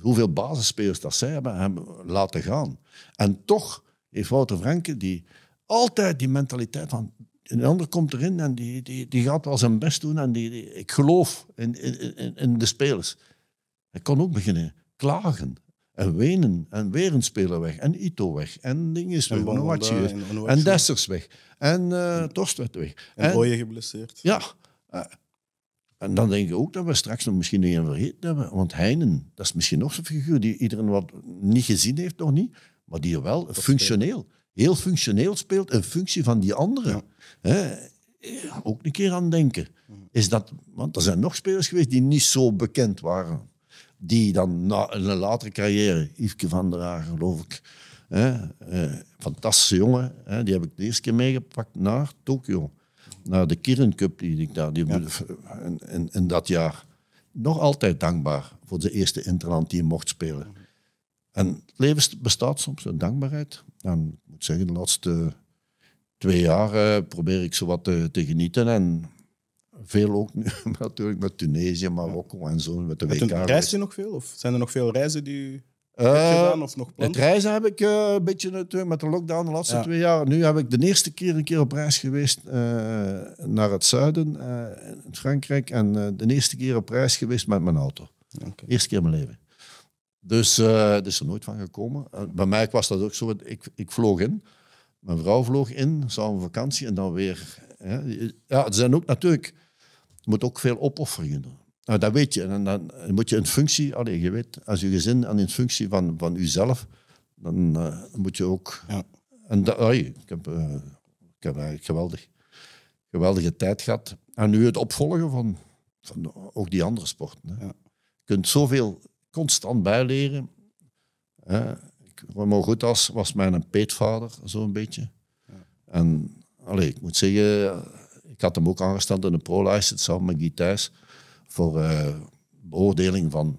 Speaker 2: hoeveel basisspelers dat zij hebben, hebben laten gaan. En toch heeft Wouter Franke die, altijd die mentaliteit van een ander komt erin en die, die, die gaat al zijn best doen. En die, ik geloof in, in, in, de spelers. Hij kon ook beginnen klagen. En wenen. En weer een speler weg. En Ito weg. En dinges weg. En, en, en Dessers weg. En uh, eh, Torstwet weg. En, en geblesseerd. Ja. Eh, en dan denk ik ook dat we straks nog misschien een vergeten hebben. Want Heinen, dat is misschien nog zo'n figuur die iedereen wat niet gezien heeft, nog niet. Maar die wel functioneel, heel functioneel speelt in functie van die anderen ook een keer aan denken. Is dat, want er zijn nog spelers geweest die niet zo bekend waren. Die dan na een latere carrière, Yveske van der Haar geloof ik, hè, eh, fantastische jongen, hè, die heb ik de eerste keer meegepakt naar Tokio. Naar de Kirin Cup die ik daar... Die, ja. in dat jaar nog altijd dankbaar voor de eerste interland die mocht spelen. En het leven bestaat soms uit dankbaarheid. En ik moet zeggen, de laatste twee jaar eh, probeer ik zo wat te, te, genieten. En veel ook nu, natuurlijk met Tunesië, Marokko en zo. Met de WK. Reis je nog veel? Of zijn er nog veel reizen die u je eh, gedaan, of nog het reizen heb ik eh, een beetje natuurlijk met de lockdown de laatste twee jaar. Nu heb ik de eerste keer een keer op reis geweest naar het zuiden, in Frankrijk. En de eerste keer op reis geweest met mijn auto. Eerste keer in mijn leven. Dus uh, dat is er nooit van gekomen. bij mij was dat ook zo. Ik, ik vloog in. Mijn vrouw vloog in, samen vakantie en dan weer. Hè. Ja, er zijn ook natuurlijk, je moet ook veel opofferingen doen. Nou, dat weet je. En dan moet je in functie, allez, je weet, als je gezin en in functie van, van jezelf, dan eh, moet je ook. Ja. En dat, ik, heb, uh, ik heb eigenlijk geweldig, geweldige tijd gehad. En nu het opvolgen van, van ook die andere sporten. Hè. Ja. Je kunt zoveel constant bijleren. Hè maar goed was, was mijn peetvader, zo'n beetje. En allee, ik moet zeggen, ik had hem ook aangesteld in de pro-license samen met Guy Thijs voor eh, beoordeling van.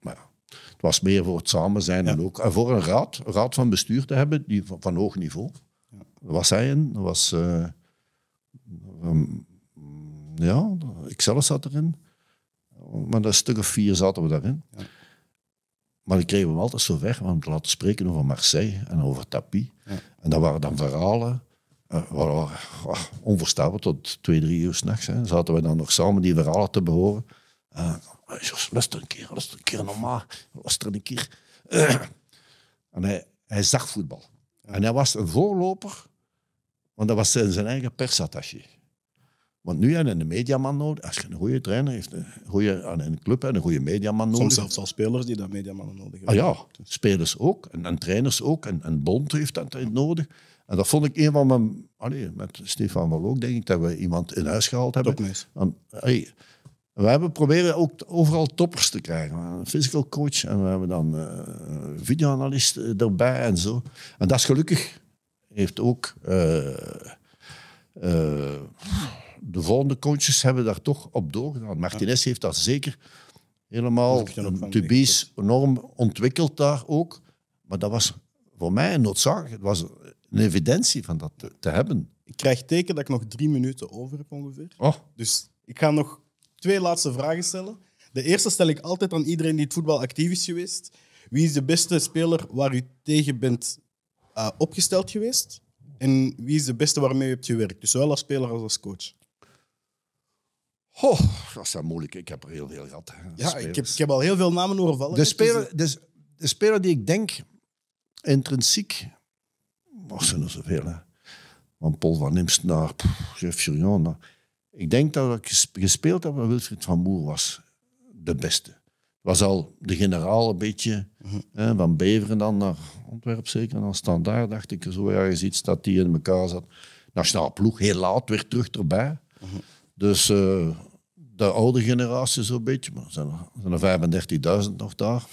Speaker 2: Maar ja, het was meer voor het samen zijn en ook en voor een raad, een raad van bestuur te hebben die van, hoog niveau. Ja. was hij in. Dat was, eh, ehm, ja, ik zelf zat erin. Maar een stuk of vier zaten we daarin. Maar ik kregen hem altijd zo weg om te laten spreken over Marseille en over Tapie. En dat waren dan verhalen. Uh, onvoorstelbaar, tot twee, drie uur s'nachts. Zaten we dan nog samen die verhalen te behoren. Uh, eh, Jos, luister een keer, luister een keer normaal. Luister een keer. en hij, hij zag voetbal. En hij was een voorloper, want dat was zijn eigen persattaché. Want nu heb je een mediaman nodig. Als je een goede trainer heeft, een goede, aan een club en een goede mediaman nodig. Soms zelfs
Speaker 1: al spelers die dat mediamannen nodig
Speaker 2: hebben. Ah ja, spelers ook. En, trainers ook. En, en Bond heeft dat nodig. En dat vond ik een van mijn... Allee, met Stefan wel ook, denk ik, dat we iemand in huis gehaald hebben. we hebben proberen ook overal toppers te krijgen. Een physical coach en we hebben dan uh, videoanalist erbij en zo. En dat is gelukkig. Heeft ook... Eh, eh, de volgende coaches hebben daar toch op doorgedaan. Martinez heeft dat zeker helemaal, Tubies enorm ontwikkeld daar ook. Maar dat was voor mij een noodzaak. Het was een evidentie van dat te, hebben. Ik krijg teken dat ik nog drie minuten
Speaker 1: over heb ongeveer. Oh. Dus ik ga nog twee laatste vragen stellen. De eerste stel ik altijd aan iedereen die het voetbal actief is geweest. Wie is de beste speler waar u tegen bent eh, opgesteld geweest? En wie is de beste waarmee u hebt gewerkt? Dus zowel als speler als als coach.
Speaker 2: Oh, dat is wel moeilijk. Ik heb er heel veel gehad. Ja, ik heb, ik heb, al heel veel namen overvallen. De speler, dus, de speler die ik denk intrinsiek... Oh, zijn er zoveel, hè. Van Paul van Imst naar Jeff Chirion. Ik denk dat ik gespeeld heb met Wilfried van Moer was. De beste. Was al de generaal een beetje. Mhm. hè, van Beveren dan naar Antwerpen zeker. En dan standaard dacht ik zo je ziet dat die in elkaar zat. Nationaal ploeg, heel laat weer terug erbij. Mhm. Dus eh, de oude generatie zo'n beetje, maar zijn er, zijn er 35.000 nog daar.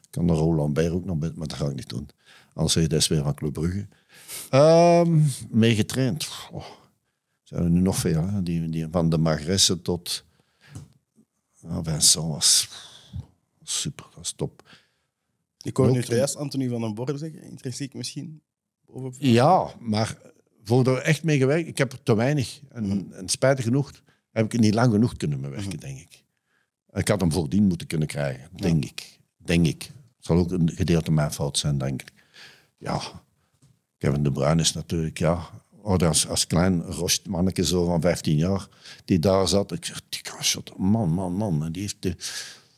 Speaker 2: Ik kan de Roland Beer ook nog met maar dat ga ik niet doen. Anders is dat weer van Club Brugge. Um, mee getraind. Oh, zijn er nu nog veel. Hè? Die, die, van de Magresse tot nou, Vincent was super, dat was top. Ik hoor nu juist
Speaker 1: Anthony van den Borre zeggen, intrinsiek misschien.
Speaker 2: Ja, maar voor er echt mee gewerkt. Ik heb er te weinig. En, mhm. spijtig genoeg heb ik er niet lang genoeg kunnen mee mhm. denk ik. Ik had hem voordien moeten kunnen krijgen, denk ik. Denk ik. Het zal ook een gedeelte mijn fout zijn, denk ik. Ja, Kevin De Bruyne is natuurlijk, ja... als, als klein manneke zo van 15 jaar, die daar zat. Ik zeg, die shot, man, man, man. En die heeft de,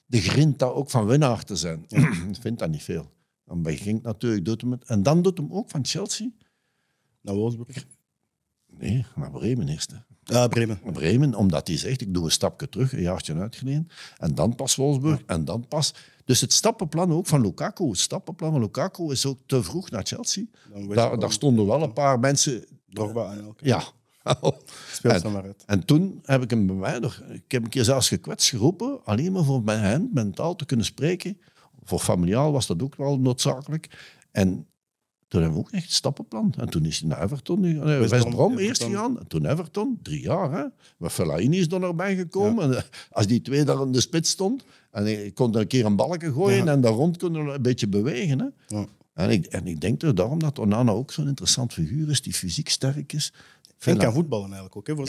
Speaker 2: de daar ook van winnaar te zijn. ik vind dat niet veel. Dan begint natuurlijk, doet hem En dan doet hem ook van Chelsea naar Wolfsburg? Nee, naar Bremen eerst. Ja, Bremen. Bremen, omdat hij zegt, ik doe een stapje terug, een jaartje uitgeleend. En dan pas Wolfsburg, en dan pas... Dus het stappenplan ook van Lukaku, het stappenplan van Lukaku is ook te vroeg naar Chelsea. Daar, daar stonden wel een paar mensen... Drogba en elke. Ja. en, en toen heb ik hem bij mij Ik heb een keer zelfs gekwetst geroepen, alleen maar voor mijn hand mentaal te kunnen spreken. Voor familiaal was dat ook wel noodzakelijk. En toen hebben we ook echt stappenplan. En toen is hij naar Everton nu. Nee, West-Brom eerst gegaan. En toen Everton. Drie jaar, hè. Maar Fellaini is er nog bij gekomen. En, als die twee daar in de spits stond... En ik kon er een keer een balken gooien en daar rond kunnen een beetje bewegen. Hè. Ja. En ik, ik denk er daarom dat Onana ook zo'n interessant figuur is, die fysiek sterk is. Ik kan voetballen eigenlijk ook, hè, voor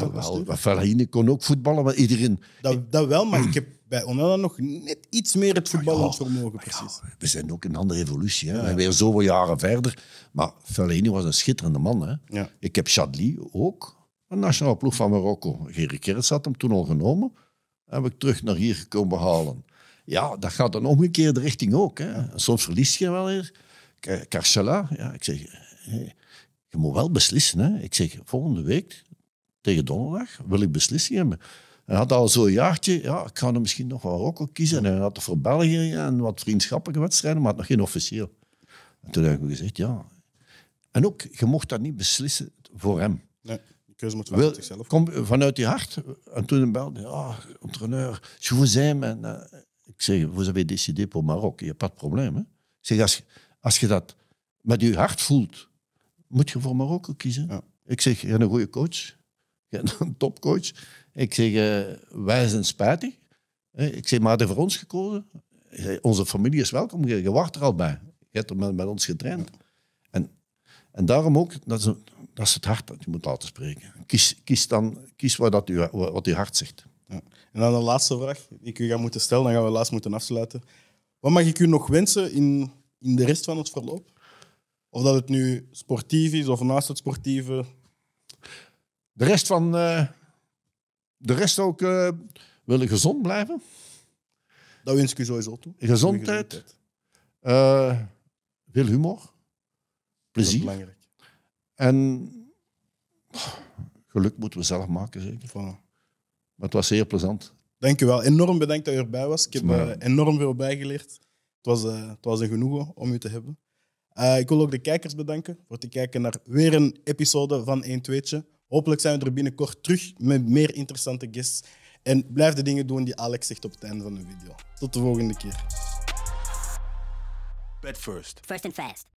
Speaker 2: kon ook voetballen, maar iedereen... Dat, dat wel, maar ik heb bij Onana nog net iets meer het voetballingsvermogen. ja, precies. we zijn ook in een andere evolutie, hè. Ja, zijn weer zoveel jaren verder. Maar Verheine was een schitterende man. Hè. Ik heb Chadli ook, een nationale ploeg van Marokko. Geen Kerts had hem toen al genomen. Heb ik terug naar hier gekomen halen. Ja, dat gaat een omgekeerde richting ook. Hè. Soms verlies je wel eens. Carcella, ja, ik zeg, je moet wel beslissen. Hè. Ik zeg, volgende week, tegen donderdag, wil ik beslissing hebben. Hij had al zo'n jaartje, ja, ik ga er misschien nog wel kiezen. En hij had er voor België en wat vriendschappelijke wedstrijden, maar had nog geen officieel. toen heb ik gezegd, ja. En ook, je mocht dat niet beslissen voor hem. Nee, de keuze moet wel zichzelf. Kom vanuit je hart. En toen belde hij, ja, entraîneur, je vous zijn, eh, ik zeg, vous avez décidé pour Maroc, je hebt pas de probleem. Ik zeg, als, als je dat met je hart voelt, moet je voor Marokko kiezen. Ik zeg, je hebt een goede coach. Je hebt een topcoach. Ik zeg, eh, wij zijn spijtig. Eh, ik zeg, maar heeft voor ons gekozen? Eh, onze familie is welkom. Je, wacht er al bij. Je hebt er met, met ons getraind. En, en daarom ook, dat is, dat het hart dat je moet laten spreken. Kies, kies dan kies wat, dat wat uw hart zegt. En dan de laatste vraag die ik u
Speaker 1: ga moeten stellen. Dan gaan we laatst moeten afsluiten. Wat mag ik u nog wensen in in de rest van het verloop? Of dat het nu sportief is of naast het sportieve? De rest van. Uh,
Speaker 2: de rest ook eh, willen gezond blijven. Dat wens ik u sowieso toe. Gezondheid. Eh, veel humor. Plezier. En geluk moeten we zelf maken, zeker. Maar het was zeer plezant.
Speaker 1: Dank u wel. Enorm bedankt dat u erbij was. Ik heb enorm veel bijgeleerd was, eh, het was een genoegen om u te hebben. Eh, ik wil ook de kijkers bedanken voor het kijken naar weer een episode van 1 Tweetje. Hopelijk zijn we er binnenkort terug met meer interessante guests. En blijf de dingen doen die Alex zegt op het einde van de video. Tot de volgende keer. Bed first. First and fast.